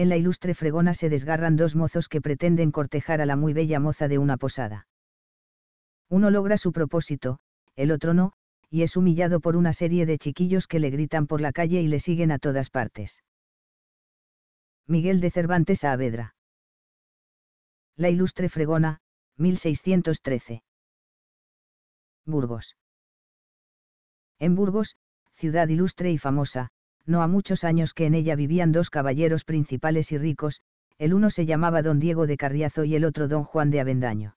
en la ilustre fregona se desgarran dos mozos que pretenden cortejar a la muy bella moza de una posada. Uno logra su propósito, el otro no, y es humillado por una serie de chiquillos que le gritan por la calle y le siguen a todas partes. Miguel de Cervantes Saavedra. La ilustre fregona, 1613. Burgos. En Burgos, ciudad ilustre y famosa, no a muchos años que en ella vivían dos caballeros principales y ricos, el uno se llamaba don Diego de Carriazo y el otro don Juan de Avendaño.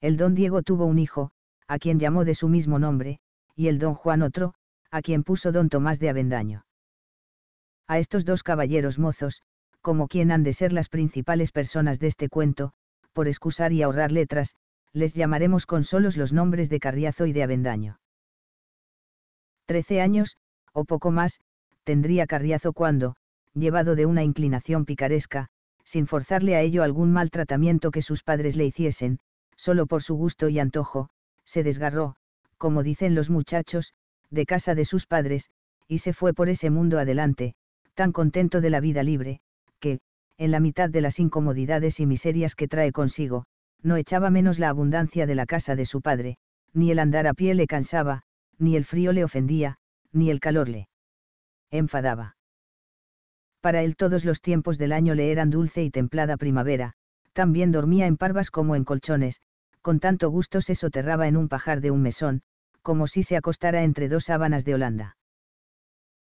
El don Diego tuvo un hijo, a quien llamó de su mismo nombre, y el don Juan otro, a quien puso don Tomás de Avendaño. A estos dos caballeros mozos, como quien han de ser las principales personas de este cuento, por excusar y ahorrar letras, les llamaremos con solos los nombres de Carriazo y de Avendaño. Trece años, o poco más, tendría Carriazo cuando, llevado de una inclinación picaresca, sin forzarle a ello algún mal tratamiento que sus padres le hiciesen, solo por su gusto y antojo, se desgarró, como dicen los muchachos, de casa de sus padres, y se fue por ese mundo adelante, tan contento de la vida libre, que, en la mitad de las incomodidades y miserias que trae consigo, no echaba menos la abundancia de la casa de su padre, ni el andar a pie le cansaba, ni el frío le ofendía, ni el calor le enfadaba. Para él todos los tiempos del año le eran dulce y templada primavera, también dormía en parvas como en colchones, con tanto gusto se soterraba en un pajar de un mesón, como si se acostara entre dos sábanas de Holanda.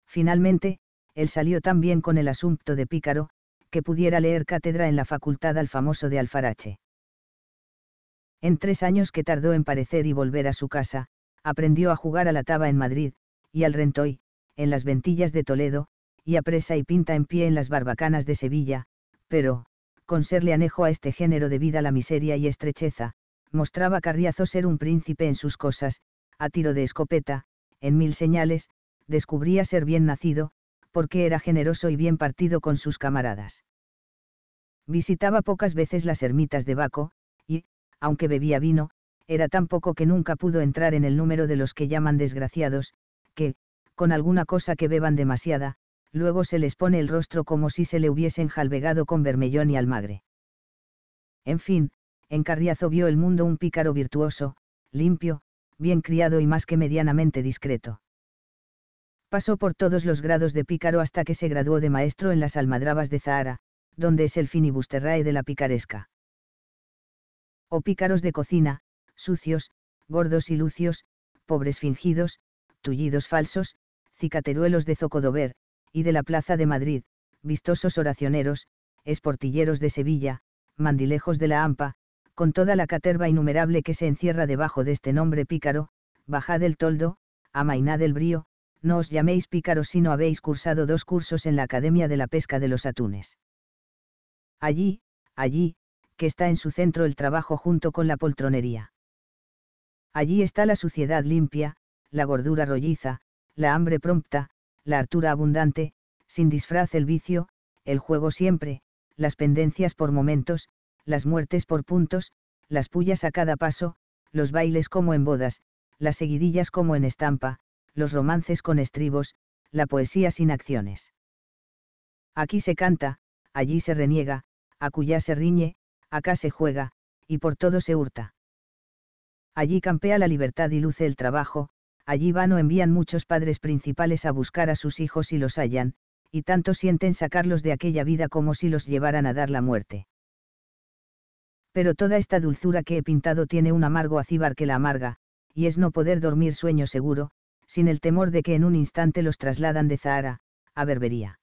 Finalmente, él salió tan bien con el asunto de Pícaro, que pudiera leer cátedra en la facultad al famoso de Alfarache. En tres años que tardó en parecer y volver a su casa, aprendió a jugar a la taba en Madrid, y al Rentoy, en las ventillas de Toledo, y a presa y pinta en pie en las barbacanas de Sevilla, pero, con serle anejo a este género de vida la miseria y estrecheza, mostraba Carriazo ser un príncipe en sus cosas, a tiro de escopeta, en mil señales, descubría ser bien nacido, porque era generoso y bien partido con sus camaradas. Visitaba pocas veces las ermitas de Baco, y, aunque bebía vino, era tan poco que nunca pudo entrar en el número de los que llaman desgraciados, que, con alguna cosa que beban demasiada, luego se les pone el rostro como si se le hubiesen jalbegado con vermellón y Almagre. En fin, en Carriazo vio el mundo un pícaro virtuoso, limpio, bien criado y más que medianamente discreto. Pasó por todos los grados de pícaro hasta que se graduó de maestro en las Almadrabas de Zahara, donde es el finibusterrae de la picaresca. O pícaros de cocina, sucios, gordos y lucios, pobres fingidos, tullidos falsos, cicateruelos de Zocodover, y de la Plaza de Madrid, vistosos oracioneros, esportilleros de Sevilla, mandilejos de la Ampa, con toda la caterva innumerable que se encierra debajo de este nombre pícaro, bajad el toldo, amainad el brío, no os llaméis pícaros si no habéis cursado dos cursos en la Academia de la Pesca de los Atunes. Allí, allí, que está en su centro el trabajo junto con la poltronería. Allí está la suciedad limpia, la gordura rolliza, la hambre prompta, la hartura abundante, sin disfraz el vicio, el juego siempre, las pendencias por momentos, las muertes por puntos, las pullas a cada paso, los bailes como en bodas, las seguidillas como en estampa, los romances con estribos, la poesía sin acciones. Aquí se canta, allí se reniega, acullá se riñe, acá se juega, y por todo se hurta. Allí campea la libertad y luce el trabajo, allí van o envían muchos padres principales a buscar a sus hijos y los hallan, y tanto sienten sacarlos de aquella vida como si los llevaran a dar la muerte. Pero toda esta dulzura que he pintado tiene un amargo acíbar que la amarga, y es no poder dormir sueño seguro, sin el temor de que en un instante los trasladan de Zahara, a Berbería.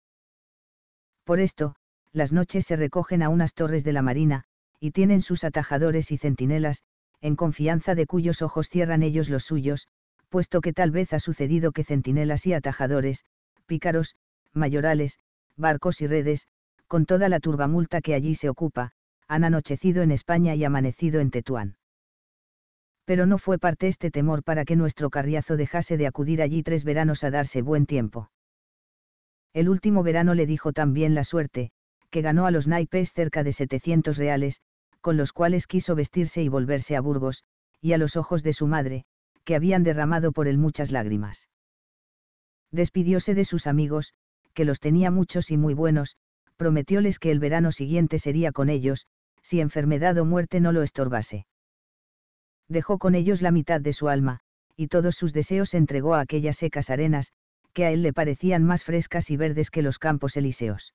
Por esto, las noches se recogen a unas torres de la marina, y tienen sus atajadores y centinelas, en confianza de cuyos ojos cierran ellos los suyos, puesto que tal vez ha sucedido que centinelas y atajadores, pícaros, mayorales, barcos y redes, con toda la turbamulta que allí se ocupa, han anochecido en España y amanecido en Tetuán. Pero no fue parte este temor para que nuestro carriazo dejase de acudir allí tres veranos a darse buen tiempo. El último verano le dijo también la suerte, que ganó a los naipes cerca de 700 reales, con los cuales quiso vestirse y volverse a Burgos, y a los ojos de su madre, que habían derramado por él muchas lágrimas. Despidióse de sus amigos, que los tenía muchos y muy buenos, prometióles que el verano siguiente sería con ellos, si enfermedad o muerte no lo estorbase. Dejó con ellos la mitad de su alma, y todos sus deseos entregó a aquellas secas arenas, que a él le parecían más frescas y verdes que los campos elíseos.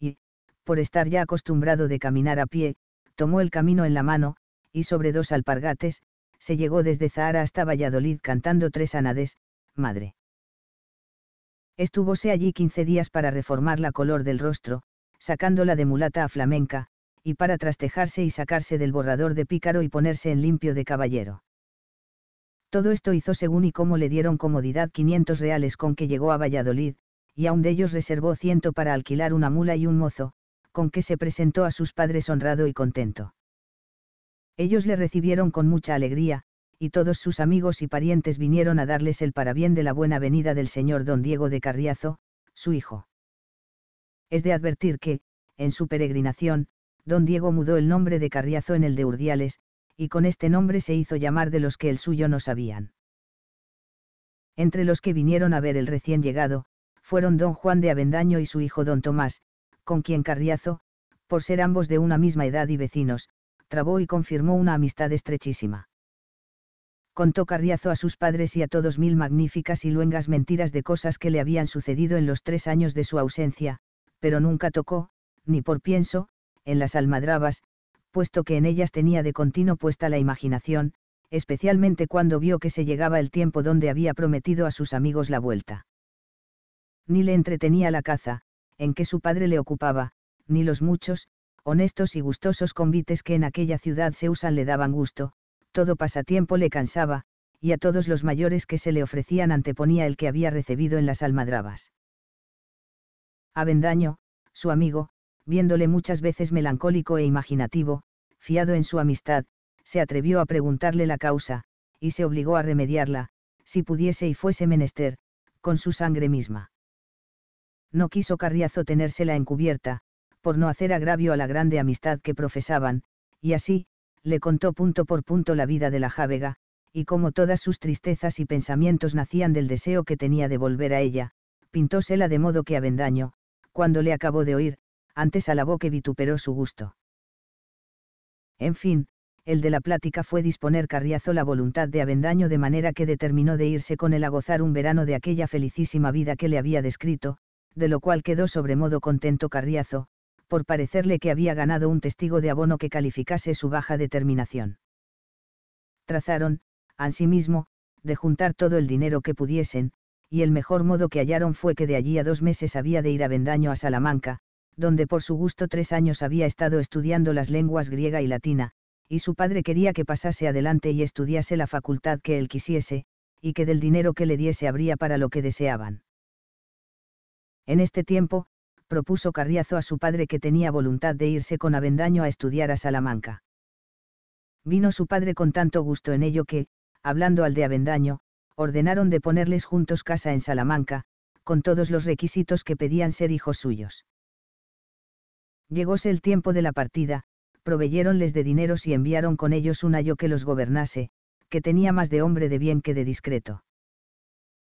Y, por estar ya acostumbrado de caminar a pie, tomó el camino en la mano, y sobre dos alpargates, se llegó desde Zahara hasta Valladolid cantando tres anades, madre. Estuvose allí quince días para reformar la color del rostro, sacándola de mulata a flamenca, y para trastejarse y sacarse del borrador de pícaro y ponerse en limpio de caballero. Todo esto hizo según y como le dieron comodidad 500 reales con que llegó a Valladolid, y aun de ellos reservó ciento para alquilar una mula y un mozo, con que se presentó a sus padres honrado y contento. Ellos le recibieron con mucha alegría, y todos sus amigos y parientes vinieron a darles el parabién de la buena venida del señor don Diego de Carriazo, su hijo. Es de advertir que, en su peregrinación, don Diego mudó el nombre de Carriazo en el de Urdiales, y con este nombre se hizo llamar de los que el suyo no sabían. Entre los que vinieron a ver el recién llegado, fueron don Juan de Avendaño y su hijo don Tomás, con quien Carriazo, por ser ambos de una misma edad y vecinos, trabó y confirmó una amistad estrechísima. Contó Carriazo a sus padres y a todos mil magníficas y luengas mentiras de cosas que le habían sucedido en los tres años de su ausencia, pero nunca tocó, ni por pienso, en las almadrabas, puesto que en ellas tenía de continuo puesta la imaginación, especialmente cuando vio que se llegaba el tiempo donde había prometido a sus amigos la vuelta. Ni le entretenía la caza, en que su padre le ocupaba, ni los muchos, honestos y gustosos convites que en aquella ciudad se usan le daban gusto, todo pasatiempo le cansaba, y a todos los mayores que se le ofrecían anteponía el que había recibido en las almadrabas. Avendaño, su amigo, viéndole muchas veces melancólico e imaginativo, fiado en su amistad, se atrevió a preguntarle la causa, y se obligó a remediarla, si pudiese y fuese menester, con su sangre misma. No quiso Carriazo tenérsela encubierta, por no hacer agravio a la grande amistad que profesaban, y así, le contó punto por punto la vida de la Jávega, y cómo todas sus tristezas y pensamientos nacían del deseo que tenía de volver a ella, pintósela de modo que Avendaño, cuando le acabó de oír, antes alabó que vituperó su gusto. En fin, el de la plática fue disponer Carriazo la voluntad de Avendaño de manera que determinó de irse con él a gozar un verano de aquella felicísima vida que le había descrito, de lo cual quedó sobremodo contento Carriazo, por parecerle que había ganado un testigo de abono que calificase su baja determinación. Trazaron, ansimismo, de juntar todo el dinero que pudiesen, y el mejor modo que hallaron fue que de allí a dos meses había de ir a Vendaño a Salamanca, donde por su gusto tres años había estado estudiando las lenguas griega y latina, y su padre quería que pasase adelante y estudiase la facultad que él quisiese, y que del dinero que le diese habría para lo que deseaban. En este tiempo, propuso Carriazo a su padre que tenía voluntad de irse con Avendaño a estudiar a Salamanca. Vino su padre con tanto gusto en ello que, hablando al de Avendaño, ordenaron de ponerles juntos casa en Salamanca, con todos los requisitos que pedían ser hijos suyos. Llegóse el tiempo de la partida, proveyéronles de dineros y enviaron con ellos un ayo que los gobernase, que tenía más de hombre de bien que de discreto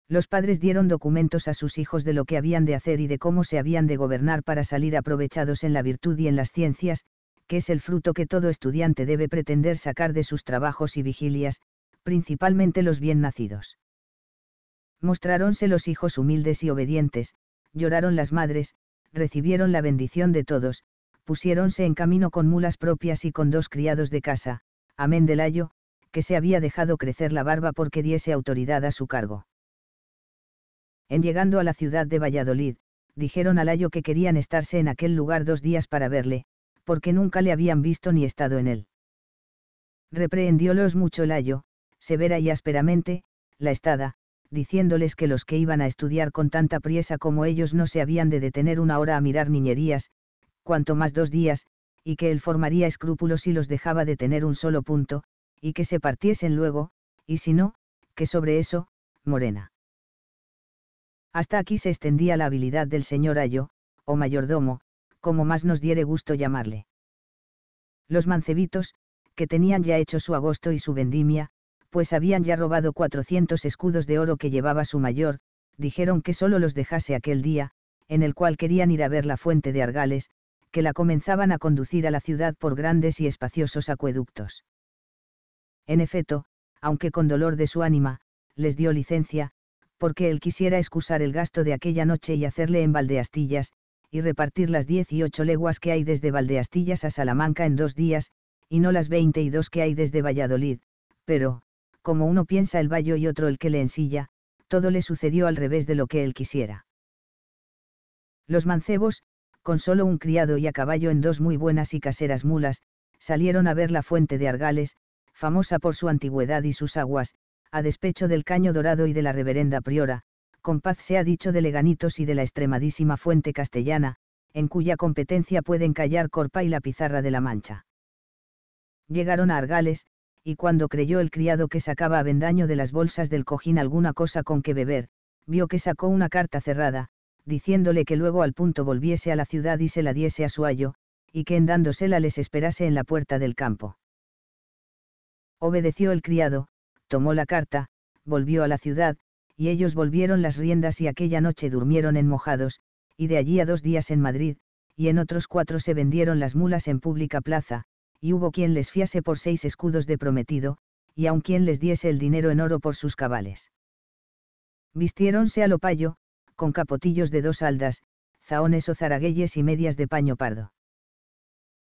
los padres dieron documentos a sus hijos de lo que habían de hacer y de cómo se habían de gobernar para salir aprovechados en la virtud y en las ciencias, que es el fruto que todo estudiante debe pretender sacar de sus trabajos y vigilias, principalmente los bien nacidos. Mostráronse los hijos humildes y obedientes, lloraron las madres, recibieron la bendición de todos, pusiéronse en camino con mulas propias y con dos criados de casa, amén del ayo, que se había dejado crecer la barba porque diese autoridad a su cargo. En llegando a la ciudad de Valladolid, dijeron a Layo que querían estarse en aquel lugar dos días para verle, porque nunca le habían visto ni estado en él. Reprehendiólos mucho Layo, severa y ásperamente, la estada, diciéndoles que los que iban a estudiar con tanta priesa como ellos no se habían de detener una hora a mirar niñerías, cuanto más dos días, y que él formaría escrúpulos si los dejaba de tener un solo punto, y que se partiesen luego, y si no, que sobre eso, Morena. Hasta aquí se extendía la habilidad del señor Ayo, o mayordomo, como más nos diere gusto llamarle. Los mancebitos, que tenían ya hecho su agosto y su vendimia, pues habían ya robado 400 escudos de oro que llevaba su mayor, dijeron que solo los dejase aquel día, en el cual querían ir a ver la fuente de Argales, que la comenzaban a conducir a la ciudad por grandes y espaciosos acueductos. En efecto, aunque con dolor de su ánima, les dio licencia, porque él quisiera excusar el gasto de aquella noche y hacerle en Valdeastillas, y repartir las 18 leguas que hay desde Valdeastillas a Salamanca en dos días, y no las 22 que hay desde Valladolid, pero, como uno piensa el vallo y otro el que le ensilla, todo le sucedió al revés de lo que él quisiera. Los mancebos, con solo un criado y a caballo en dos muy buenas y caseras mulas, salieron a ver la fuente de Argales, famosa por su antigüedad y sus aguas, a despecho del caño dorado y de la reverenda priora, con paz se ha dicho de Leganitos y de la extremadísima fuente castellana, en cuya competencia pueden callar Corpa y la pizarra de la Mancha. Llegaron a Argales, y cuando creyó el criado que sacaba a Vendaño de las bolsas del cojín alguna cosa con que beber, vio que sacó una carta cerrada, diciéndole que luego al punto volviese a la ciudad y se la diese a su ayo, y que en dándosela les esperase en la puerta del campo. Obedeció el criado, tomó la carta, volvió a la ciudad, y ellos volvieron las riendas y aquella noche durmieron en mojados, y de allí a dos días en Madrid, y en otros cuatro se vendieron las mulas en pública plaza, y hubo quien les fiase por seis escudos de prometido, y aun quien les diese el dinero en oro por sus cabales. Vistiéronse a lo payo, con capotillos de dos aldas, zaones o zaragueyes y medias de paño pardo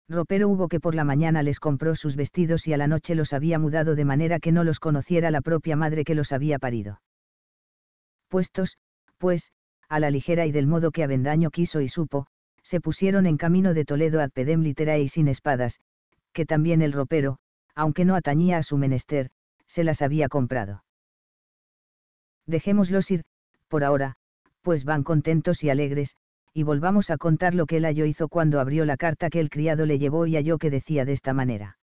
ropero hubo que por la mañana les compró sus vestidos y a la noche los había mudado de manera que no los conociera la propia madre que los había parido. Puestos, pues, a la ligera y del modo que Avendaño quiso y supo, se pusieron en camino de Toledo ad pedem literae y sin espadas, que también el ropero, aunque no atañía a su menester, se las había comprado. Dejémoslos ir, por ahora, pues van contentos y alegres, y volvamos a contar lo que el ayo hizo cuando abrió la carta que el criado le llevó y halló que decía de esta manera.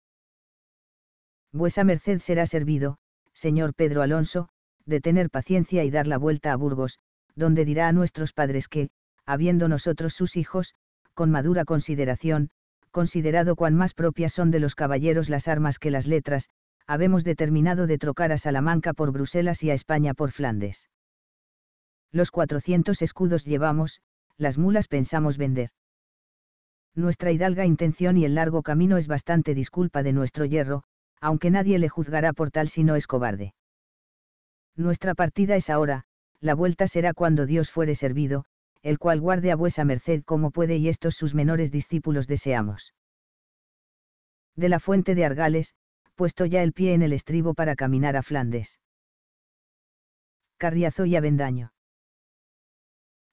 Vuesa merced será servido, señor Pedro Alonso, de tener paciencia y dar la vuelta a Burgos, donde dirá a nuestros padres que, habiendo nosotros sus hijos, con madura consideración, considerado cuán más propias son de los caballeros las armas que las letras, habemos determinado de trocar a Salamanca por Bruselas y a España por Flandes. Los cuatrocientos escudos llevamos, las mulas pensamos vender. Nuestra hidalga intención y el largo camino es bastante disculpa de nuestro hierro, aunque nadie le juzgará por tal si no es cobarde. Nuestra partida es ahora, la vuelta será cuando Dios fuere servido, el cual guarde a vuesa merced como puede y estos sus menores discípulos deseamos. De la fuente de Argales, puesto ya el pie en el estribo para caminar a Flandes. Carriazo y Avendaño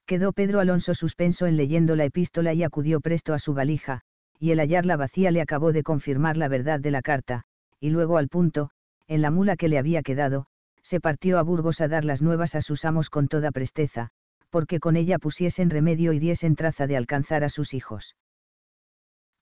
quedó Pedro Alonso suspenso en leyendo la epístola y acudió presto a su valija, y el hallarla vacía le acabó de confirmar la verdad de la carta, y luego al punto, en la mula que le había quedado, se partió a Burgos a dar las nuevas a sus amos con toda presteza, porque con ella pusiesen remedio y diesen traza de alcanzar a sus hijos.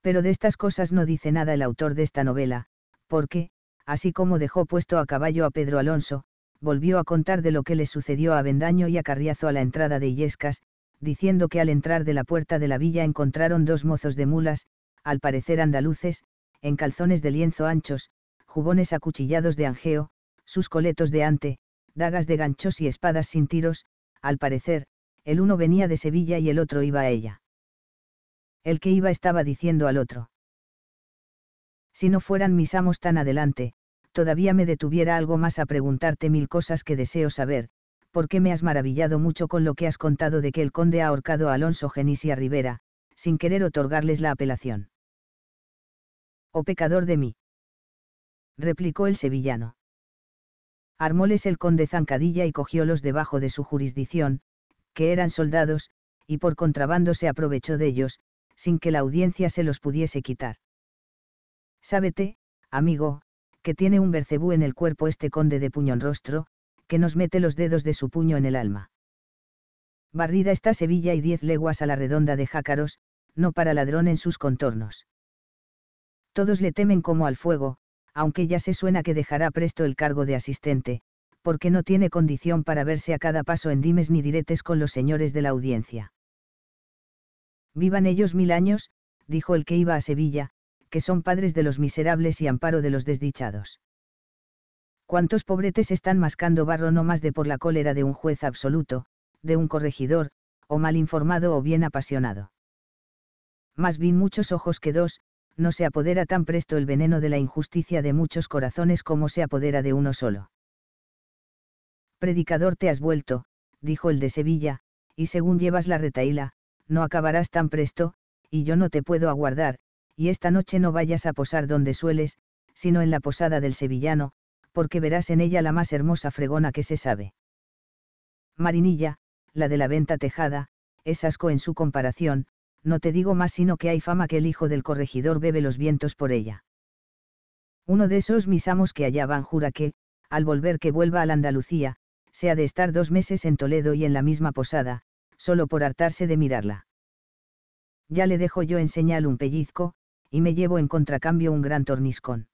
Pero de estas cosas no dice nada el autor de esta novela, porque, así como dejó puesto a caballo a Pedro Alonso, volvió a contar de lo que le sucedió a Vendaño y a Carriazo a la entrada de Illescas, diciendo que al entrar de la puerta de la villa encontraron dos mozos de mulas, al parecer andaluces, en calzones de lienzo anchos, jubones acuchillados de angeo, sus coletos de ante, dagas de ganchos y espadas sin tiros, al parecer, el uno venía de Sevilla y el otro iba a ella. El que iba estaba diciendo al otro. Si no fueran mis amos tan adelante, todavía me detuviera algo más a preguntarte mil cosas que deseo saber, porque me has maravillado mucho con lo que has contado de que el conde ha ahorcado a Alonso a Rivera, sin querer otorgarles la apelación. Oh pecador de mí. replicó el sevillano. Armóles el conde zancadilla y cogiólos debajo de su jurisdicción, que eran soldados, y por contrabando se aprovechó de ellos, sin que la audiencia se los pudiese quitar. Sábete, amigo, que tiene un Bercebú en el cuerpo este conde de puñón rostro, que nos mete los dedos de su puño en el alma. Barrida está Sevilla y diez leguas a la redonda de jácaros, no para ladrón en sus contornos. Todos le temen como al fuego, aunque ya se suena que dejará presto el cargo de asistente, porque no tiene condición para verse a cada paso en dimes ni diretes con los señores de la audiencia. Vivan ellos mil años, dijo el que iba a Sevilla, que son padres de los miserables y amparo de los desdichados. ¿Cuántos pobretes están mascando barro no más de por la cólera de un juez absoluto, de un corregidor, o mal informado o bien apasionado? Más bien muchos ojos que dos, no se apodera tan presto el veneno de la injusticia de muchos corazones como se apodera de uno solo. Predicador te has vuelto, dijo el de Sevilla, y según llevas la retaíla, no acabarás tan presto, y yo no te puedo aguardar, y esta noche no vayas a posar donde sueles, sino en la posada del sevillano, porque verás en ella la más hermosa fregona que se sabe. Marinilla, la de la venta tejada, es asco en su comparación, no te digo más sino que hay fama que el hijo del corregidor bebe los vientos por ella. Uno de esos mis amos que allá van jura que, al volver que vuelva a la Andalucía, se ha de estar dos meses en Toledo y en la misma posada, solo por hartarse de mirarla. Ya le dejo yo en señal un pellizco, y me llevo en contracambio un gran torniscón.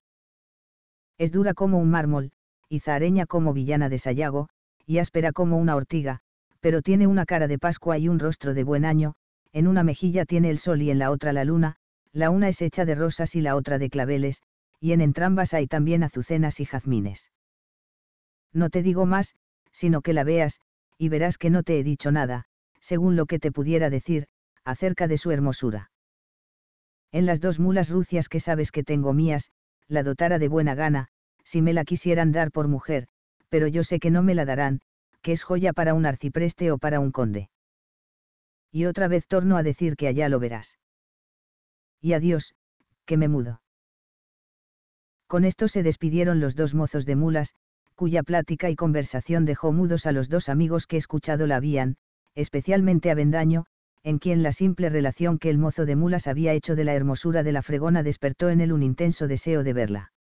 Es dura como un mármol, y zareña como villana de Sayago, y áspera como una ortiga, pero tiene una cara de Pascua y un rostro de buen año, en una mejilla tiene el sol y en la otra la luna, la una es hecha de rosas y la otra de claveles, y en entrambas hay también azucenas y jazmines. No te digo más, sino que la veas, y verás que no te he dicho nada, según lo que te pudiera decir, acerca de su hermosura en las dos mulas rucias que sabes que tengo mías, la dotara de buena gana, si me la quisieran dar por mujer, pero yo sé que no me la darán, que es joya para un arcipreste o para un conde. Y otra vez torno a decir que allá lo verás. Y adiós, que me mudo. Con esto se despidieron los dos mozos de mulas, cuya plática y conversación dejó mudos a los dos amigos que escuchado la habían, especialmente a Vendaño en quien la simple relación que el mozo de mulas había hecho de la hermosura de la fregona despertó en él un intenso deseo de verla.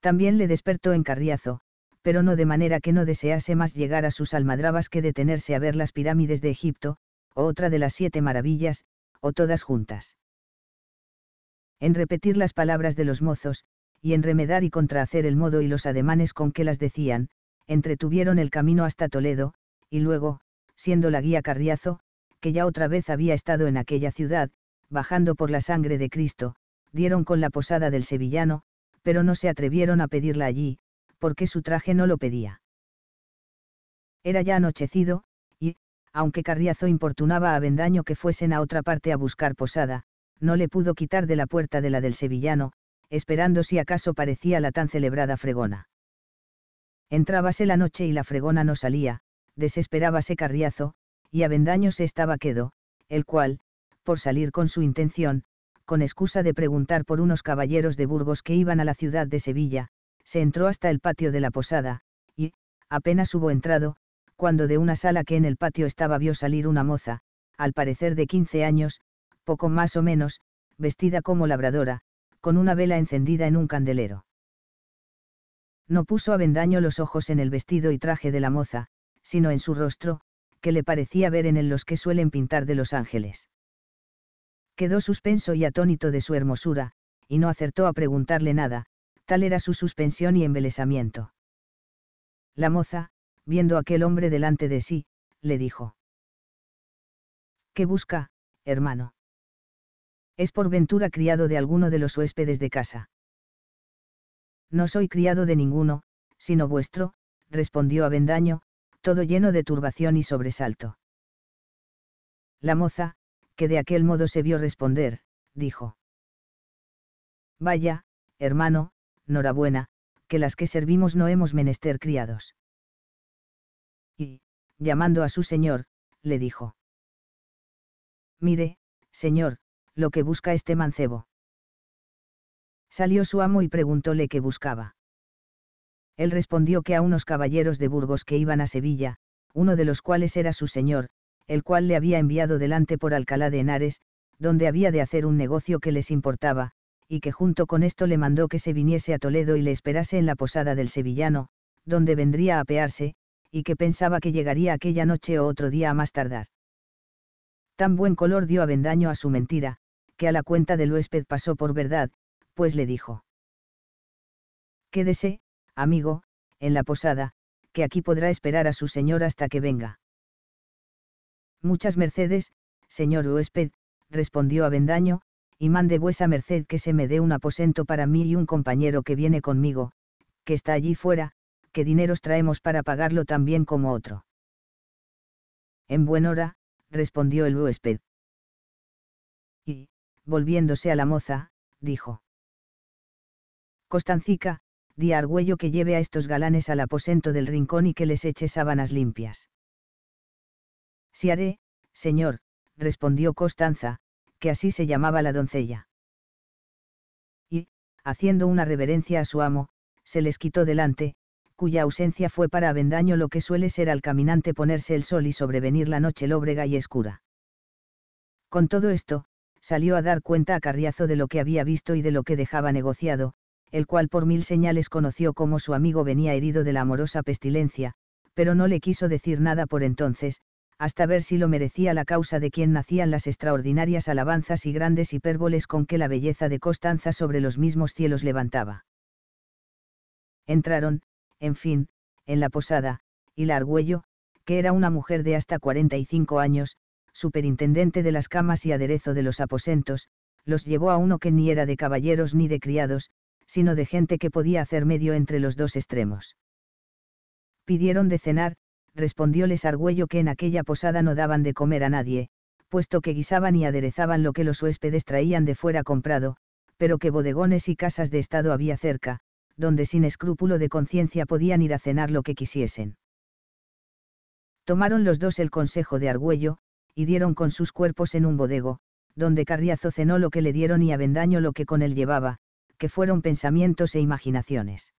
También le despertó en Carriazo, pero no de manera que no desease más llegar a sus almadrabas que detenerse a ver las pirámides de Egipto, o otra de las siete maravillas, o todas juntas. En repetir las palabras de los mozos, y en remedar y contrahacer el modo y los ademanes con que las decían, entretuvieron el camino hasta Toledo, y luego, siendo la guía Carriazo, que ya otra vez había estado en aquella ciudad, bajando por la sangre de Cristo, dieron con la posada del sevillano, pero no se atrevieron a pedirla allí, porque su traje no lo pedía. Era ya anochecido, y, aunque Carriazo importunaba a Vendaño que fuesen a otra parte a buscar posada, no le pudo quitar de la puerta de la del sevillano, esperando si acaso parecía la tan celebrada fregona. Entrábase la noche y la fregona no salía, desesperábase Carriazo, y Avendaño se estaba quedo, el cual, por salir con su intención, con excusa de preguntar por unos caballeros de Burgos que iban a la ciudad de Sevilla, se entró hasta el patio de la posada, y, apenas hubo entrado, cuando de una sala que en el patio estaba vio salir una moza, al parecer de quince años, poco más o menos, vestida como labradora, con una vela encendida en un candelero. No puso Avendaño los ojos en el vestido y traje de la moza, sino en su rostro, que le parecía ver en él los que suelen pintar de los ángeles. Quedó suspenso y atónito de su hermosura, y no acertó a preguntarle nada, tal era su suspensión y embelesamiento. La moza, viendo aquel hombre delante de sí, le dijo. ¿Qué busca, hermano? ¿Es por ventura criado de alguno de los huéspedes de casa? No soy criado de ninguno, sino vuestro, respondió Avendaño, todo lleno de turbación y sobresalto. La moza, que de aquel modo se vio responder, dijo. Vaya, hermano, norabuena, que las que servimos no hemos menester criados. Y, llamando a su señor, le dijo. Mire, señor, lo que busca este mancebo. Salió su amo y preguntóle qué buscaba. Él respondió que a unos caballeros de Burgos que iban a Sevilla, uno de los cuales era su señor, el cual le había enviado delante por Alcalá de Henares, donde había de hacer un negocio que les importaba, y que junto con esto le mandó que se viniese a Toledo y le esperase en la posada del sevillano, donde vendría a apearse, y que pensaba que llegaría aquella noche o otro día a más tardar. Tan buen color dio Avendaño a su mentira, que a la cuenta del huésped pasó por verdad, pues le dijo. Quédese, amigo, en la posada, que aquí podrá esperar a su señor hasta que venga. Muchas mercedes, señor huésped, respondió Avendaño, y mande vuesa merced que se me dé un aposento para mí y un compañero que viene conmigo, que está allí fuera, que dineros traemos para pagarlo tan bien como otro. En buen hora, respondió el huésped. Y, volviéndose a la moza, dijo. Costancica, di a Argüello que lleve a estos galanes al aposento del rincón y que les eche sábanas limpias. Si haré, señor, respondió Costanza, que así se llamaba la doncella. Y, haciendo una reverencia a su amo, se les quitó delante, cuya ausencia fue para Avendaño lo que suele ser al caminante ponerse el sol y sobrevenir la noche lóbrega y escura. Con todo esto, salió a dar cuenta a Carriazo de lo que había visto y de lo que dejaba negociado, el cual por mil señales conoció cómo su amigo venía herido de la amorosa pestilencia, pero no le quiso decir nada por entonces, hasta ver si lo merecía la causa de quien nacían las extraordinarias alabanzas y grandes hipérboles con que la belleza de Costanza sobre los mismos cielos levantaba. Entraron, en fin, en la posada, y la Argüello, que era una mujer de hasta 45 años, superintendente de las camas y aderezo de los aposentos, los llevó a uno que ni era de caballeros ni de criados, sino de gente que podía hacer medio entre los dos extremos. Pidieron de cenar, respondióles Argüello que en aquella posada no daban de comer a nadie, puesto que guisaban y aderezaban lo que los huéspedes traían de fuera comprado, pero que bodegones y casas de estado había cerca, donde sin escrúpulo de conciencia podían ir a cenar lo que quisiesen. Tomaron los dos el consejo de Argüello, y dieron con sus cuerpos en un bodego, donde Carriazo cenó lo que le dieron y Avendaño lo que con él llevaba, que fueron pensamientos e imaginaciones.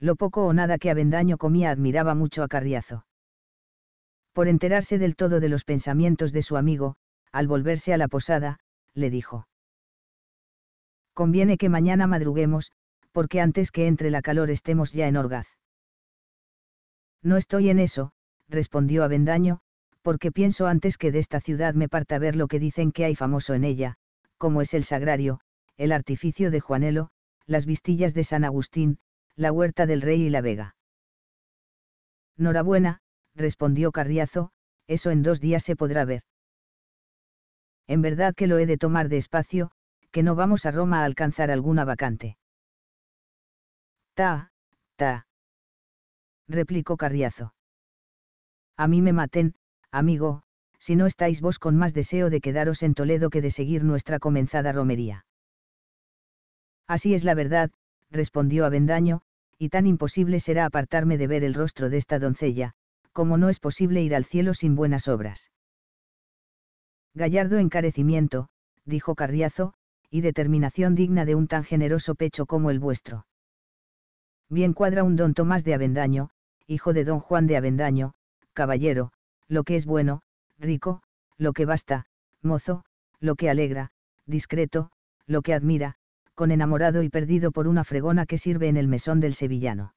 Lo poco o nada que Avendaño comía admiraba mucho a Carriazo. Por enterarse del todo de los pensamientos de su amigo, al volverse a la posada, le dijo. Conviene que mañana madruguemos, porque antes que entre la calor estemos ya en Orgaz. No estoy en eso, respondió Avendaño, porque pienso antes que de esta ciudad me parta ver lo que dicen que hay famoso en ella, como es el sagrario, el artificio de Juanelo, las vistillas de San Agustín, la huerta del rey y la vega. Norabuena, respondió Carriazo, eso en dos días se podrá ver. En verdad que lo he de tomar despacio, que no vamos a Roma a alcanzar alguna vacante. Ta, ta. Replicó Carriazo. A mí me maten, amigo, si no estáis vos con más deseo de quedaros en Toledo que de seguir nuestra comenzada romería. Así es la verdad, respondió Avendaño, y tan imposible será apartarme de ver el rostro de esta doncella, como no es posible ir al cielo sin buenas obras. Gallardo encarecimiento, dijo Carriazo, y determinación digna de un tan generoso pecho como el vuestro. Bien cuadra un don Tomás de Avendaño, hijo de don Juan de Avendaño, caballero, lo que es bueno, rico, lo que basta, mozo, lo que alegra, discreto, lo que admira, con enamorado y perdido por una fregona que sirve en el mesón del sevillano.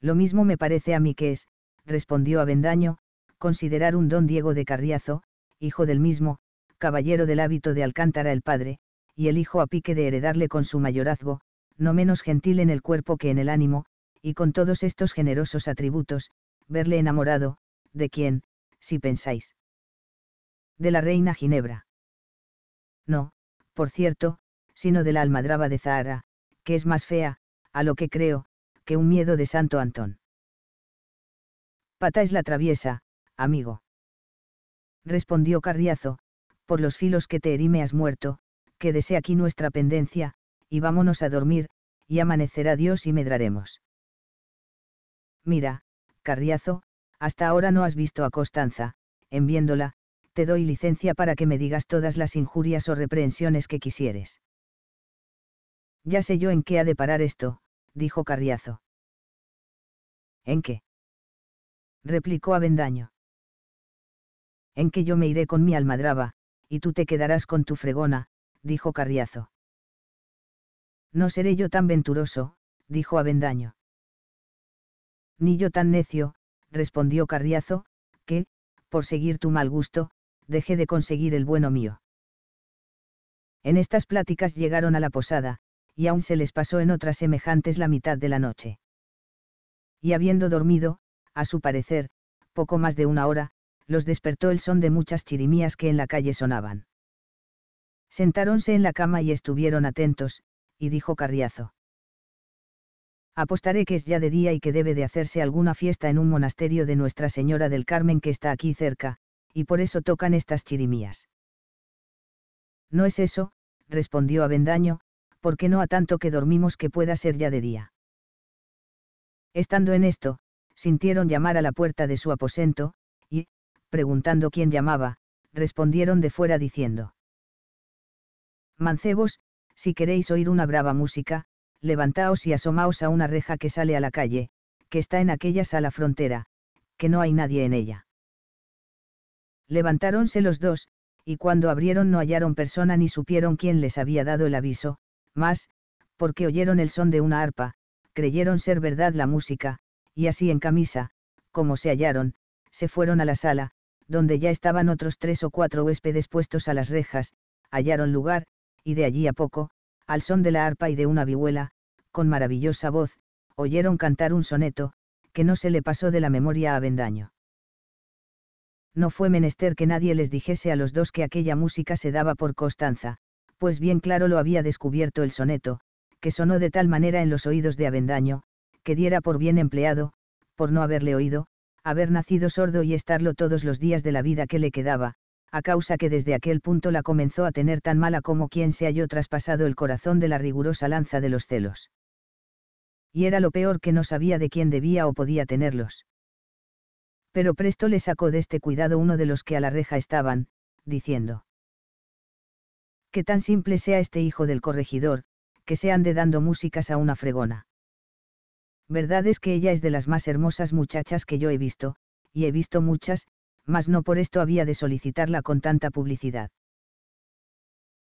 Lo mismo me parece a mí que es, respondió Avendaño, considerar un don Diego de Carriazo, hijo del mismo, caballero del hábito de Alcántara el padre, y el hijo a pique de heredarle con su mayorazgo, no menos gentil en el cuerpo que en el ánimo, y con todos estos generosos atributos, verle enamorado, de quién, si pensáis. De la reina Ginebra. No, por cierto, sino de la almadraba de Zahara, que es más fea, a lo que creo, que un miedo de Santo Antón. Pata es la traviesa, amigo. Respondió Carriazo, por los filos que te me has muerto, que aquí nuestra pendencia, y vámonos a dormir, y amanecerá Dios y medraremos. Mira, Carriazo, hasta ahora no has visto a Costanza, en viéndola, te doy licencia para que me digas todas las injurias o reprensiones que quisieres. Ya sé yo en qué ha de parar esto, dijo Carriazo. ¿En qué? replicó Avendaño. En que yo me iré con mi almadraba, y tú te quedarás con tu fregona, dijo Carriazo. No seré yo tan venturoso, dijo Avendaño. Ni yo tan necio, respondió Carriazo, que, por seguir tu mal gusto, dejé de conseguir el bueno mío. En estas pláticas llegaron a la posada, y aún se les pasó en otras semejantes la mitad de la noche. Y habiendo dormido, a su parecer, poco más de una hora, los despertó el son de muchas chirimías que en la calle sonaban. Sentáronse en la cama y estuvieron atentos, y dijo Carriazo. Apostaré que es ya de día y que debe de hacerse alguna fiesta en un monasterio de Nuestra Señora del Carmen que está aquí cerca, y por eso tocan estas chirimías. No es eso, respondió Avendaño, porque no a tanto que dormimos que pueda ser ya de día. Estando en esto, sintieron llamar a la puerta de su aposento, y, preguntando quién llamaba, respondieron de fuera diciendo. Mancebos, si queréis oír una brava música, levantaos y asomaos a una reja que sale a la calle, que está en aquella sala frontera, que no hay nadie en ella. Levantáronse los dos, y cuando abrieron no hallaron persona ni supieron quién les había dado el aviso, más, porque oyeron el son de una arpa, creyeron ser verdad la música, y así en camisa, como se hallaron, se fueron a la sala, donde ya estaban otros tres o cuatro huéspedes puestos a las rejas, hallaron lugar, y de allí a poco, al son de la arpa y de una vihuela, con maravillosa voz, oyeron cantar un soneto, que no se le pasó de la memoria a Avendaño. No fue menester que nadie les dijese a los dos que aquella música se daba por constanza pues bien claro lo había descubierto el soneto, que sonó de tal manera en los oídos de Avendaño, que diera por bien empleado, por no haberle oído, haber nacido sordo y estarlo todos los días de la vida que le quedaba, a causa que desde aquel punto la comenzó a tener tan mala como quien se halló traspasado el corazón de la rigurosa lanza de los celos. Y era lo peor que no sabía de quién debía o podía tenerlos. Pero presto le sacó de este cuidado uno de los que a la reja estaban, diciendo, que tan simple sea este hijo del corregidor, que se ande dando músicas a una fregona. Verdad es que ella es de las más hermosas muchachas que yo he visto, y he visto muchas, mas no por esto había de solicitarla con tanta publicidad.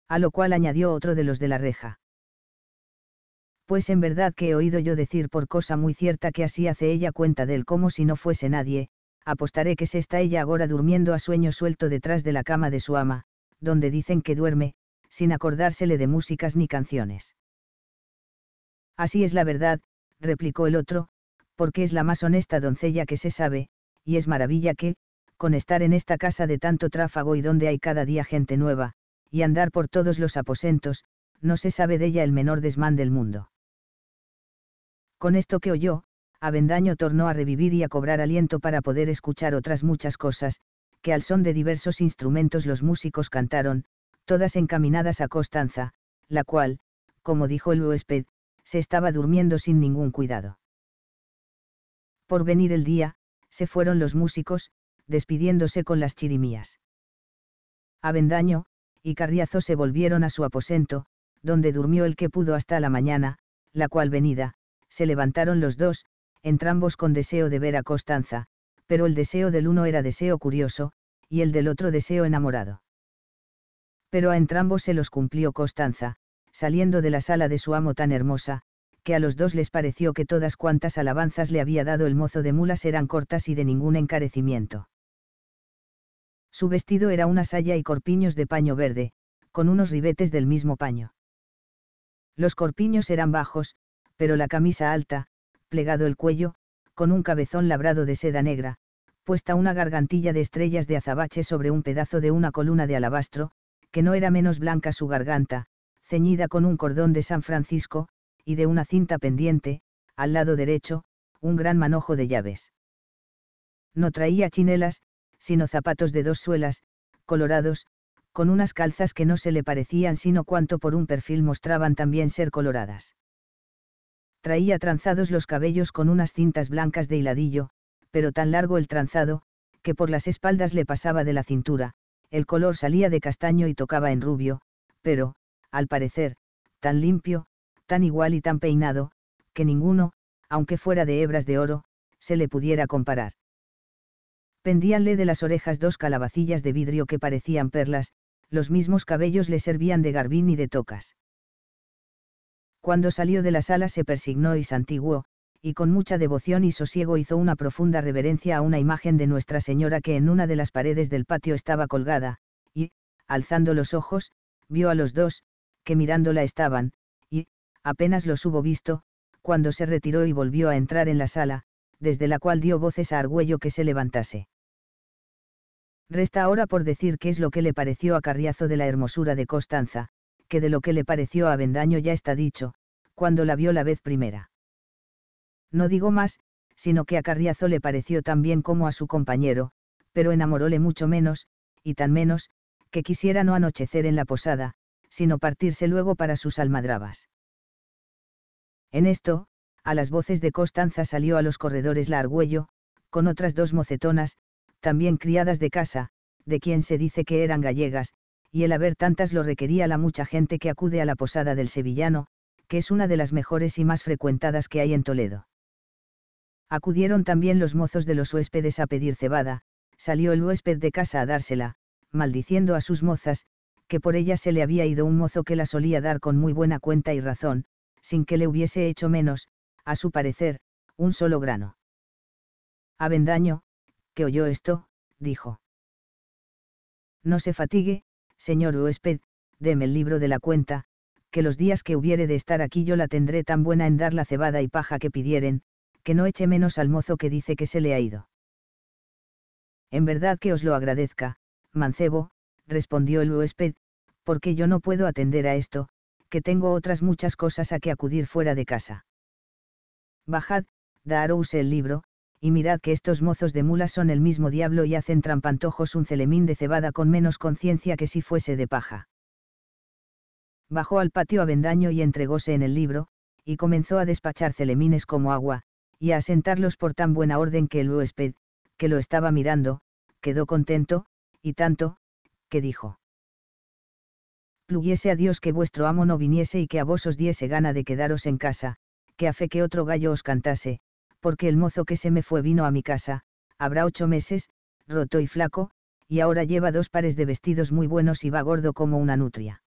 A lo cual añadió otro de los de la reja. Pues en verdad que he oído yo decir por cosa muy cierta que así hace ella cuenta del como si no fuese nadie, apostaré que se está ella agora durmiendo a sueño suelto detrás de la cama de su ama, donde dicen que duerme, sin acordársele de músicas ni canciones. Así es la verdad, replicó el otro, porque es la más honesta doncella que se sabe, y es maravilla que, con estar en esta casa de tanto tráfago y donde hay cada día gente nueva, y andar por todos los aposentos, no se sabe de ella el menor desmán del mundo. Con esto que oyó, Avendaño tornó a revivir y a cobrar aliento para poder escuchar otras muchas cosas, que al son de diversos instrumentos los músicos cantaron, todas encaminadas a Costanza, la cual, como dijo el huésped, se estaba durmiendo sin ningún cuidado. Por venir el día, se fueron los músicos, despidiéndose con las chirimías. Avendaño, y Carriazo se volvieron a su aposento, donde durmió el que pudo hasta la mañana, la cual venida, se levantaron los dos, entrambos con deseo de ver a Costanza, pero el deseo del uno era deseo curioso, y el del otro deseo enamorado pero a entrambos se los cumplió Constanza, saliendo de la sala de su amo tan hermosa, que a los dos les pareció que todas cuantas alabanzas le había dado el mozo de mulas eran cortas y de ningún encarecimiento. Su vestido era una saya y corpiños de paño verde, con unos ribetes del mismo paño. Los corpiños eran bajos, pero la camisa alta, plegado el cuello, con un cabezón labrado de seda negra, puesta una gargantilla de estrellas de azabache sobre un pedazo de una columna de alabastro, que no era menos blanca su garganta, ceñida con un cordón de San Francisco, y de una cinta pendiente, al lado derecho, un gran manojo de llaves. No traía chinelas, sino zapatos de dos suelas, colorados, con unas calzas que no se le parecían sino cuanto por un perfil mostraban también ser coloradas. Traía tranzados los cabellos con unas cintas blancas de hiladillo, pero tan largo el tranzado, que por las espaldas le pasaba de la cintura, el color salía de castaño y tocaba en rubio, pero, al parecer, tan limpio, tan igual y tan peinado, que ninguno, aunque fuera de hebras de oro, se le pudiera comparar. Pendíanle de las orejas dos calabacillas de vidrio que parecían perlas, los mismos cabellos le servían de garbín y de tocas. Cuando salió de la sala se persignó y santiguó, y con mucha devoción y sosiego hizo una profunda reverencia a una imagen de Nuestra Señora que en una de las paredes del patio estaba colgada, y, alzando los ojos, vio a los dos, que mirándola estaban, y, apenas los hubo visto, cuando se retiró y volvió a entrar en la sala, desde la cual dio voces a Argüello que se levantase. Resta ahora por decir qué es lo que le pareció a Carriazo de la hermosura de Costanza, que de lo que le pareció a Vendaño ya está dicho, cuando la vio la vez primera. No digo más, sino que a Carriazo le pareció tan bien como a su compañero, pero enamoróle mucho menos, y tan menos, que quisiera no anochecer en la posada, sino partirse luego para sus almadrabas. En esto, a las voces de Costanza salió a los corredores la Argüello, con otras dos mocetonas, también criadas de casa, de quien se dice que eran gallegas, y el haber tantas lo requería la mucha gente que acude a la posada del sevillano, que es una de las mejores y más frecuentadas que hay en Toledo. Acudieron también los mozos de los huéspedes a pedir cebada, salió el huésped de casa a dársela, maldiciendo a sus mozas, que por ella se le había ido un mozo que la solía dar con muy buena cuenta y razón, sin que le hubiese hecho menos, a su parecer, un solo grano. Avendaño, que oyó esto, dijo. No se fatigue, señor huésped, deme el libro de la cuenta, que los días que hubiere de estar aquí yo la tendré tan buena en dar la cebada y paja que pidieren, que no eche menos al mozo que dice que se le ha ido. En verdad que os lo agradezca, mancebo, respondió el huésped, porque yo no puedo atender a esto, que tengo otras muchas cosas a que acudir fuera de casa. Bajad, daros el libro, y mirad que estos mozos de mulas son el mismo diablo y hacen trampantojos un celemín de cebada con menos conciencia que si fuese de paja. Bajó al patio a vendaño y entregóse en el libro, y comenzó a despachar celemines como agua, y a asentarlos por tan buena orden que el huésped, que lo estaba mirando, quedó contento, y tanto, que dijo. Pluguiese a Dios que vuestro amo no viniese y que a vos os diese gana de quedaros en casa, que a fe que otro gallo os cantase, porque el mozo que se me fue vino a mi casa, habrá ocho meses, roto y flaco, y ahora lleva dos pares de vestidos muy buenos y va gordo como una nutria.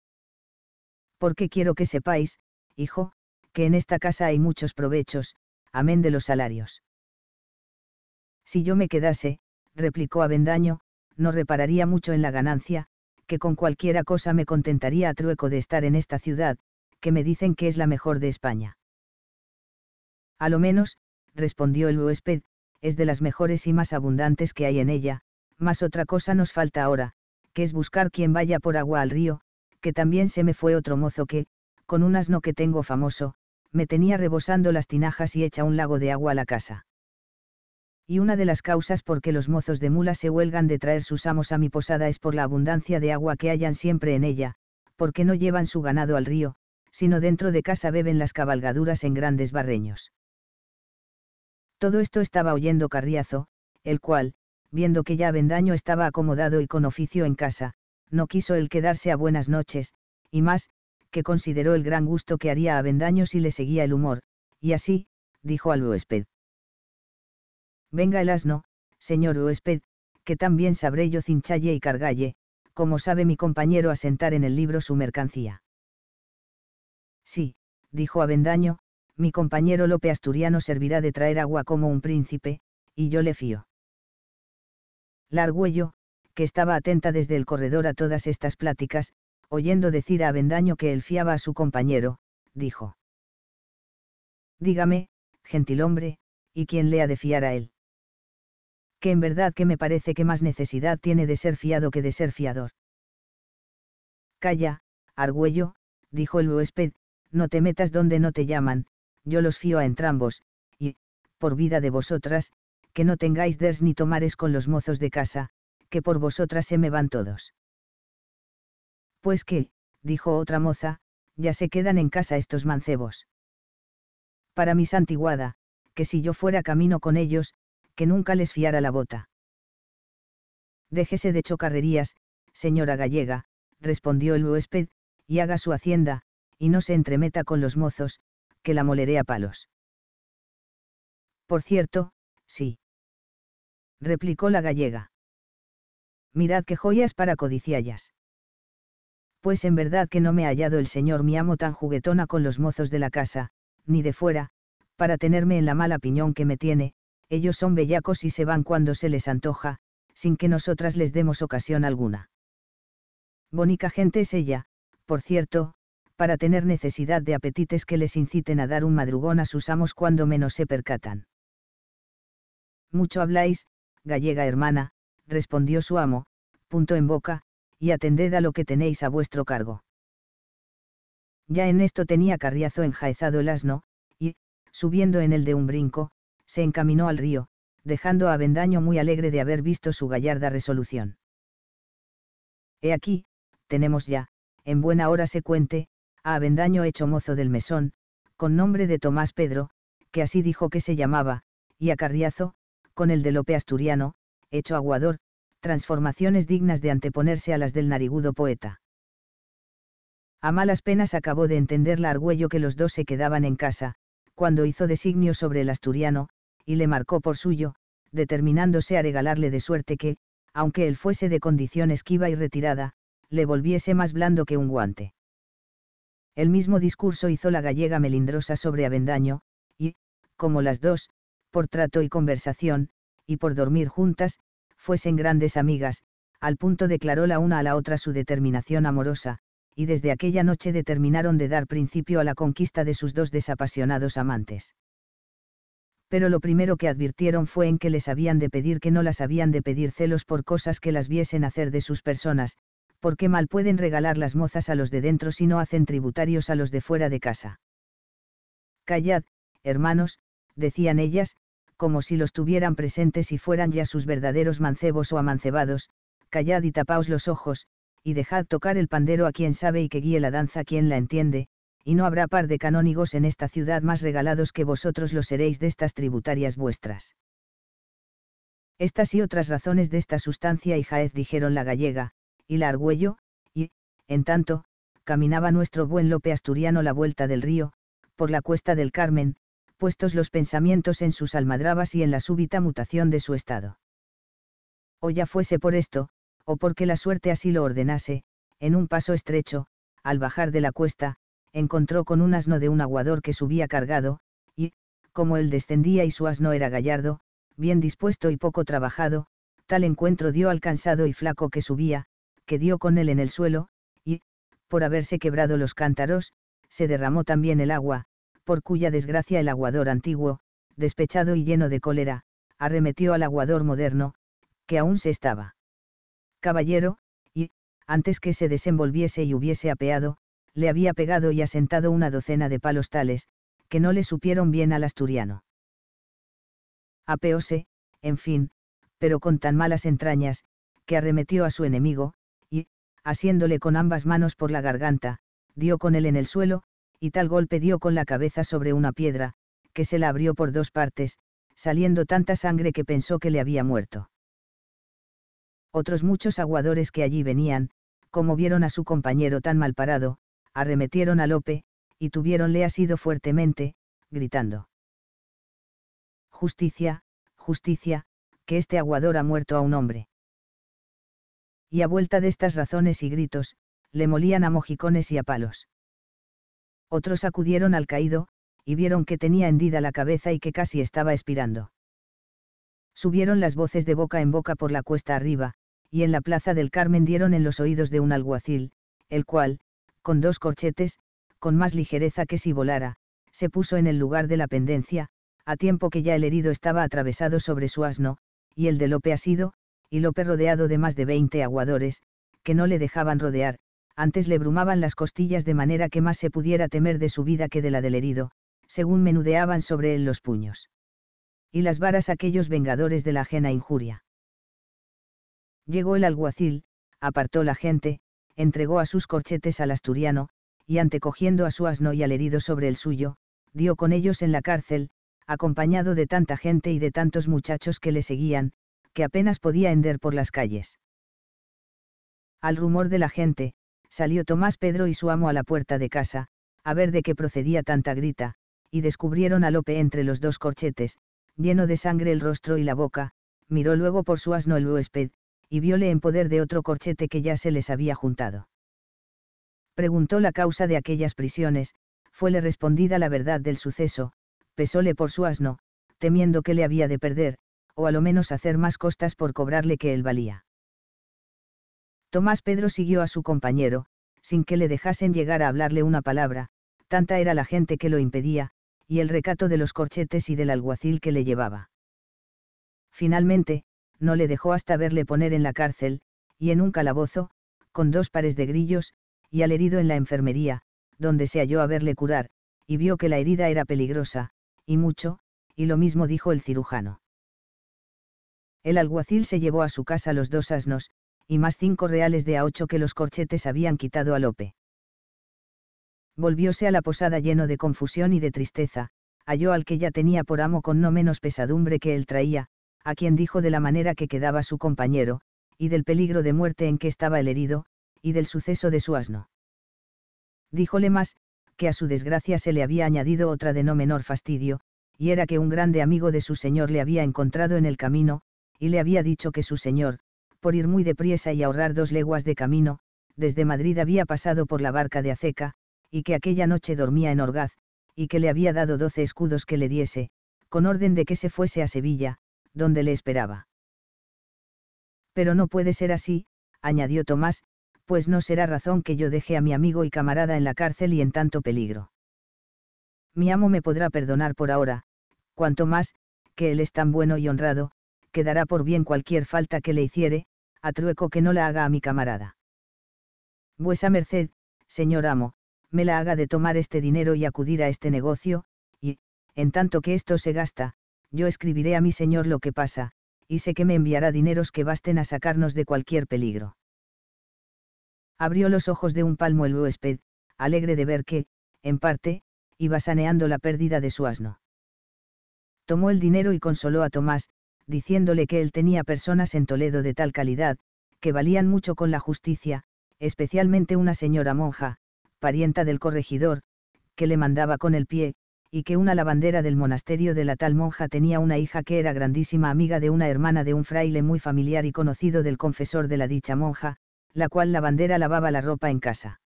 Porque quiero que sepáis, hijo, que en esta casa hay muchos provechos, amén de los salarios. Si yo me quedase, replicó Avendaño, no repararía mucho en la ganancia, que con cualquiera cosa me contentaría a trueco de estar en esta ciudad, que me dicen que es la mejor de España. A lo menos, respondió el huésped, es de las mejores y más abundantes que hay en ella, mas otra cosa nos falta ahora, que es buscar quien vaya por agua al río, que también se me fue otro mozo que, con un asno que tengo famoso, me tenía rebosando las tinajas y hecha un lago de agua a la casa. Y una de las causas por que los mozos de mula se huelgan de traer sus amos a mi posada es por la abundancia de agua que hallan siempre en ella, porque no llevan su ganado al río, sino dentro de casa beben las cabalgaduras en grandes barreños. Todo esto estaba oyendo Carriazo, el cual, viendo que ya Vendaño estaba acomodado y con oficio en casa, no quiso el quedarse a buenas noches, y más, que consideró el gran gusto que haría a Bendaño si le seguía el humor, y así, dijo al huésped. Venga el asno, señor huésped, que también sabré yo cinchalle y cargalle, como sabe mi compañero asentar en el libro su mercancía. Sí, dijo Avendaño, mi compañero Lope Asturiano servirá de traer agua como un príncipe, y yo le fío. argüello que estaba atenta desde el corredor a todas estas pláticas, oyendo decir a Avendaño que él fiaba a su compañero, dijo. Dígame, gentil hombre, ¿y quién le ha de fiar a él? Que en verdad que me parece que más necesidad tiene de ser fiado que de ser fiador. Calla, Argüello, dijo el huésped, no te metas donde no te llaman, yo los fío a entrambos, y, por vida de vosotras, que no tengáis ders ni tomares con los mozos de casa, que por vosotras se me van todos. Pues que, dijo otra moza, ya se quedan en casa estos mancebos. Para mi santiguada, que si yo fuera camino con ellos, que nunca les fiara la bota. Déjese de chocarrerías, señora gallega, respondió el huésped, y haga su hacienda, y no se entremeta con los mozos, que la moleré a palos. Por cierto, sí. Replicó la gallega. Mirad qué joyas para codiciallas pues en verdad que no me ha hallado el señor mi amo tan juguetona con los mozos de la casa, ni de fuera, para tenerme en la mala piñón que me tiene, ellos son bellacos y se van cuando se les antoja, sin que nosotras les demos ocasión alguna. Bonica gente es ella, por cierto, para tener necesidad de apetites que les inciten a dar un madrugón a sus amos cuando menos se percatan. Mucho habláis, gallega hermana, respondió su amo, punto en boca, y atended a lo que tenéis a vuestro cargo. Ya en esto tenía Carriazo enjaezado el asno, y, subiendo en el de un brinco, se encaminó al río, dejando a Avendaño muy alegre de haber visto su gallarda resolución. He aquí, tenemos ya, en buena hora se cuente, a Avendaño hecho mozo del mesón, con nombre de Tomás Pedro, que así dijo que se llamaba, y a Carriazo, con el de Lope Asturiano, hecho aguador, transformaciones dignas de anteponerse a las del narigudo poeta. A malas penas acabó de entender la Argüello que los dos se quedaban en casa, cuando hizo designio sobre el asturiano, y le marcó por suyo, determinándose a regalarle de suerte que, aunque él fuese de condición esquiva y retirada, le volviese más blando que un guante. El mismo discurso hizo la gallega melindrosa sobre Avendaño, y, como las dos, por trato y conversación, y por dormir juntas, fuesen grandes amigas, al punto declaró la una a la otra su determinación amorosa, y desde aquella noche determinaron de dar principio a la conquista de sus dos desapasionados amantes. Pero lo primero que advirtieron fue en que les habían de pedir que no las habían de pedir celos por cosas que las viesen hacer de sus personas, porque mal pueden regalar las mozas a los de dentro si no hacen tributarios a los de fuera de casa. Callad, hermanos, decían ellas, como si los tuvieran presentes y fueran ya sus verdaderos mancebos o amancebados, callad y tapaos los ojos, y dejad tocar el pandero a quien sabe y que guíe la danza a quien la entiende, y no habrá par de canónigos en esta ciudad más regalados que vosotros los seréis de estas tributarias vuestras. Estas y otras razones de esta sustancia y Jaez dijeron la gallega, y la Argüello, y, en tanto, caminaba nuestro buen Lope Asturiano la vuelta del río, por la cuesta del Carmen, puestos los pensamientos en sus almadrabas y en la súbita mutación de su estado. O ya fuese por esto, o porque la suerte así lo ordenase, en un paso estrecho, al bajar de la cuesta, encontró con un asno de un aguador que subía cargado, y, como él descendía y su asno era gallardo, bien dispuesto y poco trabajado, tal encuentro dio al cansado y flaco que subía, que dio con él en el suelo, y, por haberse quebrado los cántaros, se derramó también el agua, por cuya desgracia el aguador antiguo, despechado y lleno de cólera, arremetió al aguador moderno, que aún se estaba. Caballero, y, antes que se desenvolviese y hubiese apeado, le había pegado y asentado una docena de palos tales, que no le supieron bien al asturiano. Apeóse, en fin, pero con tan malas entrañas, que arremetió a su enemigo, y, asiéndole con ambas manos por la garganta, dio con él en el suelo, y tal golpe dio con la cabeza sobre una piedra, que se la abrió por dos partes, saliendo tanta sangre que pensó que le había muerto. Otros muchos aguadores que allí venían, como vieron a su compañero tan mal parado, arremetieron a Lope, y tuviéronle asido fuertemente, gritando. Justicia, justicia, que este aguador ha muerto a un hombre. Y a vuelta de estas razones y gritos, le molían a mojicones y a palos. Otros acudieron al caído, y vieron que tenía hendida la cabeza y que casi estaba expirando. Subieron las voces de boca en boca por la cuesta arriba, y en la plaza del Carmen dieron en los oídos de un alguacil, el cual, con dos corchetes, con más ligereza que si volara, se puso en el lugar de la pendencia, a tiempo que ya el herido estaba atravesado sobre su asno, y el de Lope asido, y Lope rodeado de más de veinte aguadores, que no le dejaban rodear, antes le brumaban las costillas de manera que más se pudiera temer de su vida que de la del herido, según menudeaban sobre él los puños. Y las varas aquellos vengadores de la ajena injuria. Llegó el alguacil, apartó la gente, entregó a sus corchetes al asturiano, y antecogiendo a su asno y al herido sobre el suyo, dio con ellos en la cárcel, acompañado de tanta gente y de tantos muchachos que le seguían, que apenas podía hender por las calles. Al rumor de la gente, salió Tomás Pedro y su amo a la puerta de casa, a ver de qué procedía tanta grita, y descubrieron a Lope entre los dos corchetes, lleno de sangre el rostro y la boca, miró luego por su asno el huésped, y viole en poder de otro corchete que ya se les había juntado. Preguntó la causa de aquellas prisiones, fuele respondida la verdad del suceso, pesóle por su asno, temiendo que le había de perder, o a lo menos hacer más costas por cobrarle que él valía. Tomás Pedro siguió a su compañero, sin que le dejasen llegar a hablarle una palabra, tanta era la gente que lo impedía, y el recato de los corchetes y del alguacil que le llevaba. Finalmente, no le dejó hasta verle poner en la cárcel, y en un calabozo, con dos pares de grillos, y al herido en la enfermería, donde se halló a verle curar, y vio que la herida era peligrosa, y mucho, y lo mismo dijo el cirujano. El alguacil se llevó a su casa los dos asnos, y más cinco reales de a ocho que los corchetes habían quitado a Lope. Volvióse a la posada lleno de confusión y de tristeza, halló al que ya tenía por amo con no menos pesadumbre que él traía, a quien dijo de la manera que quedaba su compañero, y del peligro de muerte en que estaba el herido, y del suceso de su asno. Díjole más, que a su desgracia se le había añadido otra de no menor fastidio, y era que un grande amigo de su señor le había encontrado en el camino, y le había dicho que su señor, por ir muy deprisa y ahorrar dos leguas de camino, desde Madrid había pasado por la barca de Aceca, y que aquella noche dormía en Orgaz, y que le había dado doce escudos que le diese, con orden de que se fuese a Sevilla, donde le esperaba. Pero no puede ser así, añadió Tomás, pues no será razón que yo deje a mi amigo y camarada en la cárcel y en tanto peligro. Mi amo me podrá perdonar por ahora, cuanto más, que él es tan bueno y honrado, que dará por bien cualquier falta que le hiciere, a trueco que no la haga a mi camarada. Vuesa merced, señor amo, me la haga de tomar este dinero y acudir a este negocio, y, en tanto que esto se gasta, yo escribiré a mi señor lo que pasa, y sé que me enviará dineros que basten a sacarnos de cualquier peligro. Abrió los ojos de un palmo el huésped, alegre de ver que, en parte, iba saneando la pérdida de su asno. Tomó el dinero y consoló a Tomás, diciéndole que él tenía personas en Toledo de tal calidad, que valían mucho con la justicia, especialmente una señora monja, parienta del corregidor, que le mandaba con el pie, y que una lavandera del monasterio de la tal monja tenía una hija que era grandísima amiga de una hermana de un fraile muy familiar y conocido del confesor de la dicha monja, la cual lavandera lavaba la ropa en casa.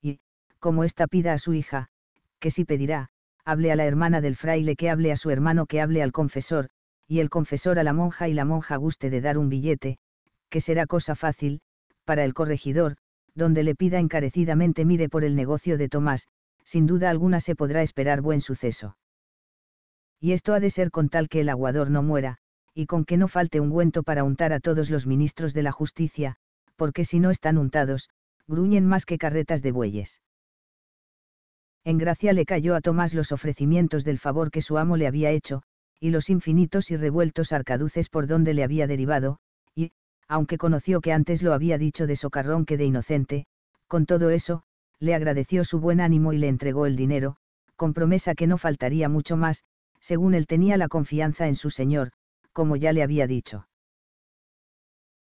Y, como ésta pida a su hija, que si pedirá, hable a la hermana del fraile que hable a su hermano que hable al confesor, y el confesor a la monja y la monja guste de dar un billete, que será cosa fácil, para el corregidor, donde le pida encarecidamente mire por el negocio de Tomás, sin duda alguna se podrá esperar buen suceso. Y esto ha de ser con tal que el aguador no muera, y con que no falte ungüento para untar a todos los ministros de la justicia, porque si no están untados, gruñen más que carretas de bueyes. En gracia le cayó a Tomás los ofrecimientos del favor que su amo le había hecho, y los infinitos y revueltos arcaduces por donde le había derivado, y, aunque conoció que antes lo había dicho de socarrón que de inocente, con todo eso, le agradeció su buen ánimo y le entregó el dinero, con promesa que no faltaría mucho más, según él tenía la confianza en su señor, como ya le había dicho.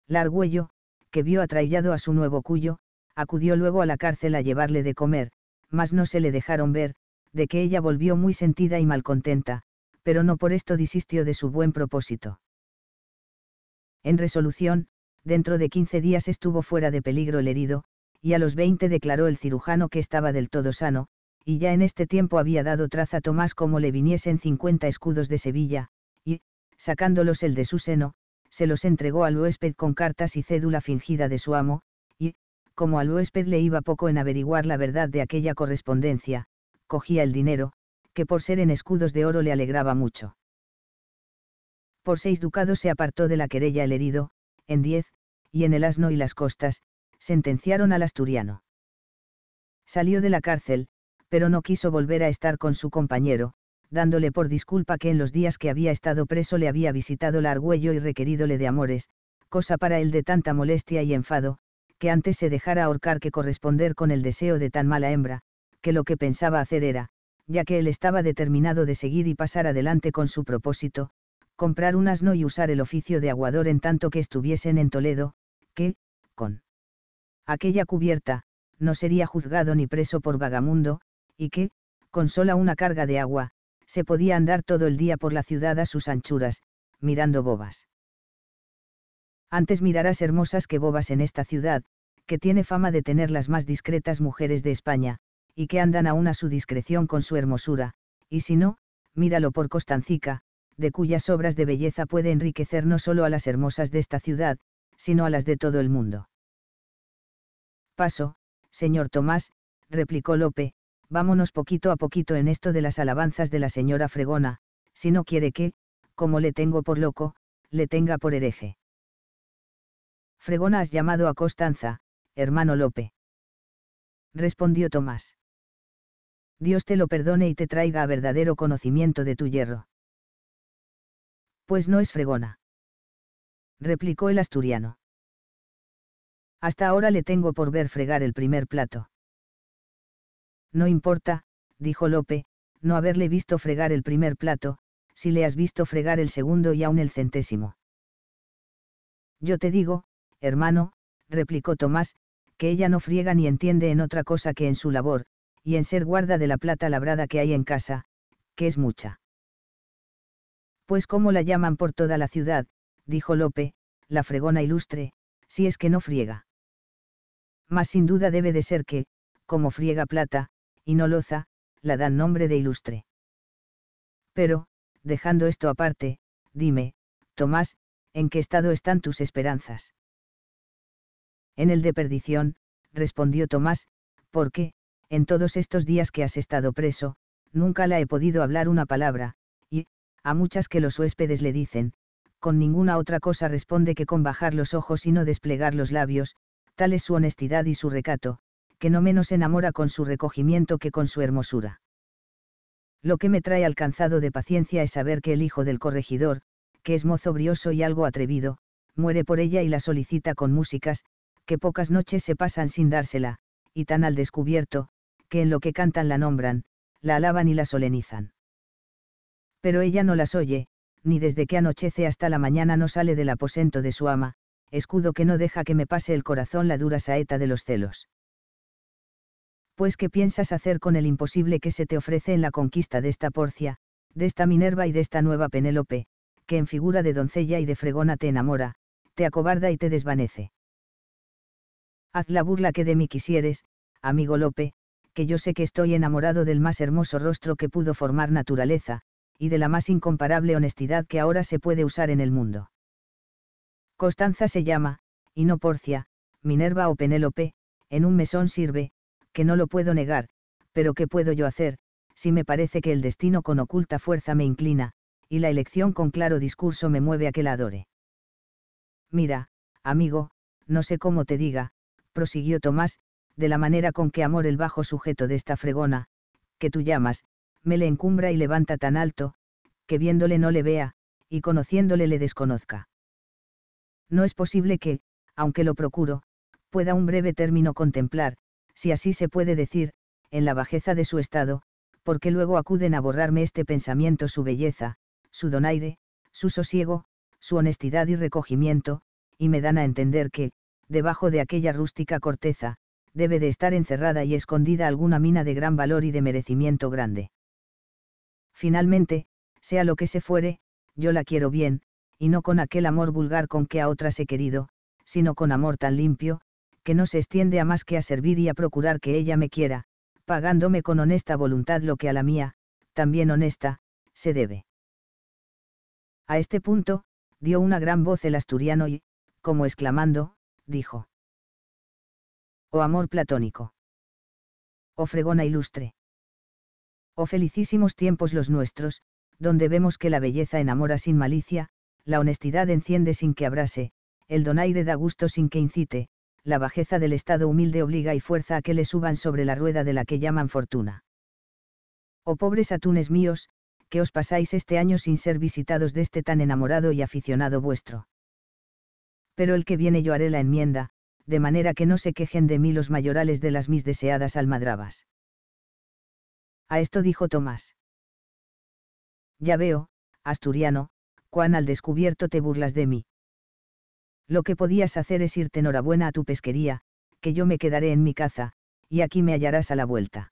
Largüello, que vio atraillado a su nuevo cuyo, acudió luego a la cárcel a llevarle de comer, mas no se le dejaron ver, de que ella volvió muy sentida y malcontenta, pero no por esto disistió de su buen propósito. En resolución, dentro de 15 días estuvo fuera de peligro el herido, y a los 20 declaró el cirujano que estaba del todo sano, y ya en este tiempo había dado traza a Tomás como le viniesen 50 escudos de Sevilla, y, sacándolos el de su seno, se los entregó al huésped con cartas y cédula fingida de su amo, y, como al huésped le iba poco en averiguar la verdad de aquella correspondencia, cogía el dinero, que por ser en escudos de oro le alegraba mucho. Por seis ducados se apartó de la querella el herido, en diez, y en el asno y las costas, sentenciaron al asturiano. Salió de la cárcel, pero no quiso volver a estar con su compañero, dándole por disculpa que en los días que había estado preso le había visitado la Argüello y requeridole de amores, cosa para él de tanta molestia y enfado, que antes se dejara ahorcar que corresponder con el deseo de tan mala hembra, que lo que pensaba hacer era, ya que él estaba determinado de seguir y pasar adelante con su propósito, comprar un asno y usar el oficio de aguador en tanto que estuviesen en Toledo, que, con aquella cubierta, no sería juzgado ni preso por vagamundo, y que, con sola una carga de agua, se podía andar todo el día por la ciudad a sus anchuras, mirando bobas. Antes mirarás hermosas que bobas en esta ciudad, que tiene fama de tener las más discretas mujeres de España, y que andan aún a su discreción con su hermosura, y si no, míralo por Costancica, de cuyas obras de belleza puede enriquecer no solo a las hermosas de esta ciudad, sino a las de todo el mundo. Paso, señor Tomás, replicó Lope, vámonos poquito a poquito en esto de las alabanzas de la señora Fregona, si no quiere que, como le tengo por loco, le tenga por hereje. Fregona has llamado a Costanza, hermano Lope. Respondió Tomás. Dios te lo perdone y te traiga a verdadero conocimiento de tu hierro. Pues no es fregona. Replicó el asturiano. Hasta ahora le tengo por ver fregar el primer plato. No importa, dijo Lope, no haberle visto fregar el primer plato, si le has visto fregar el segundo y aún el centésimo. Yo te digo, hermano, replicó Tomás, que ella no friega ni entiende en otra cosa que en su labor, y en ser guarda de la plata labrada que hay en casa, que es mucha. Pues como la llaman por toda la ciudad, dijo Lope, la fregona ilustre, si es que no friega. Mas sin duda debe de ser que, como friega plata, y no loza, la dan nombre de ilustre. Pero, dejando esto aparte, dime, Tomás, ¿en qué estado están tus esperanzas? En el de perdición, respondió Tomás, porque, en todos estos días que has estado preso, nunca la he podido hablar una palabra, y, a muchas que los huéspedes le dicen, con ninguna otra cosa responde que con bajar los ojos y no desplegar los labios, tal es su honestidad y su recato, que no menos enamora con su recogimiento que con su hermosura. Lo que me trae alcanzado de paciencia es saber que el hijo del corregidor, que es mozo brioso y algo atrevido, muere por ella y la solicita con músicas, que pocas noches se pasan sin dársela, y tan al descubierto, que en lo que cantan la nombran, la alaban y la solenizan. Pero ella no las oye, ni desde que anochece hasta la mañana no sale del aposento de su ama, escudo que no deja que me pase el corazón la dura saeta de los celos. Pues qué piensas hacer con el imposible que se te ofrece en la conquista de esta Porcia, de esta Minerva y de esta nueva Penélope, que en figura de doncella y de fregona te enamora, te acobarda y te desvanece. Haz la burla que de mí quisieres, amigo Lope, que yo sé que estoy enamorado del más hermoso rostro que pudo formar naturaleza, y de la más incomparable honestidad que ahora se puede usar en el mundo. Constanza se llama, y no Porcia, Minerva o Penélope, en un mesón sirve, que no lo puedo negar, pero ¿qué puedo yo hacer, si me parece que el destino con oculta fuerza me inclina, y la elección con claro discurso me mueve a que la adore? Mira, amigo, no sé cómo te diga, prosiguió Tomás, de la manera con que amor el bajo sujeto de esta fregona, que tú llamas, me le encumbra y levanta tan alto, que viéndole no le vea, y conociéndole le desconozca. No es posible que, aunque lo procuro, pueda un breve término contemplar, si así se puede decir, en la bajeza de su estado, porque luego acuden a borrarme este pensamiento su belleza, su donaire, su sosiego, su honestidad y recogimiento, y me dan a entender que, debajo de aquella rústica corteza, debe de estar encerrada y escondida alguna mina de gran valor y de merecimiento grande. Finalmente, sea lo que se fuere, yo la quiero bien, y no con aquel amor vulgar con que a otras he querido, sino con amor tan limpio, que no se extiende a más que a servir y a procurar que ella me quiera, pagándome con honesta voluntad lo que a la mía, también honesta, se debe. A este punto, dio una gran voz el asturiano y, como exclamando, dijo. O oh amor platónico. O oh fregona ilustre. O oh felicísimos tiempos los nuestros, donde vemos que la belleza enamora sin malicia, la honestidad enciende sin que abrase, el donaire da gusto sin que incite, la bajeza del estado humilde obliga y fuerza a que le suban sobre la rueda de la que llaman fortuna. Oh pobres atunes míos, que os pasáis este año sin ser visitados de este tan enamorado y aficionado vuestro pero el que viene yo haré la enmienda, de manera que no se quejen de mí los mayorales de las mis deseadas almadrabas. A esto dijo Tomás. Ya veo, asturiano, cuán al descubierto te burlas de mí. Lo que podías hacer es irte enhorabuena a tu pesquería, que yo me quedaré en mi caza, y aquí me hallarás a la vuelta.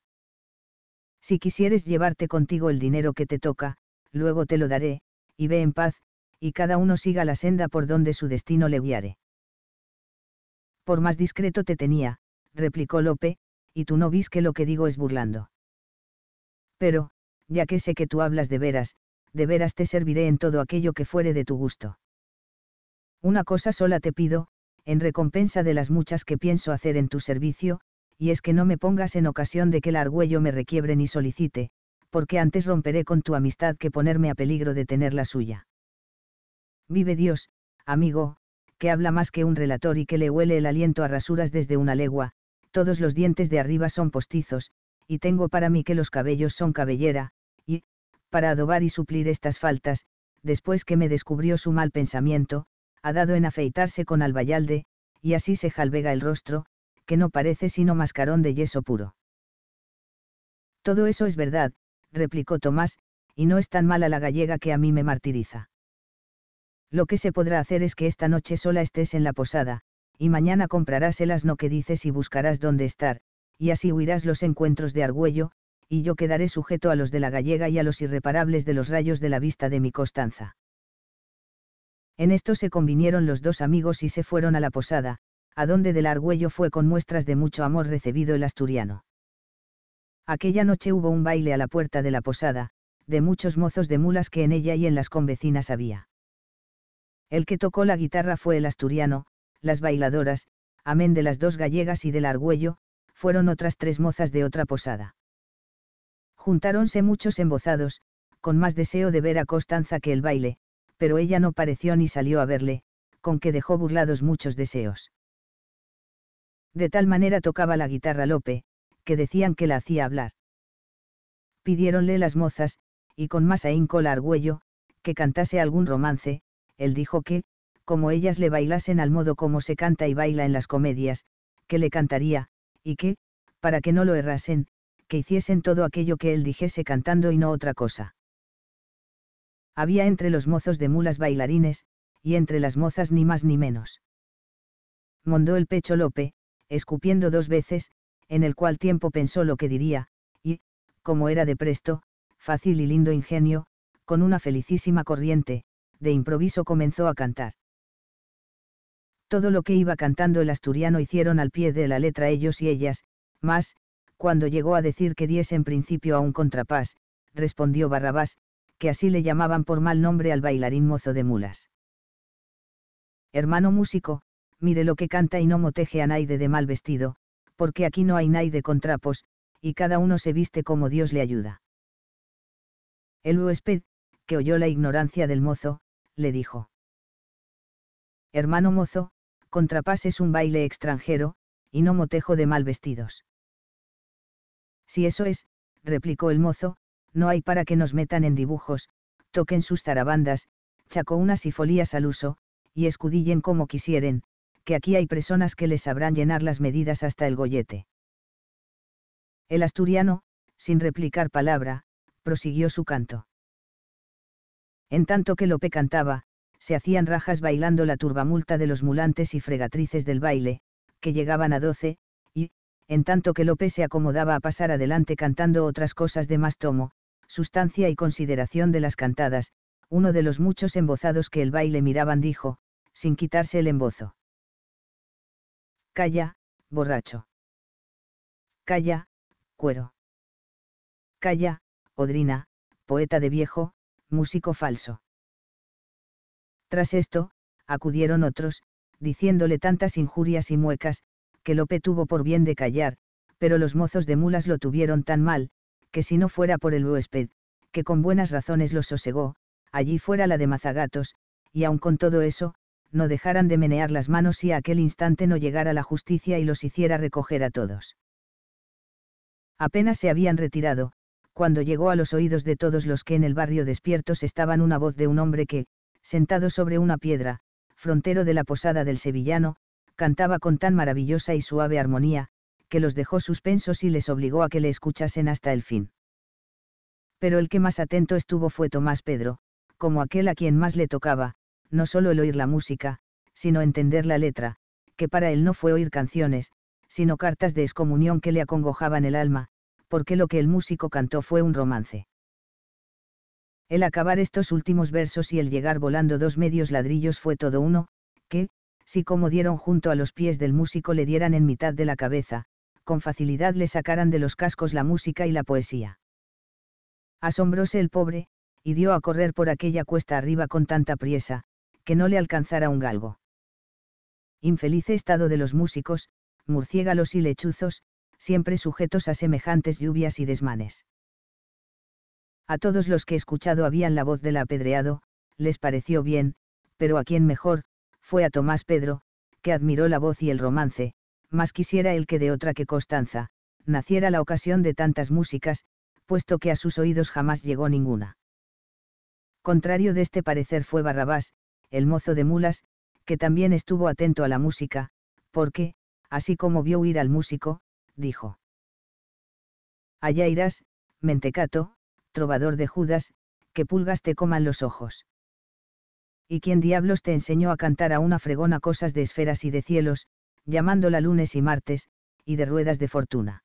Si quisieres llevarte contigo el dinero que te toca, luego te lo daré, y ve en paz, y cada uno siga la senda por donde su destino le guiare. Por más discreto te tenía, replicó Lope, y tú no vis que lo que digo es burlando. Pero, ya que sé que tú hablas de veras, de veras te serviré en todo aquello que fuere de tu gusto. Una cosa sola te pido, en recompensa de las muchas que pienso hacer en tu servicio, y es que no me pongas en ocasión de que el argüello me requiebre ni solicite, porque antes romperé con tu amistad que ponerme a peligro de tener la suya. Vive Dios, amigo, que habla más que un relator y que le huele el aliento a rasuras desde una legua, todos los dientes de arriba son postizos, y tengo para mí que los cabellos son cabellera, y, para adobar y suplir estas faltas, después que me descubrió su mal pensamiento, ha dado en afeitarse con albayalde, y así se jalbega el rostro, que no parece sino mascarón de yeso puro. Todo eso es verdad, replicó Tomás, y no es tan mala la gallega que a mí me martiriza. Lo que se podrá hacer es que esta noche sola estés en la posada, y mañana comprarás el asno que dices y buscarás dónde estar, y así huirás los encuentros de Argüello, y yo quedaré sujeto a los de la gallega y a los irreparables de los rayos de la vista de mi constanza. En esto se convinieron los dos amigos y se fueron a la posada, a donde del Argüello fue con muestras de mucho amor recibido el asturiano. Aquella noche hubo un baile a la puerta de la posada, de muchos mozos de mulas que en ella y en las convecinas había. El que tocó la guitarra fue el asturiano, las bailadoras, amén de las dos gallegas y del argüello, fueron otras tres mozas de otra posada. Juntáronse muchos embozados, con más deseo de ver a Costanza que el baile, pero ella no pareció ni salió a verle, con que dejó burlados muchos deseos. De tal manera tocaba la guitarra Lope, que decían que la hacía hablar. Pidiéronle las mozas, y con más ahínco la Argüello, que cantase algún romance, él dijo que, como ellas le bailasen al modo como se canta y baila en las comedias, que le cantaría, y que, para que no lo errasen, que hiciesen todo aquello que él dijese cantando y no otra cosa. Había entre los mozos de mulas bailarines, y entre las mozas ni más ni menos. Mondó el pecho Lope, escupiendo dos veces, en el cual tiempo pensó lo que diría, y, como era de presto, fácil y lindo ingenio, con una felicísima corriente, de improviso comenzó a cantar. Todo lo que iba cantando el asturiano hicieron al pie de la letra ellos y ellas, mas, cuando llegó a decir que diesen principio a un contrapás, respondió Barrabás, que así le llamaban por mal nombre al bailarín mozo de mulas. Hermano músico, mire lo que canta y no moteje a naide de mal vestido, porque aquí no hay naide con trapos, y cada uno se viste como Dios le ayuda. El huésped, que oyó la ignorancia del mozo, le dijo. Hermano mozo, contrapás es un baile extranjero, y no motejo de mal vestidos. Si eso es, replicó el mozo, no hay para que nos metan en dibujos, toquen sus zarabandas, unas y folías al uso, y escudillen como quisieren, que aquí hay personas que les sabrán llenar las medidas hasta el gollete. El asturiano, sin replicar palabra, prosiguió su canto. En tanto que Lope cantaba, se hacían rajas bailando la turbamulta de los mulantes y fregatrices del baile, que llegaban a doce, y, en tanto que Lope se acomodaba a pasar adelante cantando otras cosas de más tomo, sustancia y consideración de las cantadas, uno de los muchos embozados que el baile miraban dijo, sin quitarse el embozo. Calla, borracho. Calla, cuero. Calla, odrina, poeta de viejo, músico falso. Tras esto, acudieron otros, diciéndole tantas injurias y muecas, que Lope tuvo por bien de callar, pero los mozos de mulas lo tuvieron tan mal, que si no fuera por el huésped, que con buenas razones los sosegó, allí fuera la de mazagatos, y aun con todo eso, no dejaran de menear las manos si a aquel instante no llegara la justicia y los hiciera recoger a todos. Apenas se habían retirado, cuando llegó a los oídos de todos los que en el barrio despiertos estaban una voz de un hombre que, sentado sobre una piedra, frontero de la posada del sevillano, cantaba con tan maravillosa y suave armonía, que los dejó suspensos y les obligó a que le escuchasen hasta el fin. Pero el que más atento estuvo fue Tomás Pedro, como aquel a quien más le tocaba, no solo el oír la música, sino entender la letra, que para él no fue oír canciones, sino cartas de excomunión que le acongojaban el alma, porque lo que el músico cantó fue un romance. El acabar estos últimos versos y el llegar volando dos medios ladrillos fue todo uno, que, si como dieron junto a los pies del músico le dieran en mitad de la cabeza, con facilidad le sacaran de los cascos la música y la poesía. Asombróse el pobre, y dio a correr por aquella cuesta arriba con tanta priesa, que no le alcanzara un galgo. Infeliz estado de los músicos, murciégalos y lechuzos, siempre sujetos a semejantes lluvias y desmanes. A todos los que escuchado habían la voz del apedreado, les pareció bien, pero a quien mejor, fue a Tomás Pedro, que admiró la voz y el romance, más quisiera él que de otra que Constanza, naciera la ocasión de tantas músicas, puesto que a sus oídos jamás llegó ninguna. Contrario de este parecer fue Barrabás, el mozo de mulas, que también estuvo atento a la música, porque, así como vio huir al músico, dijo. Allá irás, mentecato, trovador de Judas, que pulgas te coman los ojos. ¿Y quién diablos te enseñó a cantar a una fregona cosas de esferas y de cielos, llamándola lunes y martes, y de ruedas de fortuna?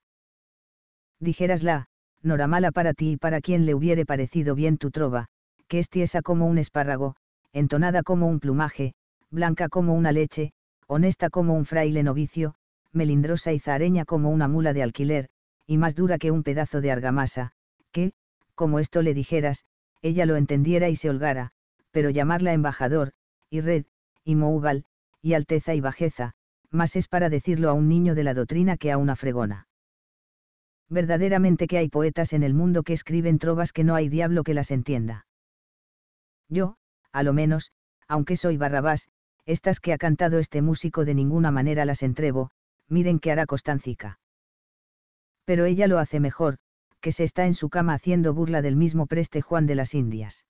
Dijerasla, nora mala para ti y para quien le hubiere parecido bien tu trova, que es tiesa como un espárrago, entonada como un plumaje, blanca como una leche, honesta como un fraile novicio, melindrosa y zareña como una mula de alquiler, y más dura que un pedazo de argamasa, que, como esto le dijeras, ella lo entendiera y se holgara, pero llamarla embajador, y red, y moúbal, y alteza y bajeza, más es para decirlo a un niño de la doctrina que a una fregona. Verdaderamente que hay poetas en el mundo que escriben trovas que no hay diablo que las entienda. Yo, a lo menos, aunque soy Barrabás, estas que ha cantado este músico de ninguna manera las entrevo, miren qué hará Costancica. Pero ella lo hace mejor, que se está en su cama haciendo burla del mismo preste Juan de las Indias.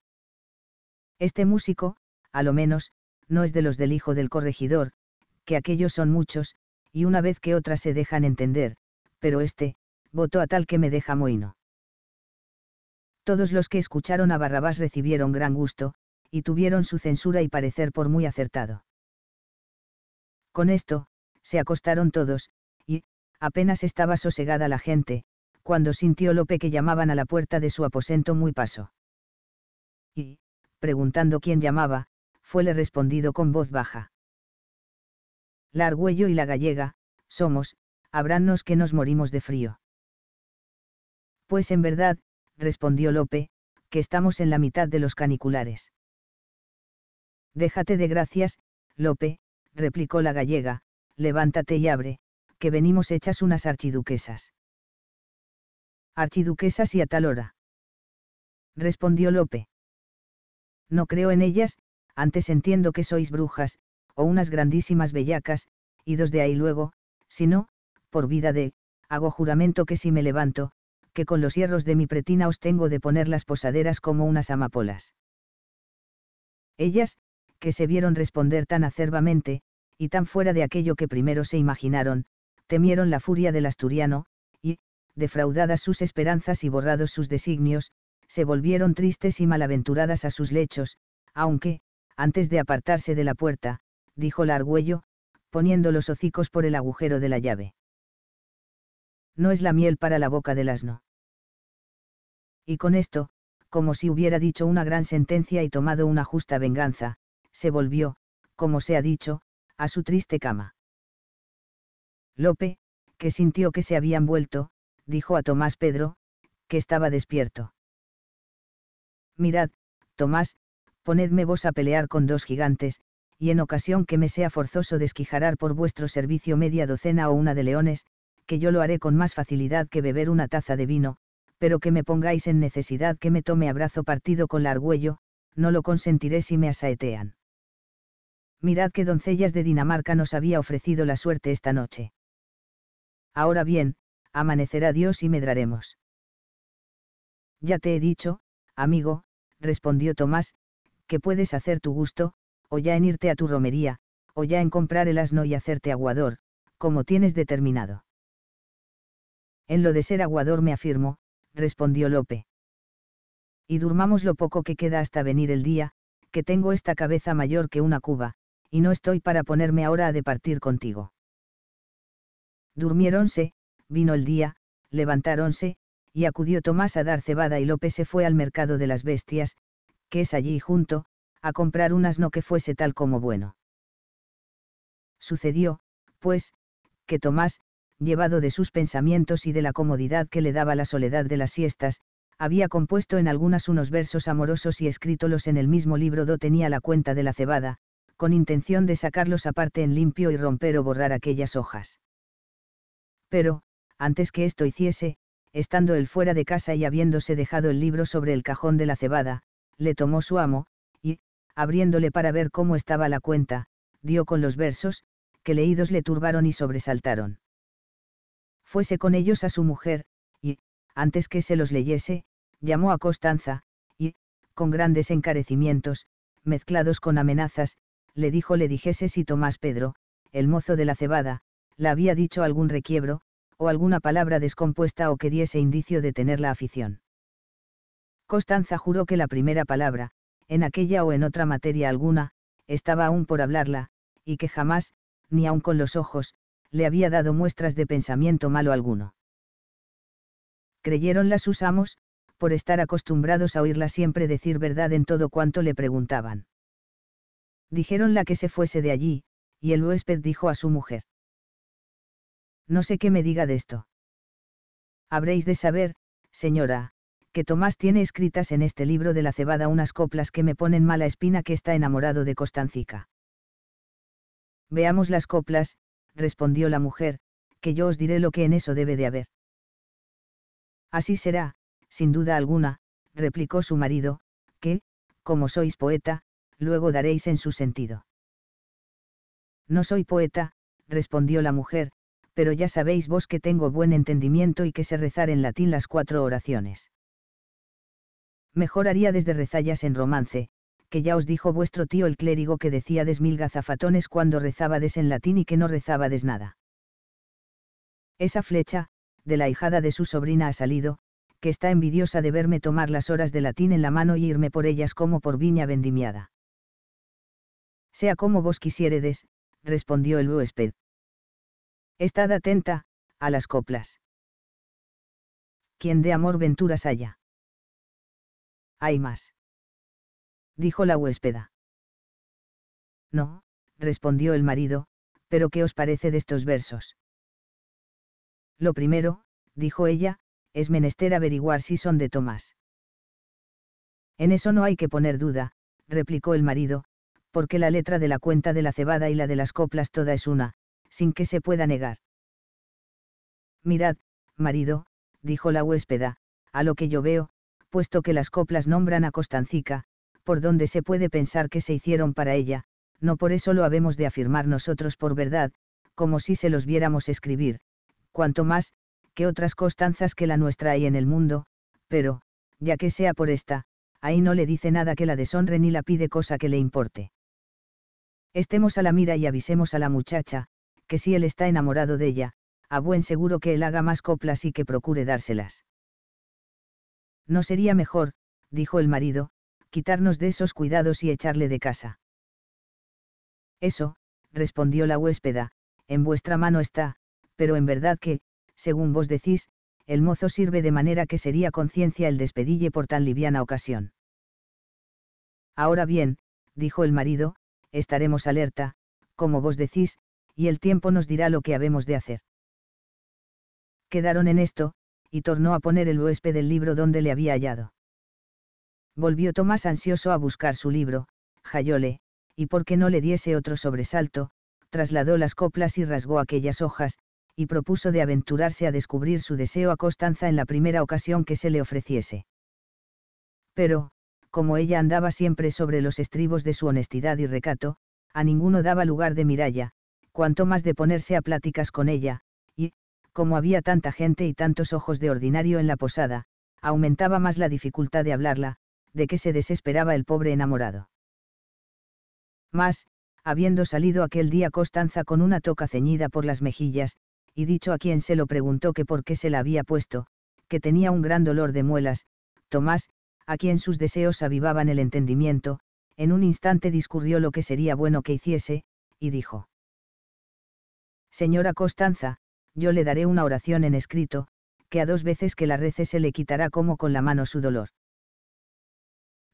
Este músico, a lo menos, no es de los del hijo del corregidor, que aquellos son muchos, y una vez que otras se dejan entender, pero este, votó a tal que me deja moino. Todos los que escucharon a Barrabás recibieron gran gusto, y tuvieron su censura y parecer por muy acertado. Con esto, se acostaron todos, y, apenas estaba sosegada la gente, cuando sintió Lope que llamaban a la puerta de su aposento muy paso. Y, preguntando quién llamaba, fuele respondido con voz baja. La Argüello y la gallega, somos, habránnos que nos morimos de frío. Pues en verdad, respondió Lope, que estamos en la mitad de los caniculares. Déjate de gracias, Lope, replicó la gallega, levántate y abre, que venimos hechas unas archiduquesas. Archiduquesas y a tal hora. Respondió Lope. No creo en ellas, antes entiendo que sois brujas, o unas grandísimas bellacas, idos de ahí luego, si no, por vida de, hago juramento que si me levanto, que con los hierros de mi pretina os tengo de poner las posaderas como unas amapolas. Ellas, que se vieron responder tan acerbamente, y tan fuera de aquello que primero se imaginaron, temieron la furia del asturiano, y, defraudadas sus esperanzas y borrados sus designios, se volvieron tristes y malaventuradas a sus lechos, aunque, antes de apartarse de la puerta, dijo argüello, poniendo los hocicos por el agujero de la llave. No es la miel para la boca del asno. Y con esto, como si hubiera dicho una gran sentencia y tomado una justa venganza, se volvió, como se ha dicho, a su triste cama. Lope, que sintió que se habían vuelto, dijo a Tomás Pedro, que estaba despierto. Mirad, Tomás, ponedme vos a pelear con dos gigantes, y en ocasión que me sea forzoso desquijarar por vuestro servicio media docena o una de leones, que yo lo haré con más facilidad que beber una taza de vino, pero que me pongáis en necesidad que me tome abrazo partido con la argüello, no lo consentiré si me asaetean mirad qué doncellas de Dinamarca nos había ofrecido la suerte esta noche. Ahora bien, amanecerá Dios y medraremos. Ya te he dicho, amigo, respondió Tomás, que puedes hacer tu gusto, o ya en irte a tu romería, o ya en comprar el asno y hacerte aguador, como tienes determinado. En lo de ser aguador me afirmo, respondió Lope. Y durmamos lo poco que queda hasta venir el día, que tengo esta cabeza mayor que una cuba, y no estoy para ponerme ahora a departir contigo. Durmiéronse, vino el día, levantáronse, y acudió Tomás a dar cebada y López se fue al mercado de las bestias, que es allí junto, a comprar unas no que fuese tal como bueno. Sucedió, pues, que Tomás, llevado de sus pensamientos y de la comodidad que le daba la soledad de las siestas, había compuesto en algunas unos versos amorosos y escrítolos en el mismo libro do tenía la cuenta de la cebada, con intención de sacarlos aparte en limpio y romper o borrar aquellas hojas. Pero, antes que esto hiciese, estando él fuera de casa y habiéndose dejado el libro sobre el cajón de la cebada, le tomó su amo, y, abriéndole para ver cómo estaba la cuenta, dio con los versos, que leídos le turbaron y sobresaltaron. Fuese con ellos a su mujer, y, antes que se los leyese, llamó a Costanza, y, con grandes encarecimientos, mezclados con amenazas, le dijo le dijese si Tomás Pedro, el mozo de la cebada, le había dicho algún requiebro, o alguna palabra descompuesta o que diese indicio de tener la afición. Costanza juró que la primera palabra, en aquella o en otra materia alguna, estaba aún por hablarla, y que jamás, ni aun con los ojos, le había dado muestras de pensamiento malo alguno. Creyéronla sus amos, por estar acostumbrados a oírla siempre decir verdad en todo cuanto le preguntaban la que se fuese de allí, y el huésped dijo a su mujer. No sé qué me diga de esto. Habréis de saber, señora, que Tomás tiene escritas en este libro de la cebada unas coplas que me ponen mala espina que está enamorado de Costancica. Veamos las coplas, respondió la mujer, que yo os diré lo que en eso debe de haber. Así será, sin duda alguna, replicó su marido, que, como sois poeta, luego daréis en su sentido. No soy poeta, respondió la mujer, pero ya sabéis vos que tengo buen entendimiento y que sé rezar en latín las cuatro oraciones. Mejor haría desde rezallas en romance, que ya os dijo vuestro tío el clérigo que decía mil gazafatones cuando rezabades en latín y que no rezabades nada. Esa flecha, de la hijada de su sobrina ha salido, que está envidiosa de verme tomar las horas de latín en la mano y irme por ellas como por viña vendimiada. Sea como vos quisiéredes, respondió el huésped. Estad atenta, a las coplas. Quien de amor venturas haya. Hay más. Dijo la huéspeda. No, respondió el marido, pero ¿qué os parece de estos versos? Lo primero, dijo ella, es menester averiguar si son de Tomás. En eso no hay que poner duda, replicó el marido, porque la letra de la cuenta de la cebada y la de las coplas toda es una, sin que se pueda negar. Mirad, marido, dijo la huéspeda, a lo que yo veo, puesto que las coplas nombran a Costancica, por donde se puede pensar que se hicieron para ella, no por eso lo habemos de afirmar nosotros por verdad, como si se los viéramos escribir, cuanto más, que otras costanzas que la nuestra hay en el mundo, pero, ya que sea por esta, ahí no le dice nada que la deshonre ni la pide cosa que le importe. Estemos a la mira y avisemos a la muchacha, que si él está enamorado de ella, a buen seguro que él haga más coplas y que procure dárselas. No sería mejor, dijo el marido, quitarnos de esos cuidados y echarle de casa. Eso, respondió la huéspeda, en vuestra mano está, pero en verdad que, según vos decís, el mozo sirve de manera que sería conciencia el despedille por tan liviana ocasión. Ahora bien, dijo el marido, estaremos alerta, como vos decís, y el tiempo nos dirá lo que habemos de hacer. Quedaron en esto, y tornó a poner el huésped del libro donde le había hallado. Volvió Tomás ansioso a buscar su libro, jayóle, y porque no le diese otro sobresalto, trasladó las coplas y rasgó aquellas hojas, y propuso de aventurarse a descubrir su deseo a Costanza en la primera ocasión que se le ofreciese. Pero, como ella andaba siempre sobre los estribos de su honestidad y recato, a ninguno daba lugar de miralla, cuanto más de ponerse a pláticas con ella, y, como había tanta gente y tantos ojos de ordinario en la posada, aumentaba más la dificultad de hablarla, de que se desesperaba el pobre enamorado. Mas, habiendo salido aquel día Costanza con una toca ceñida por las mejillas, y dicho a quien se lo preguntó que por qué se la había puesto, que tenía un gran dolor de muelas, Tomás, a quien sus deseos avivaban el entendimiento, en un instante discurrió lo que sería bueno que hiciese, y dijo. Señora Costanza, yo le daré una oración en escrito, que a dos veces que la rece se le quitará como con la mano su dolor.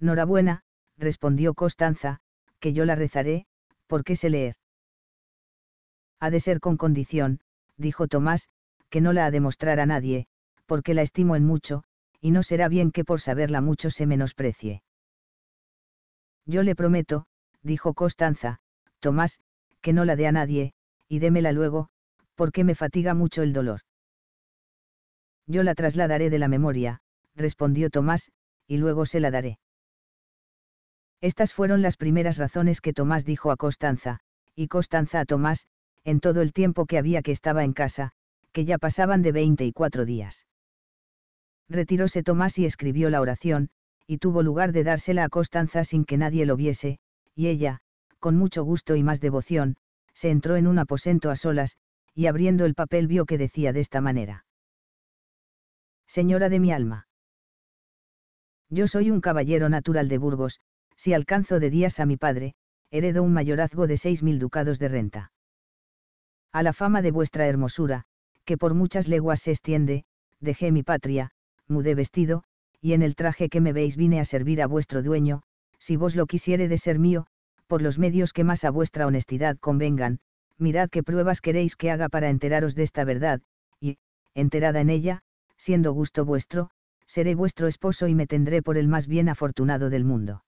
Norabuena, respondió Costanza, que yo la rezaré, porque sé leer. Ha de ser con condición, dijo Tomás, que no la ha de mostrar a nadie, porque la estimo en mucho, y no será bien que por saberla mucho se menosprecie. Yo le prometo, dijo Costanza, Tomás, que no la dé a nadie, y démela luego, porque me fatiga mucho el dolor. Yo la trasladaré de la memoria, respondió Tomás, y luego se la daré. Estas fueron las primeras razones que Tomás dijo a Costanza, y Costanza a Tomás, en todo el tiempo que había que estaba en casa, que ya pasaban de 24 días retiróse Tomás y escribió la oración, y tuvo lugar de dársela a Costanza sin que nadie lo viese, y ella, con mucho gusto y más devoción, se entró en un aposento a solas, y abriendo el papel vio que decía de esta manera. Señora de mi alma. Yo soy un caballero natural de Burgos, si alcanzo de días a mi padre, heredo un mayorazgo de seis mil ducados de renta. A la fama de vuestra hermosura, que por muchas leguas se extiende, dejé mi patria, mudé vestido, y en el traje que me veis vine a servir a vuestro dueño, si vos lo quisiere de ser mío, por los medios que más a vuestra honestidad convengan, mirad qué pruebas queréis que haga para enteraros de esta verdad, y, enterada en ella, siendo gusto vuestro, seré vuestro esposo y me tendré por el más bien afortunado del mundo.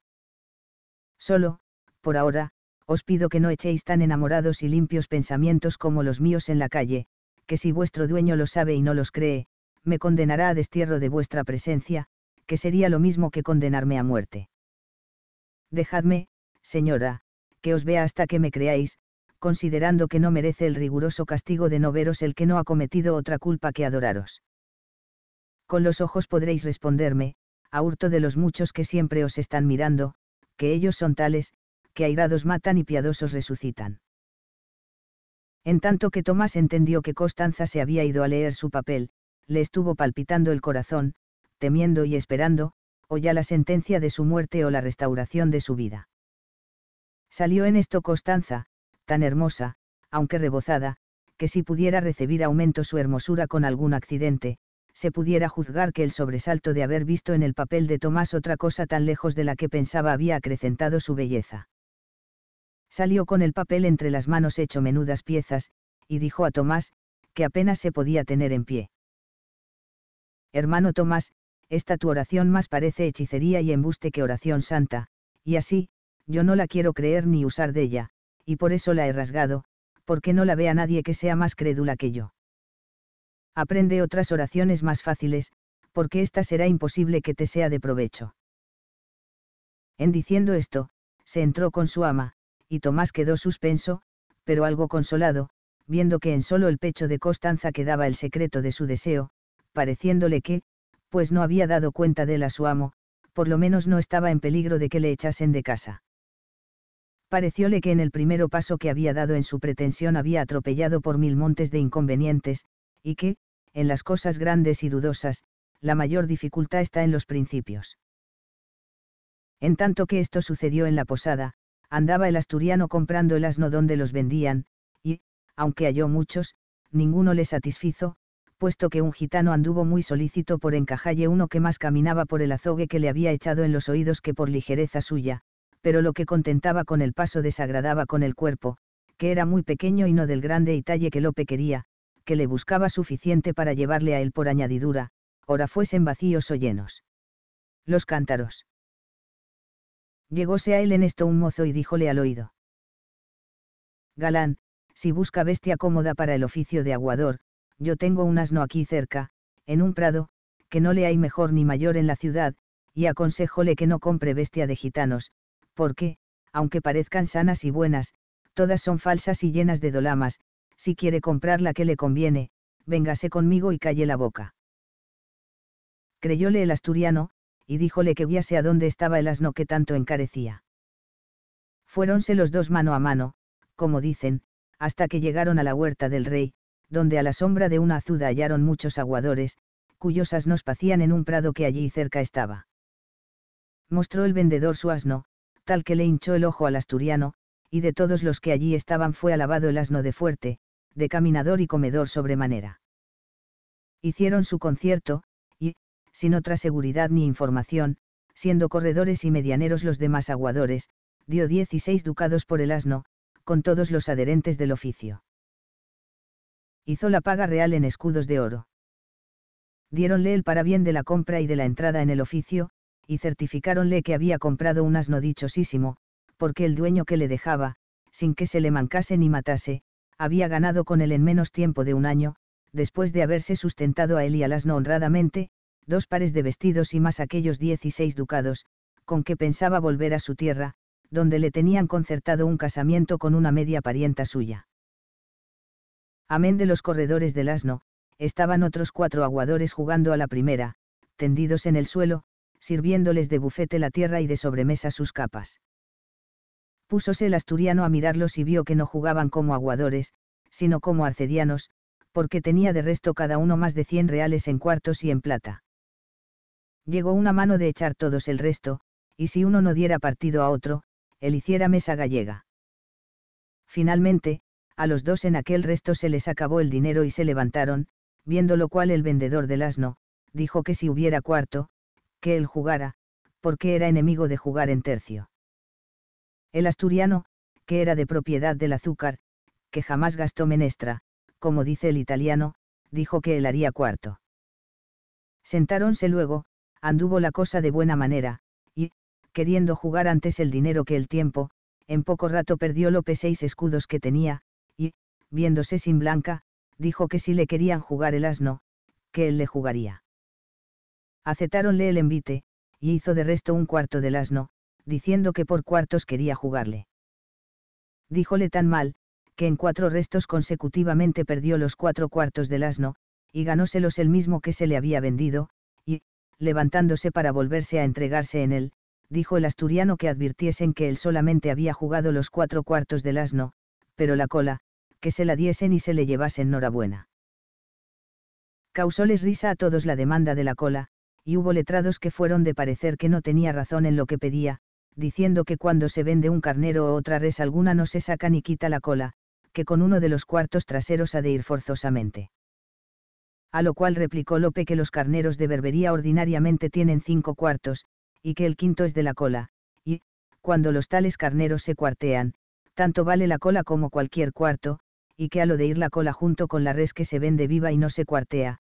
Solo, por ahora, os pido que no echéis tan enamorados y limpios pensamientos como los míos en la calle, que si vuestro dueño lo sabe y no los cree, me condenará a destierro de vuestra presencia, que sería lo mismo que condenarme a muerte. Dejadme, señora, que os vea hasta que me creáis, considerando que no merece el riguroso castigo de no veros el que no ha cometido otra culpa que adoraros. Con los ojos podréis responderme, a hurto de los muchos que siempre os están mirando, que ellos son tales, que airados matan y piadosos resucitan. En tanto que Tomás entendió que Costanza se había ido a leer su papel, le estuvo palpitando el corazón, temiendo y esperando, o ya la sentencia de su muerte o la restauración de su vida. Salió en esto Constanza, tan hermosa, aunque rebozada, que si pudiera recibir aumento su hermosura con algún accidente, se pudiera juzgar que el sobresalto de haber visto en el papel de Tomás otra cosa tan lejos de la que pensaba había acrecentado su belleza. Salió con el papel entre las manos hecho menudas piezas, y dijo a Tomás, que apenas se podía tener en pie. Hermano Tomás, esta tu oración más parece hechicería y embuste que oración santa, y así, yo no la quiero creer ni usar de ella, y por eso la he rasgado, porque no la vea nadie que sea más crédula que yo. Aprende otras oraciones más fáciles, porque esta será imposible que te sea de provecho. En diciendo esto, se entró con su ama, y Tomás quedó suspenso, pero algo consolado, viendo que en solo el pecho de Costanza quedaba el secreto de su deseo, pareciéndole que, pues no había dado cuenta de él a su amo, por lo menos no estaba en peligro de que le echasen de casa. Parecióle que en el primero paso que había dado en su pretensión había atropellado por mil montes de inconvenientes, y que, en las cosas grandes y dudosas, la mayor dificultad está en los principios. En tanto que esto sucedió en la posada, andaba el asturiano comprando el asno donde los vendían, y, aunque halló muchos, ninguno le satisfizo, puesto que un gitano anduvo muy solícito por encajalle uno que más caminaba por el azogue que le había echado en los oídos que por ligereza suya, pero lo que contentaba con el paso desagradaba con el cuerpo, que era muy pequeño y no del grande y talle que Lope quería, que le buscaba suficiente para llevarle a él por añadidura, ora fuesen vacíos o llenos. Los cántaros. Llegóse a él en esto un mozo y díjole al oído. Galán, si busca bestia cómoda para el oficio de aguador, yo tengo un asno aquí cerca, en un prado, que no le hay mejor ni mayor en la ciudad, y aconsejole que no compre bestia de gitanos, porque, aunque parezcan sanas y buenas, todas son falsas y llenas de dolamas, si quiere comprar la que le conviene, véngase conmigo y calle la boca. Creyóle el asturiano, y díjole que viese a dónde estaba el asno que tanto encarecía. Fuéronse los dos mano a mano, como dicen, hasta que llegaron a la huerta del rey, donde a la sombra de una azuda hallaron muchos aguadores, cuyos asnos pacían en un prado que allí cerca estaba. Mostró el vendedor su asno, tal que le hinchó el ojo al asturiano, y de todos los que allí estaban fue alabado el asno de fuerte, de caminador y comedor sobremanera. Hicieron su concierto, y, sin otra seguridad ni información, siendo corredores y medianeros los demás aguadores, dio 16 ducados por el asno, con todos los adherentes del oficio hizo la paga real en escudos de oro. Diéronle el parabién de la compra y de la entrada en el oficio, y certificáronle que había comprado un asno dichosísimo, porque el dueño que le dejaba, sin que se le mancase ni matase, había ganado con él en menos tiempo de un año, después de haberse sustentado a él y al asno honradamente, dos pares de vestidos y más aquellos dieciséis ducados, con que pensaba volver a su tierra, donde le tenían concertado un casamiento con una media parienta suya. Amén de los corredores del asno, estaban otros cuatro aguadores jugando a la primera, tendidos en el suelo, sirviéndoles de bufete la tierra y de sobremesa sus capas. Púsose el asturiano a mirarlos y vio que no jugaban como aguadores, sino como arcedianos, porque tenía de resto cada uno más de cien reales en cuartos y en plata. Llegó una mano de echar todos el resto, y si uno no diera partido a otro, él hiciera mesa gallega. Finalmente, a los dos en aquel resto se les acabó el dinero y se levantaron, viendo lo cual el vendedor del asno, dijo que si hubiera cuarto, que él jugara, porque era enemigo de jugar en tercio. El asturiano, que era de propiedad del azúcar, que jamás gastó menestra, como dice el italiano, dijo que él haría cuarto. Sentáronse luego, anduvo la cosa de buena manera, y, queriendo jugar antes el dinero que el tiempo, en poco rato perdió López seis escudos que tenía, viéndose sin blanca, dijo que si le querían jugar el asno, que él le jugaría. Aceptáronle el envite, y hizo de resto un cuarto del asno, diciendo que por cuartos quería jugarle. Díjole tan mal, que en cuatro restos consecutivamente perdió los cuatro cuartos del asno, y ganóselos el mismo que se le había vendido, y, levantándose para volverse a entregarse en él, dijo el asturiano que advirtiesen que él solamente había jugado los cuatro cuartos del asno, pero la cola, que se la diesen y se le llevasen enhorabuena. Causóles risa a todos la demanda de la cola, y hubo letrados que fueron de parecer que no tenía razón en lo que pedía, diciendo que cuando se vende un carnero o otra res alguna no se saca ni quita la cola, que con uno de los cuartos traseros ha de ir forzosamente. A lo cual replicó Lope que los carneros de Berbería ordinariamente tienen cinco cuartos, y que el quinto es de la cola, y, cuando los tales carneros se cuartean, tanto vale la cola como cualquier cuarto, y que a lo de ir la cola junto con la res que se vende viva y no se cuartea,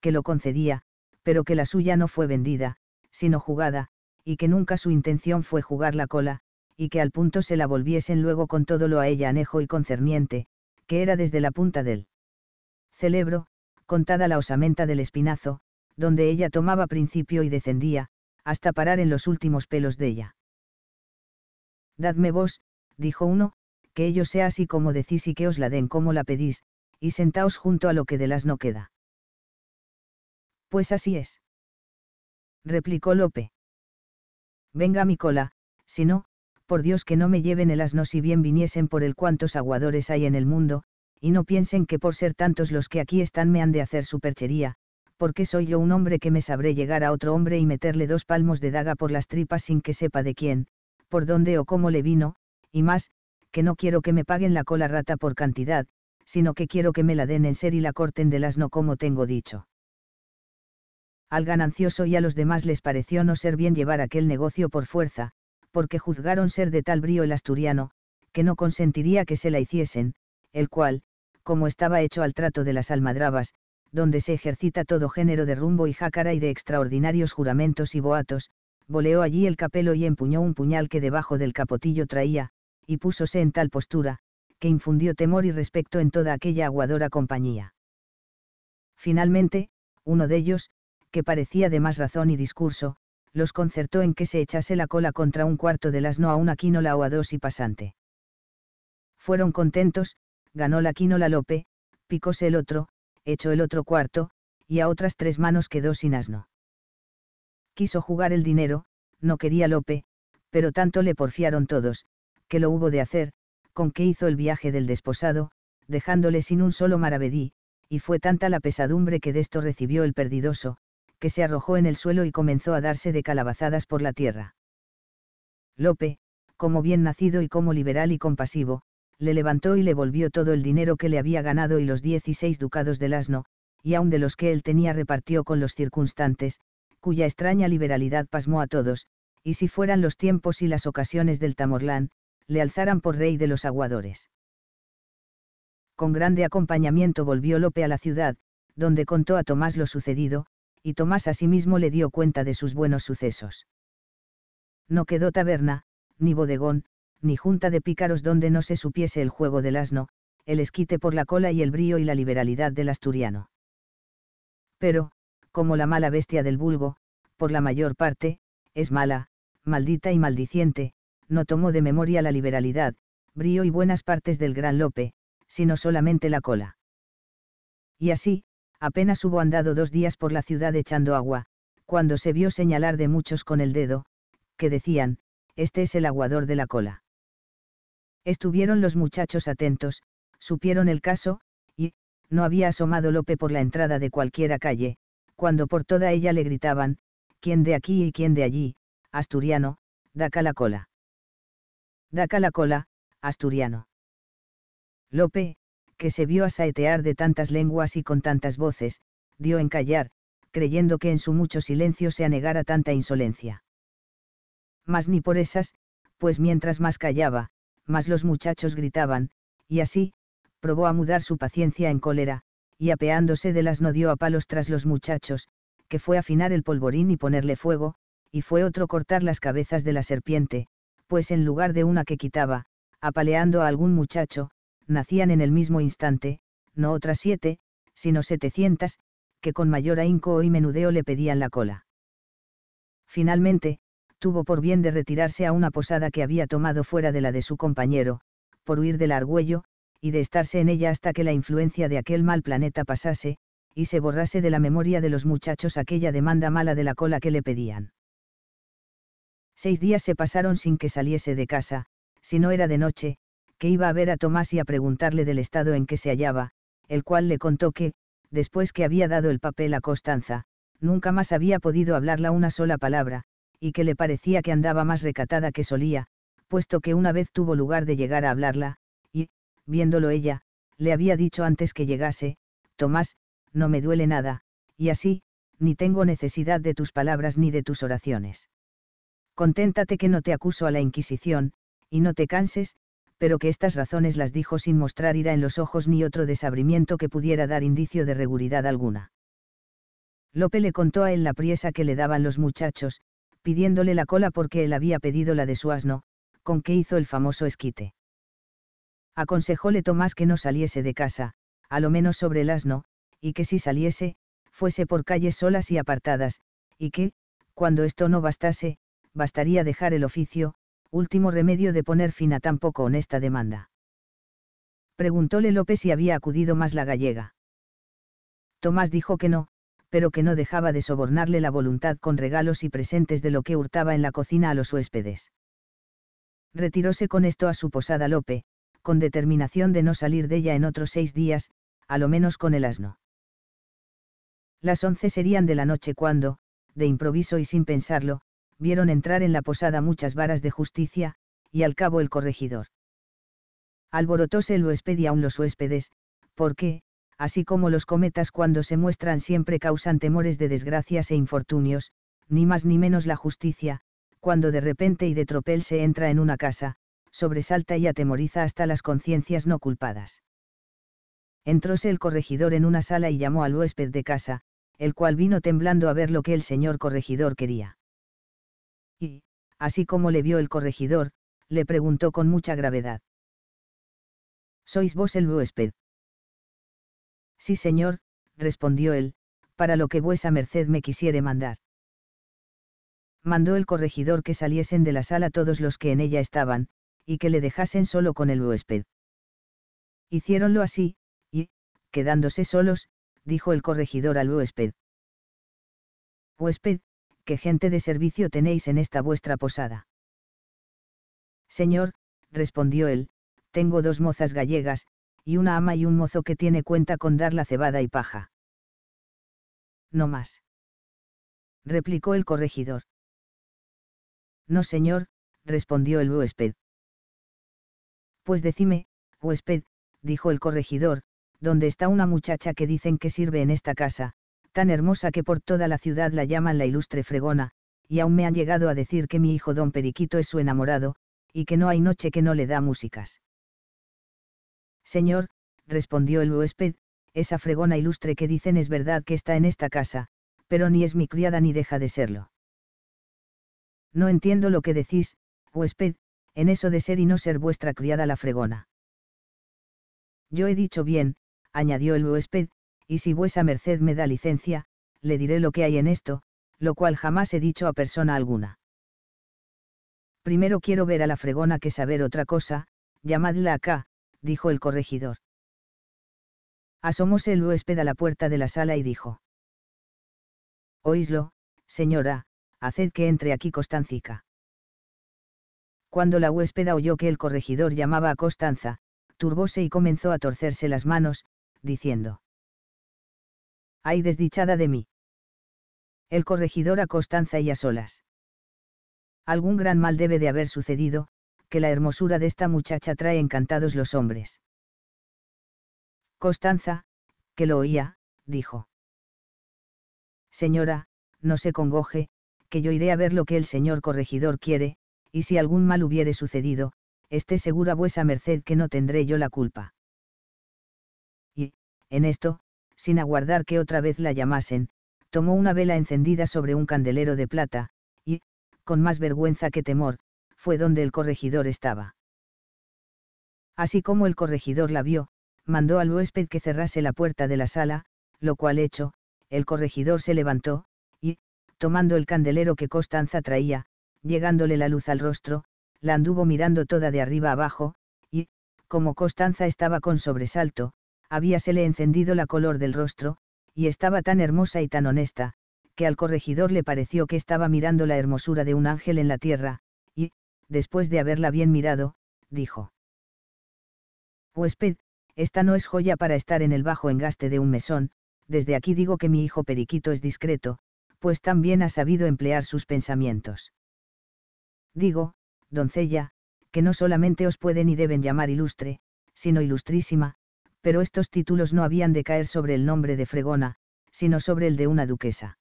que lo concedía, pero que la suya no fue vendida, sino jugada, y que nunca su intención fue jugar la cola, y que al punto se la volviesen luego con todo lo a ella anejo y concerniente, que era desde la punta del celebro, contada la osamenta del espinazo, donde ella tomaba principio y descendía, hasta parar en los últimos pelos de ella. Dadme vos, dijo uno, que ello sea así como decís y que os la den como la pedís, y sentaos junto a lo que de las no queda. Pues así es. Replicó Lope. Venga mi cola, si no, por Dios que no me lleven el asno si bien viniesen por el cuantos aguadores hay en el mundo, y no piensen que por ser tantos los que aquí están me han de hacer superchería, porque soy yo un hombre que me sabré llegar a otro hombre y meterle dos palmos de daga por las tripas sin que sepa de quién, por dónde o cómo le vino, y más, que no quiero que me paguen la cola rata por cantidad, sino que quiero que me la den en ser y la corten del asno como tengo dicho. Al ganancioso y a los demás les pareció no ser bien llevar aquel negocio por fuerza, porque juzgaron ser de tal brío el asturiano, que no consentiría que se la hiciesen, el cual, como estaba hecho al trato de las almadrabas, donde se ejercita todo género de rumbo y jácara y de extraordinarios juramentos y boatos, voleó allí el capelo y empuñó un puñal que debajo del capotillo traía, y púsose en tal postura, que infundió temor y respeto en toda aquella aguadora compañía. Finalmente, uno de ellos, que parecía de más razón y discurso, los concertó en que se echase la cola contra un cuarto del asno a una quínola o a dos y pasante. Fueron contentos, ganó la quínola Lope, picóse el otro, echó el otro cuarto, y a otras tres manos quedó sin asno. Quiso jugar el dinero, no quería Lope, pero tanto le porfiaron todos, que lo hubo de hacer, con que hizo el viaje del desposado, dejándole sin un solo maravedí, y fue tanta la pesadumbre que de esto recibió el perdidoso, que se arrojó en el suelo y comenzó a darse de calabazadas por la tierra. Lope, como bien nacido y como liberal y compasivo, le levantó y le volvió todo el dinero que le había ganado y los seis ducados del asno, y aun de los que él tenía repartió con los circunstantes, cuya extraña liberalidad pasmó a todos, y si fueran los tiempos y las ocasiones del Tamorlán, le alzaran por rey de los aguadores. Con grande acompañamiento volvió Lope a la ciudad, donde contó a Tomás lo sucedido, y Tomás asimismo le dio cuenta de sus buenos sucesos. No quedó taberna, ni bodegón, ni junta de pícaros donde no se supiese el juego del asno, el esquite por la cola y el brío y la liberalidad del asturiano. Pero, como la mala bestia del vulgo, por la mayor parte, es mala, maldita y maldiciente, no tomó de memoria la liberalidad, brío y buenas partes del gran Lope, sino solamente la cola. Y así, apenas hubo andado dos días por la ciudad echando agua, cuando se vio señalar de muchos con el dedo, que decían, este es el aguador de la cola. Estuvieron los muchachos atentos, supieron el caso, y, no había asomado Lope por la entrada de cualquiera calle, cuando por toda ella le gritaban, ¿quién de aquí y quién de allí, asturiano, daca la cola? Daca la cola, asturiano. Lope, que se vio asaetear de tantas lenguas y con tantas voces, dio en callar, creyendo que en su mucho silencio se anegara tanta insolencia. Mas ni por esas, pues mientras más callaba, más los muchachos gritaban, y así, probó a mudar su paciencia en cólera, y apeándose de las no dio a palos tras los muchachos, que fue afinar el polvorín y ponerle fuego, y fue otro cortar las cabezas de la serpiente, pues en lugar de una que quitaba, apaleando a algún muchacho, nacían en el mismo instante, no otras siete, sino setecientas, que con mayor ahínco y menudeo le pedían la cola. Finalmente, tuvo por bien de retirarse a una posada que había tomado fuera de la de su compañero, por huir del argüello, y de estarse en ella hasta que la influencia de aquel mal planeta pasase, y se borrase de la memoria de los muchachos aquella demanda mala de la cola que le pedían. Seis días se pasaron sin que saliese de casa, si no era de noche, que iba a ver a Tomás y a preguntarle del estado en que se hallaba, el cual le contó que, después que había dado el papel a Constanza, nunca más había podido hablarla una sola palabra, y que le parecía que andaba más recatada que solía, puesto que una vez tuvo lugar de llegar a hablarla, y, viéndolo ella, le había dicho antes que llegase, Tomás, no me duele nada, y así, ni tengo necesidad de tus palabras ni de tus oraciones. Conténtate que no te acuso a la Inquisición, y no te canses, pero que estas razones las dijo sin mostrar ira en los ojos ni otro desabrimiento que pudiera dar indicio de regularidad alguna. Lope le contó a él la priesa que le daban los muchachos, pidiéndole la cola porque él había pedido la de su asno, con que hizo el famoso esquite. Aconsejóle Tomás que no saliese de casa, a lo menos sobre el asno, y que si saliese, fuese por calles solas y apartadas, y que, cuando esto no bastase, bastaría dejar el oficio, último remedio de poner fin a tan poco honesta demanda. Preguntóle López si había acudido más la gallega. Tomás dijo que no, pero que no dejaba de sobornarle la voluntad con regalos y presentes de lo que hurtaba en la cocina a los huéspedes. Retiróse con esto a su posada Lope, con determinación de no salir de ella en otros seis días, a lo menos con el asno. Las once serían de la noche cuando, de improviso y sin pensarlo, vieron entrar en la posada muchas varas de justicia, y al cabo el corregidor. Alborotóse el huésped y aun los huéspedes, porque, así como los cometas cuando se muestran siempre causan temores de desgracias e infortunios, ni más ni menos la justicia, cuando de repente y de tropel se entra en una casa, sobresalta y atemoriza hasta las conciencias no culpadas. Entróse el corregidor en una sala y llamó al huésped de casa, el cual vino temblando a ver lo que el señor corregidor quería así como le vio el corregidor, le preguntó con mucha gravedad. ¿Sois vos el huésped? Sí, señor, respondió él, para lo que vuesa merced me quisiere mandar. Mandó el corregidor que saliesen de la sala todos los que en ella estaban, y que le dejasen solo con el huésped. Hiciéronlo así, y, quedándose solos, dijo el corregidor al huésped. Huésped, qué gente de servicio tenéis en esta vuestra posada. Señor, respondió él, tengo dos mozas gallegas, y una ama y un mozo que tiene cuenta con dar la cebada y paja. No más. Replicó el corregidor. No, señor, respondió el huésped. Pues decime, huésped, dijo el corregidor, ¿dónde está una muchacha que dicen que sirve en esta casa, tan hermosa que por toda la ciudad la llaman la ilustre fregona, y aún me han llegado a decir que mi hijo don Periquito es su enamorado, y que no hay noche que no le da músicas. Señor, respondió el huésped, esa fregona ilustre que dicen es verdad que está en esta casa, pero ni es mi criada ni deja de serlo. No entiendo lo que decís, huésped, en eso de ser y no ser vuestra criada la fregona. Yo he dicho bien, añadió el huésped, y si vuesa merced me da licencia, le diré lo que hay en esto, lo cual jamás he dicho a persona alguna. Primero quiero ver a la fregona que saber otra cosa, llamadla acá, dijo el corregidor. Asomóse el huésped a la puerta de la sala y dijo. Oíslo, señora, haced que entre aquí Costancica. Cuando la huéspeda oyó que el corregidor llamaba a Costanza, turbóse y comenzó a torcerse las manos, diciendo ay desdichada de mí. El corregidor a Costanza y a solas. Algún gran mal debe de haber sucedido, que la hermosura de esta muchacha trae encantados los hombres. Costanza, que lo oía, dijo. Señora, no se congoje, que yo iré a ver lo que el señor corregidor quiere, y si algún mal hubiere sucedido, esté segura vuesa merced que no tendré yo la culpa. Y, en esto, sin aguardar que otra vez la llamasen, tomó una vela encendida sobre un candelero de plata, y, con más vergüenza que temor, fue donde el corregidor estaba. Así como el corregidor la vio, mandó al huésped que cerrase la puerta de la sala, lo cual hecho, el corregidor se levantó, y, tomando el candelero que Costanza traía, llegándole la luz al rostro, la anduvo mirando toda de arriba abajo, y, como Costanza estaba con sobresalto, habíasele encendido la color del rostro, y estaba tan hermosa y tan honesta, que al corregidor le pareció que estaba mirando la hermosura de un ángel en la tierra, y, después de haberla bien mirado, dijo. Huésped, esta no es joya para estar en el bajo engaste de un mesón, desde aquí digo que mi hijo Periquito es discreto, pues también ha sabido emplear sus pensamientos. Digo, doncella, que no solamente os pueden y deben llamar ilustre, sino ilustrísima, pero estos títulos no habían de caer sobre el nombre de Fregona, sino sobre el de una duquesa.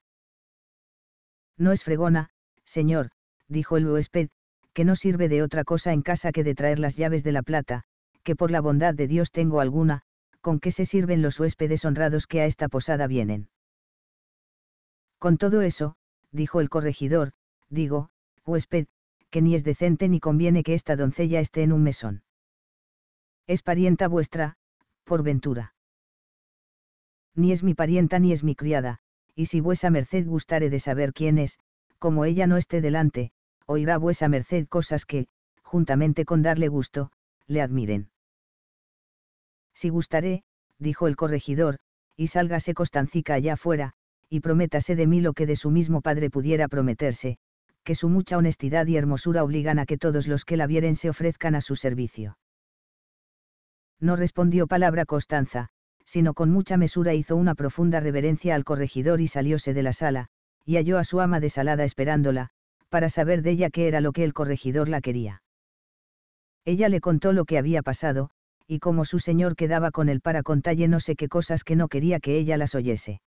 No es Fregona, señor, dijo el huésped, que no sirve de otra cosa en casa que de traer las llaves de la plata, que por la bondad de Dios tengo alguna, con qué se sirven los huéspedes honrados que a esta posada vienen. Con todo eso, dijo el corregidor, digo, huésped, que ni es decente ni conviene que esta doncella esté en un mesón. Es parienta vuestra, por ventura. Ni es mi parienta ni es mi criada, y si vuesa merced gustare de saber quién es, como ella no esté delante, oirá vuesa merced cosas que, juntamente con darle gusto, le admiren. Si gustaré, dijo el corregidor, y sálgase Costancica allá afuera, y prométase de mí lo que de su mismo padre pudiera prometerse, que su mucha honestidad y hermosura obligan a que todos los que la vieren se ofrezcan a su servicio. No respondió palabra constanza, sino con mucha mesura hizo una profunda reverencia al corregidor y salióse de la sala, y halló a su ama desalada esperándola, para saber de ella qué era lo que el corregidor la quería. Ella le contó lo que había pasado, y como su señor quedaba con él para contalle no sé qué cosas que no quería que ella las oyese.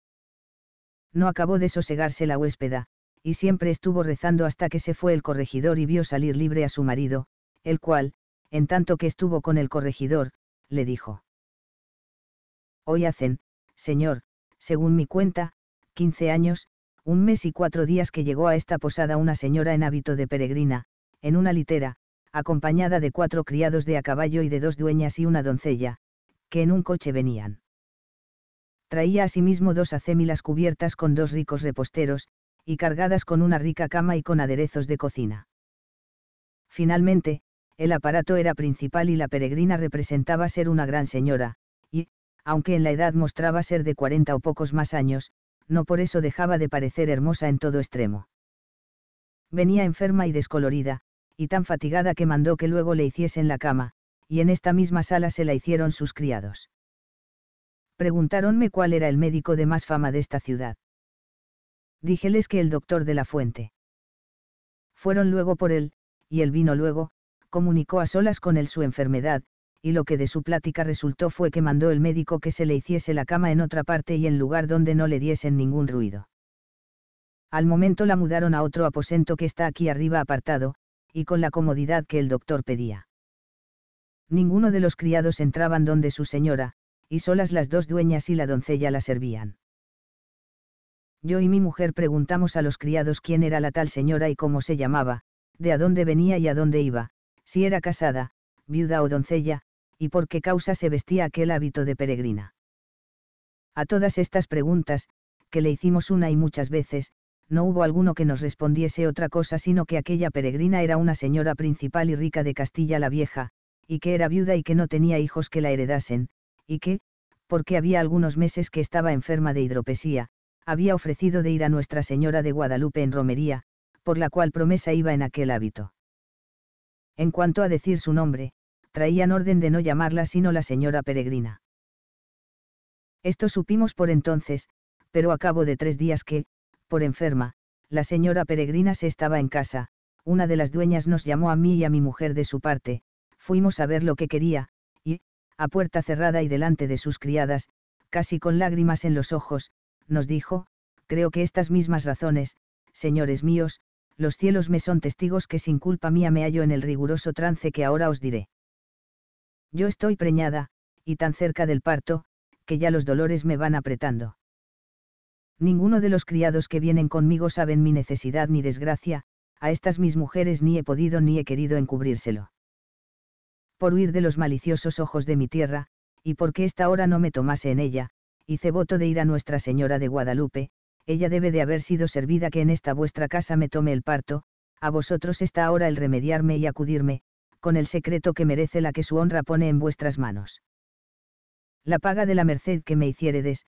No acabó de sosegarse la huéspeda, y siempre estuvo rezando hasta que se fue el corregidor y vio salir libre a su marido, el cual, en tanto que estuvo con el corregidor, le dijo. Hoy hacen, señor, según mi cuenta, quince años, un mes y cuatro días que llegó a esta posada una señora en hábito de peregrina, en una litera, acompañada de cuatro criados de a caballo y de dos dueñas y una doncella, que en un coche venían. Traía asimismo dos acémilas cubiertas con dos ricos reposteros, y cargadas con una rica cama y con aderezos de cocina. Finalmente, el aparato era principal y la peregrina representaba ser una gran señora, y, aunque en la edad mostraba ser de cuarenta o pocos más años, no por eso dejaba de parecer hermosa en todo extremo. Venía enferma y descolorida, y tan fatigada que mandó que luego le hiciesen la cama, y en esta misma sala se la hicieron sus criados. Preguntáronme cuál era el médico de más fama de esta ciudad. Díjeles que el doctor de la fuente. Fueron luego por él, y él vino luego, comunicó a solas con él su enfermedad, y lo que de su plática resultó fue que mandó el médico que se le hiciese la cama en otra parte y en lugar donde no le diesen ningún ruido. Al momento la mudaron a otro aposento que está aquí arriba apartado, y con la comodidad que el doctor pedía. Ninguno de los criados entraban donde su señora, y solas las dos dueñas y la doncella la servían. Yo y mi mujer preguntamos a los criados quién era la tal señora y cómo se llamaba, de a dónde venía y a dónde iba, si era casada, viuda o doncella, y por qué causa se vestía aquel hábito de peregrina. A todas estas preguntas, que le hicimos una y muchas veces, no hubo alguno que nos respondiese otra cosa sino que aquella peregrina era una señora principal y rica de Castilla la Vieja, y que era viuda y que no tenía hijos que la heredasen, y que, porque había algunos meses que estaba enferma de hidropesía, había ofrecido de ir a Nuestra Señora de Guadalupe en romería, por la cual promesa iba en aquel hábito. En cuanto a decir su nombre, traían orden de no llamarla sino la señora peregrina. Esto supimos por entonces, pero a cabo de tres días que, por enferma, la señora peregrina se estaba en casa, una de las dueñas nos llamó a mí y a mi mujer de su parte, fuimos a ver lo que quería, y, a puerta cerrada y delante de sus criadas, casi con lágrimas en los ojos, nos dijo, creo que estas mismas razones, señores míos, los cielos me son testigos que sin culpa mía me hallo en el riguroso trance que ahora os diré. Yo estoy preñada, y tan cerca del parto, que ya los dolores me van apretando. Ninguno de los criados que vienen conmigo saben mi necesidad ni desgracia, a estas mis mujeres ni he podido ni he querido encubrírselo. Por huir de los maliciosos ojos de mi tierra, y porque esta hora no me tomase en ella, hice voto de ir a Nuestra Señora de Guadalupe, ella debe de haber sido servida que en esta vuestra casa me tome el parto, a vosotros está ahora el remediarme y acudirme, con el secreto que merece la que su honra pone en vuestras manos. La paga de la merced que me hiciéredes,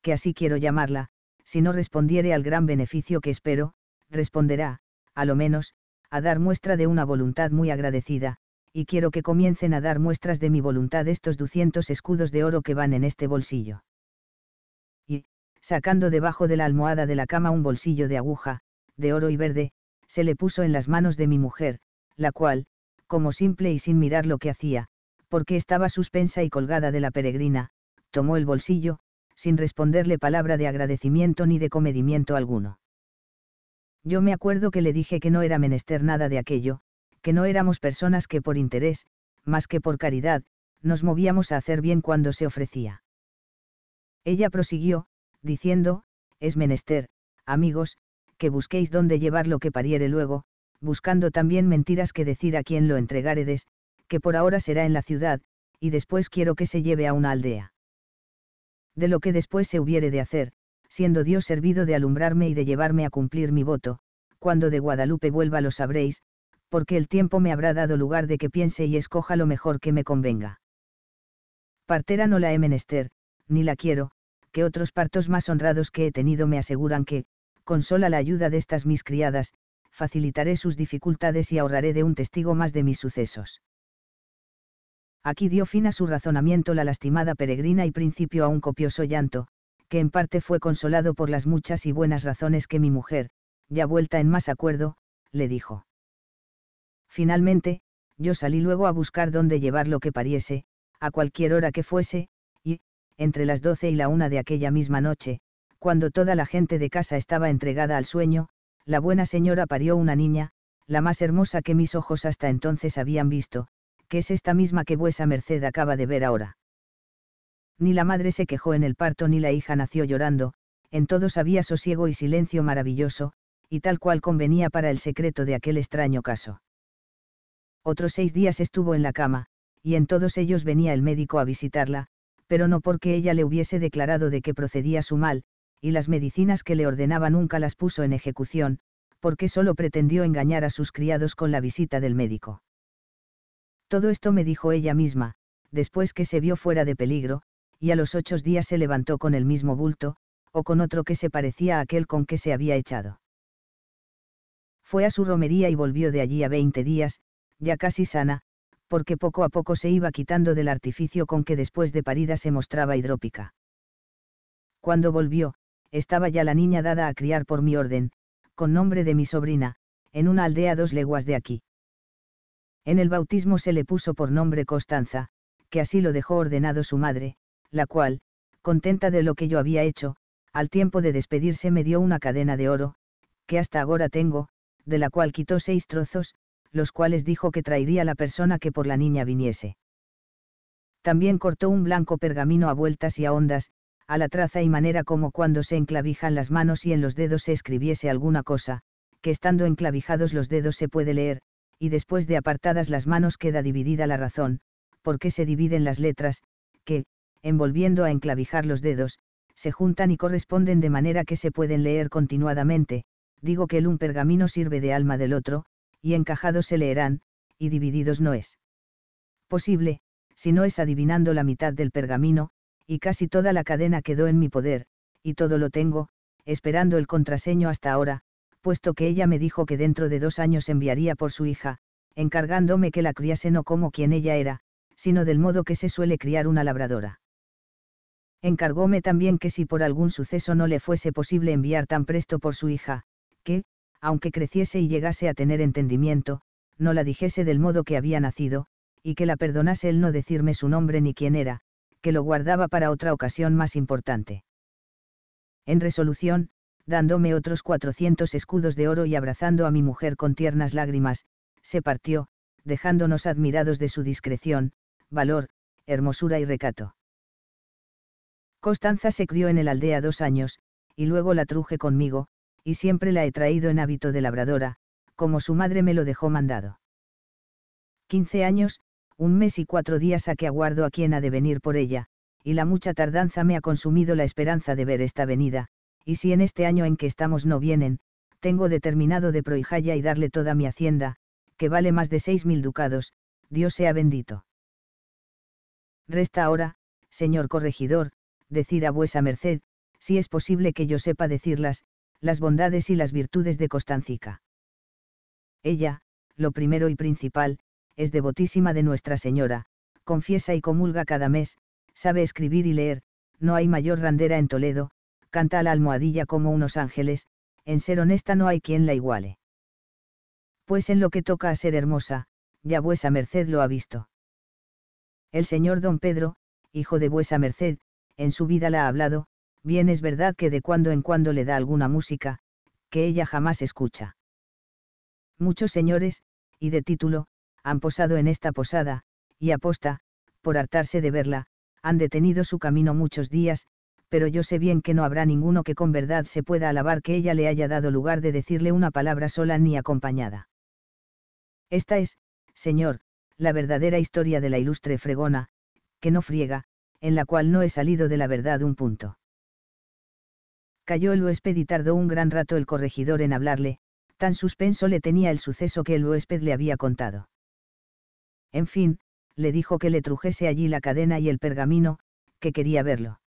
que así quiero llamarla, si no respondiere al gran beneficio que espero, responderá, a lo menos, a dar muestra de una voluntad muy agradecida, y quiero que comiencen a dar muestras de mi voluntad estos 200 escudos de oro que van en este bolsillo sacando debajo de la almohada de la cama un bolsillo de aguja, de oro y verde, se le puso en las manos de mi mujer, la cual, como simple y sin mirar lo que hacía, porque estaba suspensa y colgada de la peregrina, tomó el bolsillo, sin responderle palabra de agradecimiento ni de comedimiento alguno. Yo me acuerdo que le dije que no era menester nada de aquello, que no éramos personas que por interés, más que por caridad, nos movíamos a hacer bien cuando se ofrecía. Ella prosiguió, diciendo, es menester, amigos, que busquéis dónde llevar lo que pariere luego, buscando también mentiras que decir a quien lo entregáredes, que por ahora será en la ciudad, y después quiero que se lleve a una aldea. De lo que después se hubiere de hacer, siendo Dios servido de alumbrarme y de llevarme a cumplir mi voto, cuando de Guadalupe vuelva lo sabréis, porque el tiempo me habrá dado lugar de que piense y escoja lo mejor que me convenga. Partera no la he menester, ni la quiero, que otros partos más honrados que he tenido me aseguran que, con sola la ayuda de estas mis criadas, facilitaré sus dificultades y ahorraré de un testigo más de mis sucesos. Aquí dio fin a su razonamiento la lastimada peregrina y principio a un copioso llanto, que en parte fue consolado por las muchas y buenas razones que mi mujer, ya vuelta en más acuerdo, le dijo. Finalmente, yo salí luego a buscar dónde llevar lo que pariese, a cualquier hora que fuese, entre las doce y la una de aquella misma noche, cuando toda la gente de casa estaba entregada al sueño, la buena señora parió una niña, la más hermosa que mis ojos hasta entonces habían visto, que es esta misma que vuesa merced acaba de ver ahora. Ni la madre se quejó en el parto ni la hija nació llorando, en todos había sosiego y silencio maravilloso, y tal cual convenía para el secreto de aquel extraño caso. Otros seis días estuvo en la cama, y en todos ellos venía el médico a visitarla, pero no porque ella le hubiese declarado de que procedía su mal, y las medicinas que le ordenaba nunca las puso en ejecución, porque solo pretendió engañar a sus criados con la visita del médico. Todo esto me dijo ella misma, después que se vio fuera de peligro, y a los ocho días se levantó con el mismo bulto, o con otro que se parecía a aquel con que se había echado. Fue a su romería y volvió de allí a veinte días, ya casi sana, porque poco a poco se iba quitando del artificio con que después de parida se mostraba hidrópica. Cuando volvió, estaba ya la niña dada a criar por mi orden, con nombre de mi sobrina, en una aldea dos leguas de aquí. En el bautismo se le puso por nombre Constanza, que así lo dejó ordenado su madre, la cual, contenta de lo que yo había hecho, al tiempo de despedirse me dio una cadena de oro, que hasta ahora tengo, de la cual quitó seis trozos, los cuales dijo que traería la persona que por la niña viniese. También cortó un blanco pergamino a vueltas y a ondas, a la traza y manera como cuando se enclavijan las manos y en los dedos se escribiese alguna cosa, que estando enclavijados los dedos se puede leer, y después de apartadas las manos queda dividida la razón, porque se dividen las letras, que, envolviendo a enclavijar los dedos, se juntan y corresponden de manera que se pueden leer continuadamente, digo que el un pergamino sirve de alma del otro, y encajados se leerán, y divididos no es posible, si no es adivinando la mitad del pergamino, y casi toda la cadena quedó en mi poder, y todo lo tengo, esperando el contraseño hasta ahora, puesto que ella me dijo que dentro de dos años enviaría por su hija, encargándome que la criase no como quien ella era, sino del modo que se suele criar una labradora. Encargóme también que si por algún suceso no le fuese posible enviar tan presto por su hija, que, aunque creciese y llegase a tener entendimiento, no la dijese del modo que había nacido, y que la perdonase el no decirme su nombre ni quién era, que lo guardaba para otra ocasión más importante. En resolución, dándome otros cuatrocientos escudos de oro y abrazando a mi mujer con tiernas lágrimas, se partió, dejándonos admirados de su discreción, valor, hermosura y recato. Costanza se crió en el aldea dos años, y luego la truje conmigo, y siempre la he traído en hábito de labradora, como su madre me lo dejó mandado. 15 años, un mes y cuatro días a que aguardo a quien ha de venir por ella, y la mucha tardanza me ha consumido la esperanza de ver esta venida, y si en este año en que estamos no vienen, tengo determinado de prohijalla y darle toda mi hacienda, que vale más de seis mil ducados, Dios sea bendito. Resta ahora, señor corregidor, decir a vuesa merced, si es posible que yo sepa decirlas, las bondades y las virtudes de Costancica. Ella, lo primero y principal, es devotísima de Nuestra Señora, confiesa y comulga cada mes, sabe escribir y leer, no hay mayor randera en Toledo, canta a la almohadilla como unos ángeles, en ser honesta no hay quien la iguale. Pues en lo que toca a ser hermosa, ya vuesa merced lo ha visto. El señor don Pedro, hijo de vuesa merced, en su vida la ha hablado, Bien es verdad que de cuando en cuando le da alguna música, que ella jamás escucha. Muchos señores, y de título, han posado en esta posada, y aposta, por hartarse de verla, han detenido su camino muchos días, pero yo sé bien que no habrá ninguno que con verdad se pueda alabar que ella le haya dado lugar de decirle una palabra sola ni acompañada. Esta es, señor, la verdadera historia de la ilustre fregona, que no friega, en la cual no he salido de la verdad un punto. Cayó el huésped y tardó un gran rato el corregidor en hablarle, tan suspenso le tenía el suceso que el huésped le había contado. En fin, le dijo que le trujese allí la cadena y el pergamino, que quería verlo.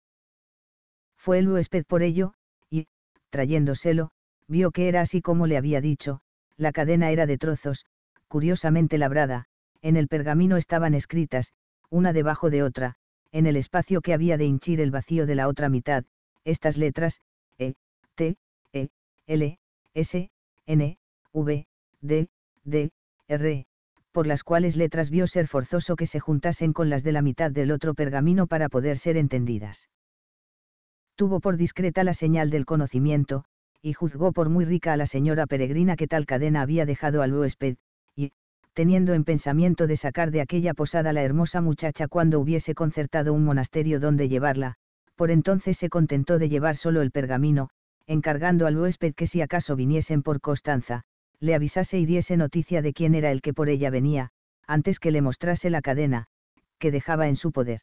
Fue el huésped por ello, y, trayéndoselo, vio que era así como le había dicho, la cadena era de trozos, curiosamente labrada, en el pergamino estaban escritas, una debajo de otra, en el espacio que había de hinchir el vacío de la otra mitad, estas letras, e, T, E, L, S, N, V, D, D, R, por las cuales letras vio ser forzoso que se juntasen con las de la mitad del otro pergamino para poder ser entendidas. Tuvo por discreta la señal del conocimiento, y juzgó por muy rica a la señora peregrina que tal cadena había dejado al huésped, y, teniendo en pensamiento de sacar de aquella posada la hermosa muchacha cuando hubiese concertado un monasterio donde llevarla, por entonces se contentó de llevar solo el pergamino, encargando al huésped que si acaso viniesen por Costanza, le avisase y diese noticia de quién era el que por ella venía, antes que le mostrase la cadena, que dejaba en su poder.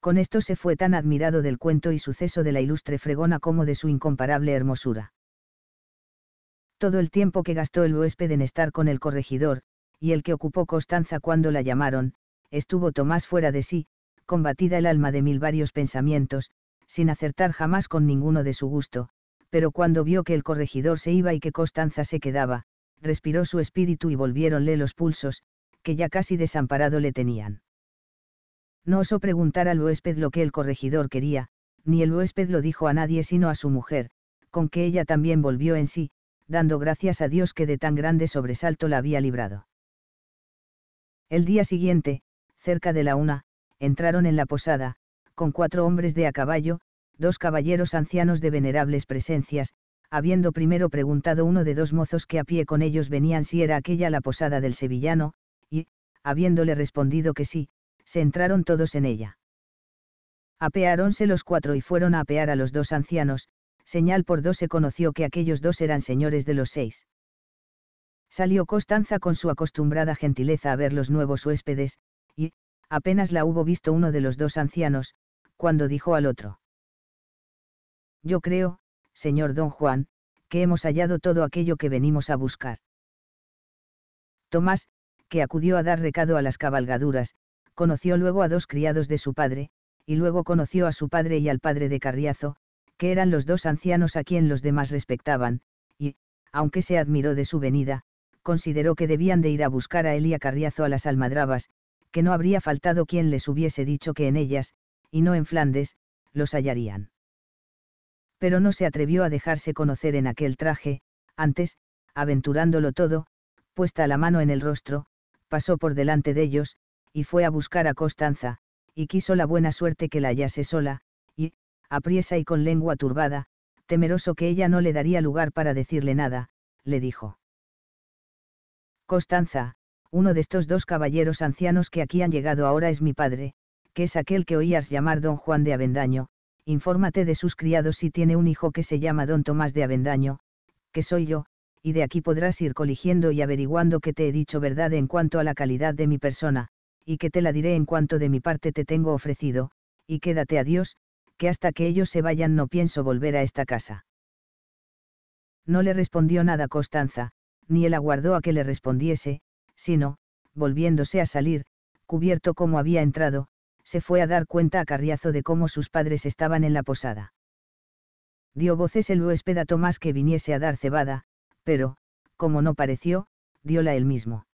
Con esto se fue tan admirado del cuento y suceso de la ilustre fregona como de su incomparable hermosura. Todo el tiempo que gastó el huésped en estar con el corregidor, y el que ocupó Costanza cuando la llamaron, estuvo Tomás fuera de sí, combatida el alma de mil varios pensamientos, sin acertar jamás con ninguno de su gusto, pero cuando vio que el corregidor se iba y que Costanza se quedaba, respiró su espíritu y volviéronle los pulsos, que ya casi desamparado le tenían. No osó preguntar al huésped lo que el corregidor quería, ni el huésped lo dijo a nadie sino a su mujer, con que ella también volvió en sí, dando gracias a Dios que de tan grande sobresalto la había librado. El día siguiente, cerca de la una, entraron en la posada, con cuatro hombres de a caballo, dos caballeros ancianos de venerables presencias, habiendo primero preguntado uno de dos mozos que a pie con ellos venían si era aquella la posada del sevillano, y, habiéndole respondido que sí, se entraron todos en ella. Apeáronse los cuatro y fueron a apear a los dos ancianos, señal por dos se conoció que aquellos dos eran señores de los seis. Salió Costanza con su acostumbrada gentileza a ver los nuevos huéspedes, y, apenas la hubo visto uno de los dos ancianos, cuando dijo al otro. Yo creo, señor don Juan, que hemos hallado todo aquello que venimos a buscar. Tomás, que acudió a dar recado a las cabalgaduras, conoció luego a dos criados de su padre, y luego conoció a su padre y al padre de Carriazo, que eran los dos ancianos a quien los demás respectaban, y, aunque se admiró de su venida, consideró que debían de ir a buscar a él y a Carriazo a las almadrabas, que no habría faltado quien les hubiese dicho que en ellas, y no en Flandes, los hallarían. Pero no se atrevió a dejarse conocer en aquel traje, antes, aventurándolo todo, puesta la mano en el rostro, pasó por delante de ellos, y fue a buscar a Costanza, y quiso la buena suerte que la hallase sola, y, apriesa y con lengua turbada, temeroso que ella no le daría lugar para decirle nada, le dijo. Costanza, uno de estos dos caballeros ancianos que aquí han llegado ahora es mi padre, que es aquel que oías llamar don Juan de Avendaño, infórmate de sus criados si tiene un hijo que se llama don Tomás de Avendaño, que soy yo, y de aquí podrás ir coligiendo y averiguando que te he dicho verdad en cuanto a la calidad de mi persona, y que te la diré en cuanto de mi parte te tengo ofrecido, y quédate a Dios, que hasta que ellos se vayan no pienso volver a esta casa. No le respondió nada Constanza, ni él aguardó a que le respondiese, sino, volviéndose a salir, cubierto como había entrado, se fue a dar cuenta a Carriazo de cómo sus padres estaban en la posada. Dio voces el huésped a Tomás que viniese a dar cebada, pero, como no pareció, diola él mismo.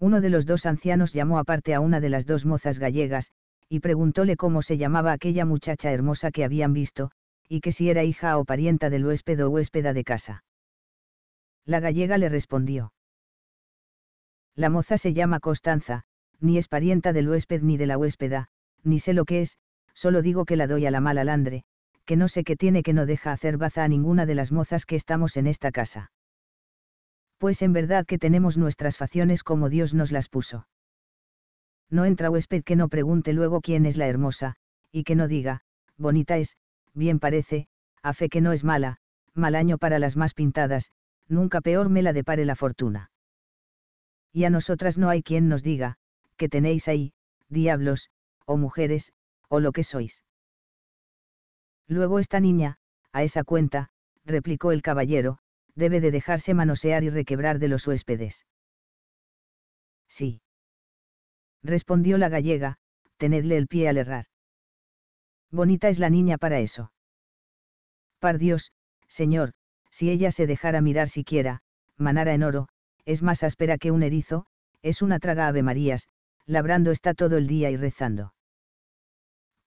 Uno de los dos ancianos llamó aparte a una de las dos mozas gallegas, y preguntóle cómo se llamaba aquella muchacha hermosa que habían visto, y que si era hija o parienta del huésped o huéspeda de casa. La gallega le respondió. La moza se llama Costanza, ni es parienta del huésped ni de la huéspeda, ni sé lo que es, solo digo que la doy a la mala landre, que no sé qué tiene que no deja hacer baza a ninguna de las mozas que estamos en esta casa. Pues en verdad que tenemos nuestras facciones como Dios nos las puso. No entra huésped que no pregunte luego quién es la hermosa, y que no diga, bonita es, bien parece, a fe que no es mala, mal año para las más pintadas, nunca peor me la depare la fortuna y a nosotras no hay quien nos diga, que tenéis ahí, diablos, o mujeres, o lo que sois. Luego esta niña, a esa cuenta, replicó el caballero, debe de dejarse manosear y requebrar de los huéspedes. Sí. Respondió la gallega, tenedle el pie al errar. Bonita es la niña para eso. Par Dios, señor, si ella se dejara mirar siquiera, manara en oro, es más áspera que un erizo, es una traga Ave Marías, labrando está todo el día y rezando.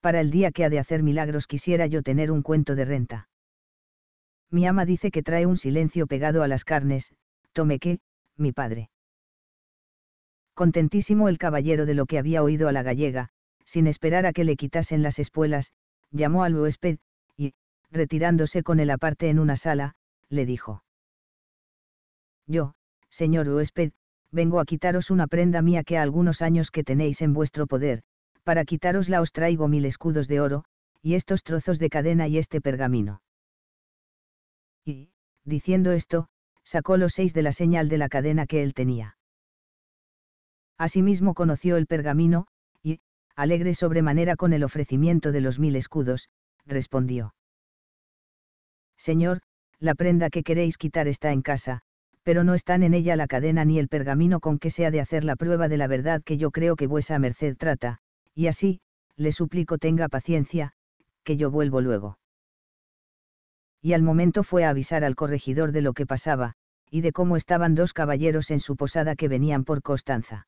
Para el día que ha de hacer milagros quisiera yo tener un cuento de renta. Mi ama dice que trae un silencio pegado a las carnes, tome que, mi padre. Contentísimo el caballero de lo que había oído a la gallega, sin esperar a que le quitasen las espuelas, llamó al huésped, y, retirándose con él aparte en una sala, le dijo. Yo, señor huésped, vengo a quitaros una prenda mía que a algunos años que tenéis en vuestro poder, para quitarosla os traigo mil escudos de oro, y estos trozos de cadena y este pergamino. Y, diciendo esto, sacó los seis de la señal de la cadena que él tenía. Asimismo conoció el pergamino, y, alegre sobremanera con el ofrecimiento de los mil escudos, respondió. Señor, la prenda que queréis quitar está en casa, pero no están en ella la cadena ni el pergamino con que sea de hacer la prueba de la verdad que yo creo que vuesa merced trata, y así, le suplico tenga paciencia, que yo vuelvo luego. Y al momento fue a avisar al corregidor de lo que pasaba, y de cómo estaban dos caballeros en su posada que venían por Costanza.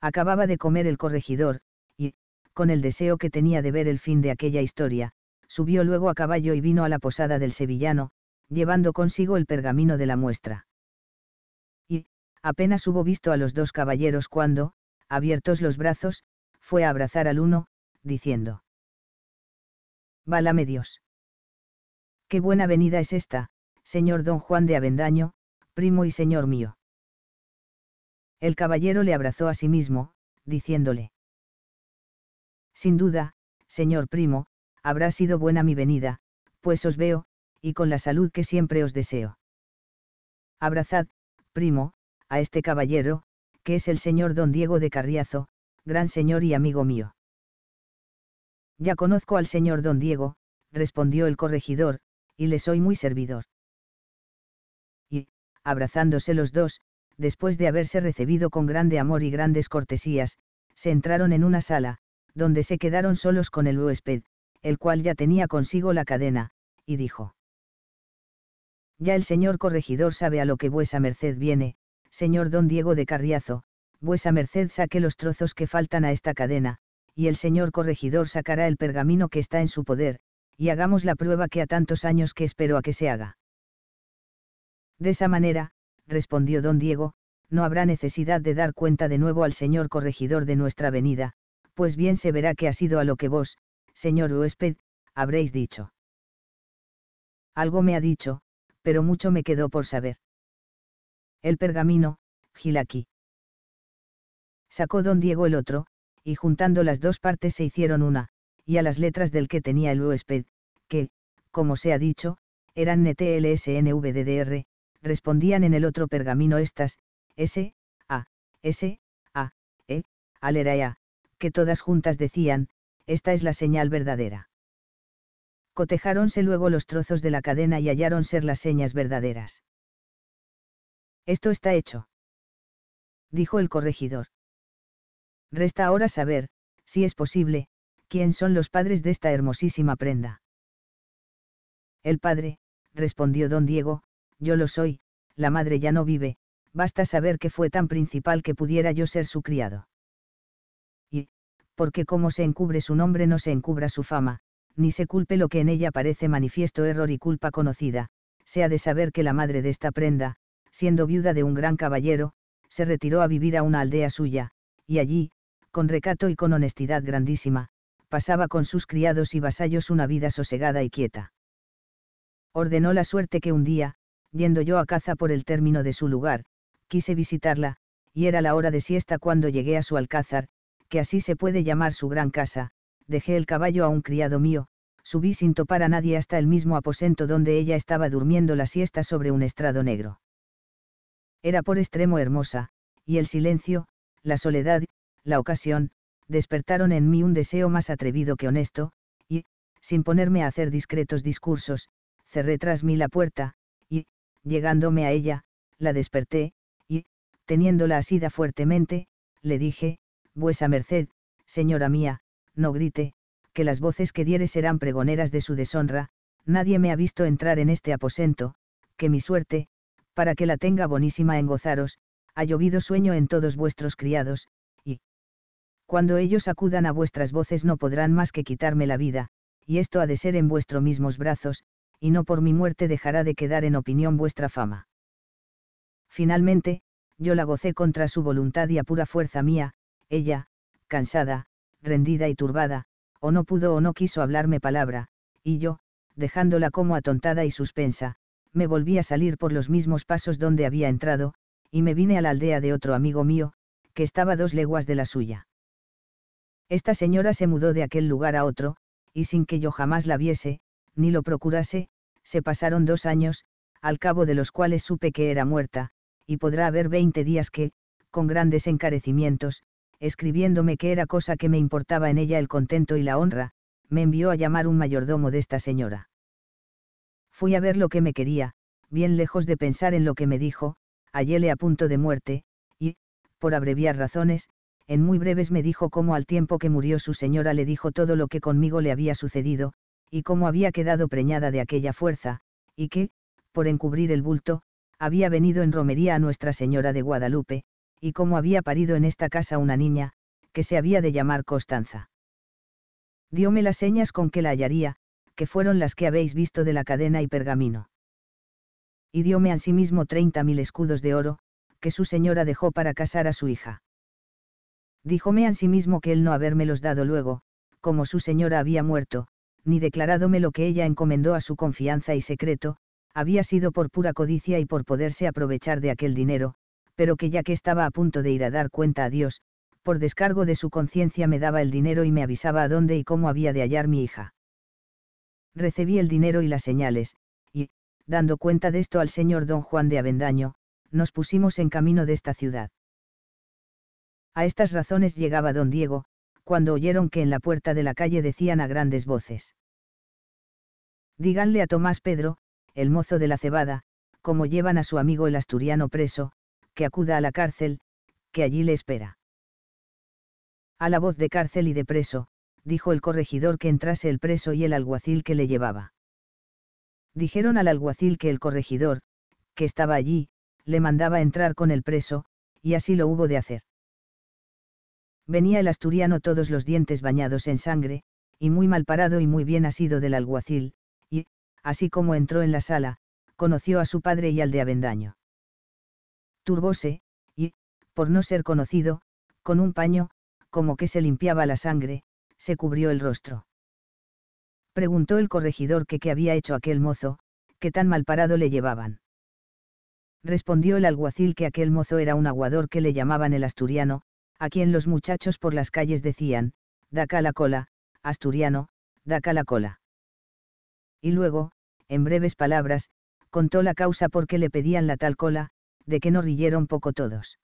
Acababa de comer el corregidor, y, con el deseo que tenía de ver el fin de aquella historia, subió luego a caballo y vino a la posada del sevillano, llevando consigo el pergamino de la muestra. Y, apenas hubo visto a los dos caballeros cuando, abiertos los brazos, fue a abrazar al uno, diciendo. Válame Dios. Qué buena venida es esta, señor don Juan de Avendaño, primo y señor mío. El caballero le abrazó a sí mismo, diciéndole. Sin duda, señor primo, habrá sido buena mi venida, pues os veo, y con la salud que siempre os deseo. Abrazad, primo, a este caballero, que es el señor don Diego de Carriazo, gran señor y amigo mío. Ya conozco al señor don Diego, respondió el corregidor, y le soy muy servidor. Y, abrazándose los dos, después de haberse recibido con grande amor y grandes cortesías, se entraron en una sala, donde se quedaron solos con el huésped, el cual ya tenía consigo la cadena, y dijo. Ya el señor corregidor sabe a lo que vuesa merced viene, señor don Diego de Carriazo, vuesa merced saque los trozos que faltan a esta cadena, y el señor corregidor sacará el pergamino que está en su poder, y hagamos la prueba que a tantos años que espero a que se haga. De esa manera, respondió don Diego, no habrá necesidad de dar cuenta de nuevo al señor corregidor de nuestra venida, pues bien se verá que ha sido a lo que vos, señor huésped, habréis dicho. Algo me ha dicho, pero mucho me quedó por saber. El pergamino, Gilaki. Sacó don Diego el otro, y juntando las dos partes se hicieron una, y a las letras del que tenía el huésped, que, como se ha dicho, eran r, respondían en el otro pergamino estas, S, A, S, A, E, alera e que todas juntas decían, esta es la señal verdadera cotejáronse luego los trozos de la cadena y hallaron ser las señas verdaderas. Esto está hecho. Dijo el corregidor. Resta ahora saber, si es posible, quién son los padres de esta hermosísima prenda. El padre, respondió don Diego, yo lo soy, la madre ya no vive, basta saber que fue tan principal que pudiera yo ser su criado. Y, porque como se encubre su nombre no se encubra su fama, ni se culpe lo que en ella parece manifiesto error y culpa conocida, sea de saber que la madre de esta prenda, siendo viuda de un gran caballero, se retiró a vivir a una aldea suya, y allí, con recato y con honestidad grandísima, pasaba con sus criados y vasallos una vida sosegada y quieta. Ordenó la suerte que un día, yendo yo a caza por el término de su lugar, quise visitarla, y era la hora de siesta cuando llegué a su alcázar, que así se puede llamar su gran casa, dejé el caballo a un criado mío, subí sin topar a nadie hasta el mismo aposento donde ella estaba durmiendo la siesta sobre un estrado negro. Era por extremo hermosa, y el silencio, la soledad, la ocasión, despertaron en mí un deseo más atrevido que honesto, y, sin ponerme a hacer discretos discursos, cerré tras mí la puerta, y, llegándome a ella, la desperté, y, teniéndola asida fuertemente, le dije, Vuesa merced, señora mía, no grite, que las voces que diere serán pregoneras de su deshonra, nadie me ha visto entrar en este aposento, que mi suerte, para que la tenga bonísima en gozaros, ha llovido sueño en todos vuestros criados, y cuando ellos acudan a vuestras voces no podrán más que quitarme la vida, y esto ha de ser en vuestros mismos brazos, y no por mi muerte dejará de quedar en opinión vuestra fama. Finalmente, yo la gocé contra su voluntad y a pura fuerza mía, ella, cansada, rendida y turbada, o no pudo o no quiso hablarme palabra, y yo, dejándola como atontada y suspensa, me volví a salir por los mismos pasos donde había entrado, y me vine a la aldea de otro amigo mío, que estaba dos leguas de la suya. Esta señora se mudó de aquel lugar a otro, y sin que yo jamás la viese, ni lo procurase, se pasaron dos años, al cabo de los cuales supe que era muerta, y podrá haber veinte días que, con grandes encarecimientos, escribiéndome que era cosa que me importaba en ella el contento y la honra, me envió a llamar un mayordomo de esta señora. Fui a ver lo que me quería, bien lejos de pensar en lo que me dijo, halléle a punto de muerte, y, por abreviar razones, en muy breves me dijo cómo al tiempo que murió su señora le dijo todo lo que conmigo le había sucedido, y cómo había quedado preñada de aquella fuerza, y que, por encubrir el bulto, había venido en romería a Nuestra Señora de Guadalupe, y cómo había parido en esta casa una niña, que se había de llamar Costanza. Diome las señas con que la hallaría, que fueron las que habéis visto de la cadena y pergamino. Y diome ansimismo treinta mil escudos de oro, que su señora dejó para casar a su hija. Díjome ansimismo que él no habérmelos dado luego, como su señora había muerto, ni declarándome lo que ella encomendó a su confianza y secreto, había sido por pura codicia y por poderse aprovechar de aquel dinero, pero que ya que estaba a punto de ir a dar cuenta a Dios, por descargo de su conciencia me daba el dinero y me avisaba a dónde y cómo había de hallar mi hija. Recibí el dinero y las señales, y, dando cuenta de esto al señor don Juan de Avendaño, nos pusimos en camino de esta ciudad. A estas razones llegaba don Diego, cuando oyeron que en la puerta de la calle decían a grandes voces. Díganle a Tomás Pedro, el mozo de la cebada, cómo llevan a su amigo el asturiano preso, que acuda a la cárcel, que allí le espera. A la voz de cárcel y de preso, dijo el corregidor que entrase el preso y el alguacil que le llevaba. Dijeron al alguacil que el corregidor, que estaba allí, le mandaba entrar con el preso, y así lo hubo de hacer. Venía el asturiano todos los dientes bañados en sangre, y muy mal parado y muy bien asido del alguacil, y, así como entró en la sala, conoció a su padre y al de Avendaño turbóse, y, por no ser conocido, con un paño, como que se limpiaba la sangre, se cubrió el rostro. Preguntó el corregidor que qué había hecho aquel mozo, que tan mal parado le llevaban. Respondió el alguacil que aquel mozo era un aguador que le llamaban el asturiano, a quien los muchachos por las calles decían, acá la cola, asturiano, daca la cola. Y luego, en breves palabras, contó la causa por qué le pedían la tal cola, de que no rieron poco todos.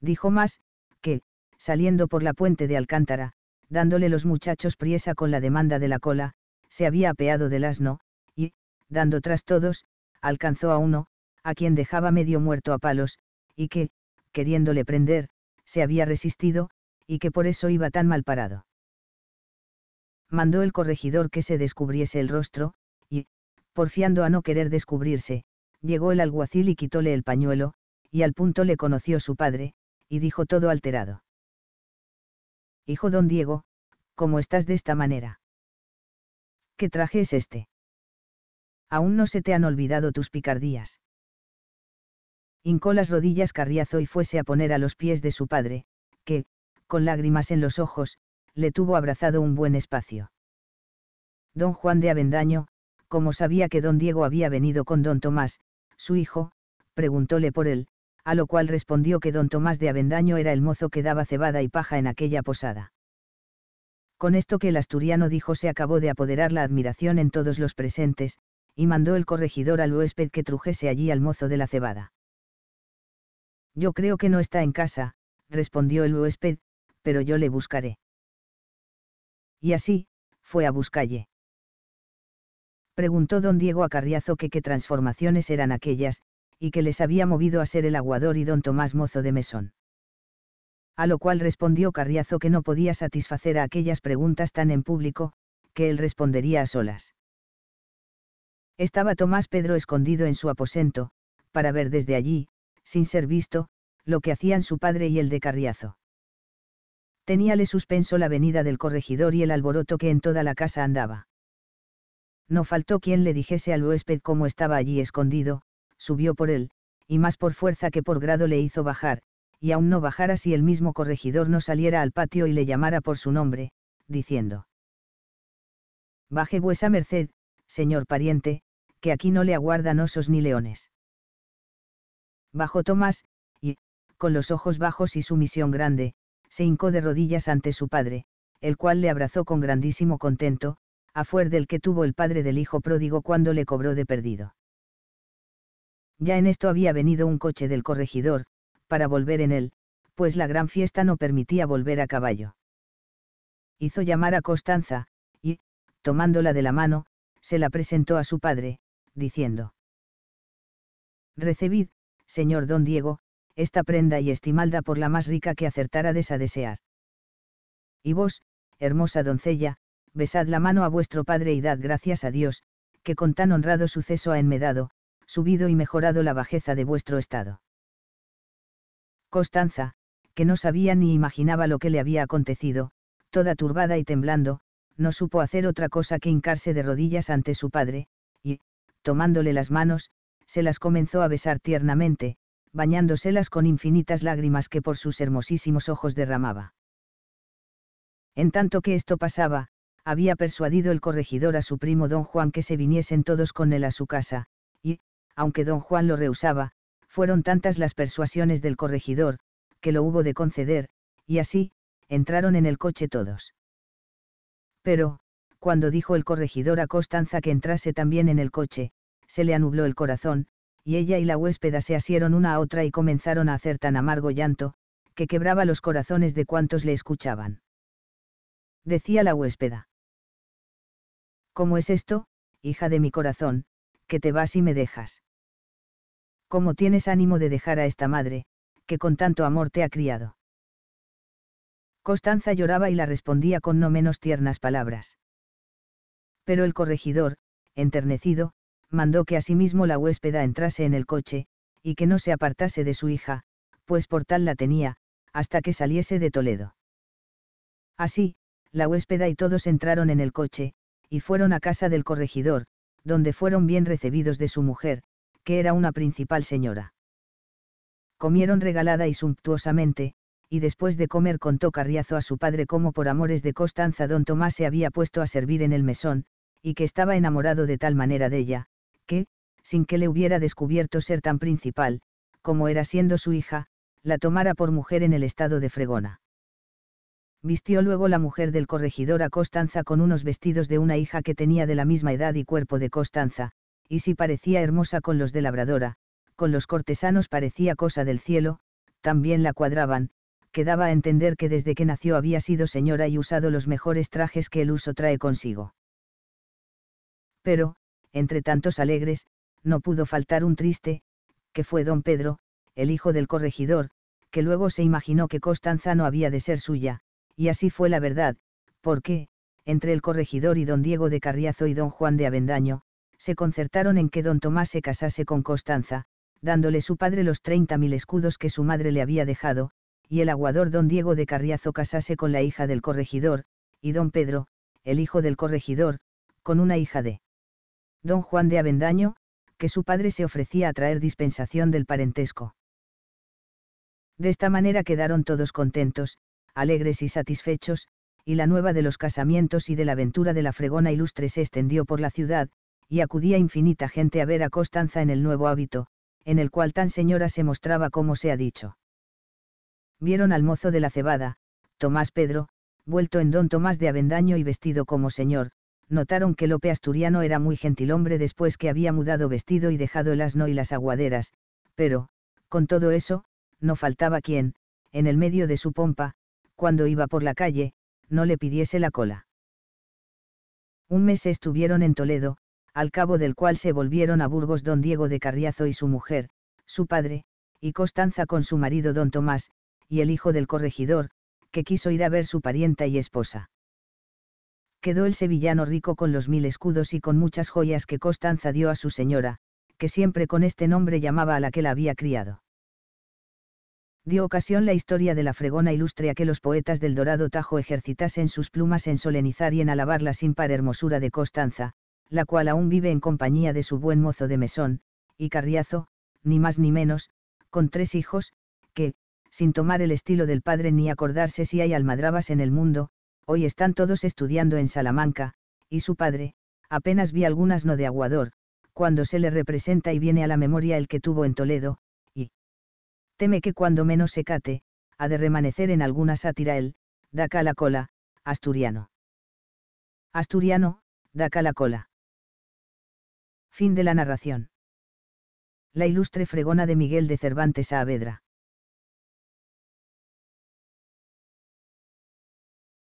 Dijo más, que, saliendo por la puente de Alcántara, dándole los muchachos priesa con la demanda de la cola, se había apeado del asno, y, dando tras todos, alcanzó a uno, a quien dejaba medio muerto a palos, y que, queriéndole prender, se había resistido, y que por eso iba tan mal parado. Mandó el corregidor que se descubriese el rostro, y, porfiando a no querer descubrirse, Llegó el alguacil y quitóle el pañuelo, y al punto le conoció su padre, y dijo todo alterado. Hijo don Diego, ¿cómo estás de esta manera? ¿Qué traje es este? Aún no se te han olvidado tus picardías. Hincó las rodillas Carriazo y fuese a poner a los pies de su padre, que, con lágrimas en los ojos, le tuvo abrazado un buen espacio. Don Juan de Avendaño, como sabía que don Diego había venido con don Tomás, su hijo, preguntóle por él, a lo cual respondió que don Tomás de Avendaño era el mozo que daba cebada y paja en aquella posada. Con esto que el asturiano dijo se acabó de apoderar la admiración en todos los presentes, y mandó el corregidor al huésped que trujese allí al mozo de la cebada. Yo creo que no está en casa, respondió el huésped, pero yo le buscaré. Y así, fue a buscalle preguntó don Diego a Carriazo que qué transformaciones eran aquellas, y que les había movido a ser el aguador y don Tomás mozo de mesón. A lo cual respondió Carriazo que no podía satisfacer a aquellas preguntas tan en público, que él respondería a solas. Estaba Tomás Pedro escondido en su aposento, para ver desde allí, sin ser visto, lo que hacían su padre y el de Carriazo. Teníale suspenso la venida del corregidor y el alboroto que en toda la casa andaba no faltó quien le dijese al huésped cómo estaba allí escondido, subió por él, y más por fuerza que por grado le hizo bajar, y aún no bajara si el mismo corregidor no saliera al patio y le llamara por su nombre, diciendo. Baje vuesa merced, señor pariente, que aquí no le aguardan osos ni leones. Bajó Tomás, y, con los ojos bajos y sumisión grande, se hincó de rodillas ante su padre, el cual le abrazó con grandísimo contento, fuer del que tuvo el padre del hijo pródigo cuando le cobró de perdido. Ya en esto había venido un coche del corregidor, para volver en él, pues la gran fiesta no permitía volver a caballo. Hizo llamar a Costanza, y, tomándola de la mano, se la presentó a su padre, diciendo, Recibid, señor don Diego, esta prenda y estimalda por la más rica que acertara a desear. Y vos, hermosa doncella, besad la mano a vuestro Padre y dad gracias a Dios, que con tan honrado suceso ha enmedado, subido y mejorado la bajeza de vuestro estado. Constanza, que no sabía ni imaginaba lo que le había acontecido, toda turbada y temblando, no supo hacer otra cosa que hincarse de rodillas ante su padre, y, tomándole las manos, se las comenzó a besar tiernamente, bañándoselas con infinitas lágrimas que por sus hermosísimos ojos derramaba. En tanto que esto pasaba, había persuadido el corregidor a su primo don Juan que se viniesen todos con él a su casa, y, aunque don Juan lo rehusaba, fueron tantas las persuasiones del corregidor, que lo hubo de conceder, y así, entraron en el coche todos. Pero, cuando dijo el corregidor a Costanza que entrase también en el coche, se le anubló el corazón, y ella y la huéspeda se asieron una a otra y comenzaron a hacer tan amargo llanto, que quebraba los corazones de cuantos le escuchaban. Decía la huéspeda. ¿Cómo es esto, hija de mi corazón, que te vas y me dejas? ¿Cómo tienes ánimo de dejar a esta madre, que con tanto amor te ha criado? Costanza lloraba y la respondía con no menos tiernas palabras. Pero el corregidor, enternecido, mandó que asimismo la huéspeda entrase en el coche, y que no se apartase de su hija, pues por tal la tenía, hasta que saliese de Toledo. Así, la huéspeda y todos entraron en el coche, y fueron a casa del corregidor, donde fueron bien recibidos de su mujer, que era una principal señora. Comieron regalada y sumptuosamente, y después de comer contó Carriazo a su padre cómo por amores de Costanza don Tomás se había puesto a servir en el mesón, y que estaba enamorado de tal manera de ella, que, sin que le hubiera descubierto ser tan principal, como era siendo su hija, la tomara por mujer en el estado de Fregona vistió luego la mujer del corregidor a Costanza con unos vestidos de una hija que tenía de la misma edad y cuerpo de Costanza, y si parecía hermosa con los de labradora, con los cortesanos parecía cosa del cielo, también la cuadraban, que daba a entender que desde que nació había sido señora y usado los mejores trajes que el uso trae consigo. Pero, entre tantos alegres, no pudo faltar un triste, que fue don Pedro, el hijo del corregidor, que luego se imaginó que Costanza no había de ser suya, y así fue la verdad, porque, entre el corregidor y don Diego de Carriazo y don Juan de Avendaño, se concertaron en que don Tomás se casase con Constanza, dándole su padre los treinta mil escudos que su madre le había dejado, y el aguador don Diego de Carriazo casase con la hija del corregidor, y don Pedro, el hijo del corregidor, con una hija de don Juan de Avendaño, que su padre se ofrecía a traer dispensación del parentesco. De esta manera quedaron todos contentos, alegres y satisfechos, y la nueva de los casamientos y de la aventura de la fregona ilustre se extendió por la ciudad, y acudía infinita gente a ver a Costanza en el nuevo hábito, en el cual tan señora se mostraba como se ha dicho. Vieron al mozo de la cebada, Tomás Pedro, vuelto en don Tomás de Avendaño y vestido como señor, notaron que Lope Asturiano era muy gentilhombre después que había mudado vestido y dejado el asno y las aguaderas, pero, con todo eso, no faltaba quien, en el medio de su pompa, cuando iba por la calle, no le pidiese la cola. Un mes estuvieron en Toledo, al cabo del cual se volvieron a Burgos don Diego de Carriazo y su mujer, su padre, y Constanza con su marido don Tomás, y el hijo del corregidor, que quiso ir a ver su parienta y esposa. Quedó el sevillano rico con los mil escudos y con muchas joyas que Constanza dio a su señora, que siempre con este nombre llamaba a la que la había criado dio ocasión la historia de la fregona ilustre a que los poetas del dorado Tajo ejercitasen sus plumas en solenizar y en alabar la sin par hermosura de Costanza, la cual aún vive en compañía de su buen mozo de mesón, y Carriazo, ni más ni menos, con tres hijos, que, sin tomar el estilo del padre ni acordarse si hay almadrabas en el mundo, hoy están todos estudiando en Salamanca, y su padre, apenas vi algunas no de aguador, cuando se le representa y viene a la memoria el que tuvo en Toledo, teme que cuando menos se cate, ha de remanecer en alguna sátira el, da cala cola, asturiano. Asturiano, da cala cola. Fin de la narración. La ilustre fregona de Miguel de Cervantes Saavedra.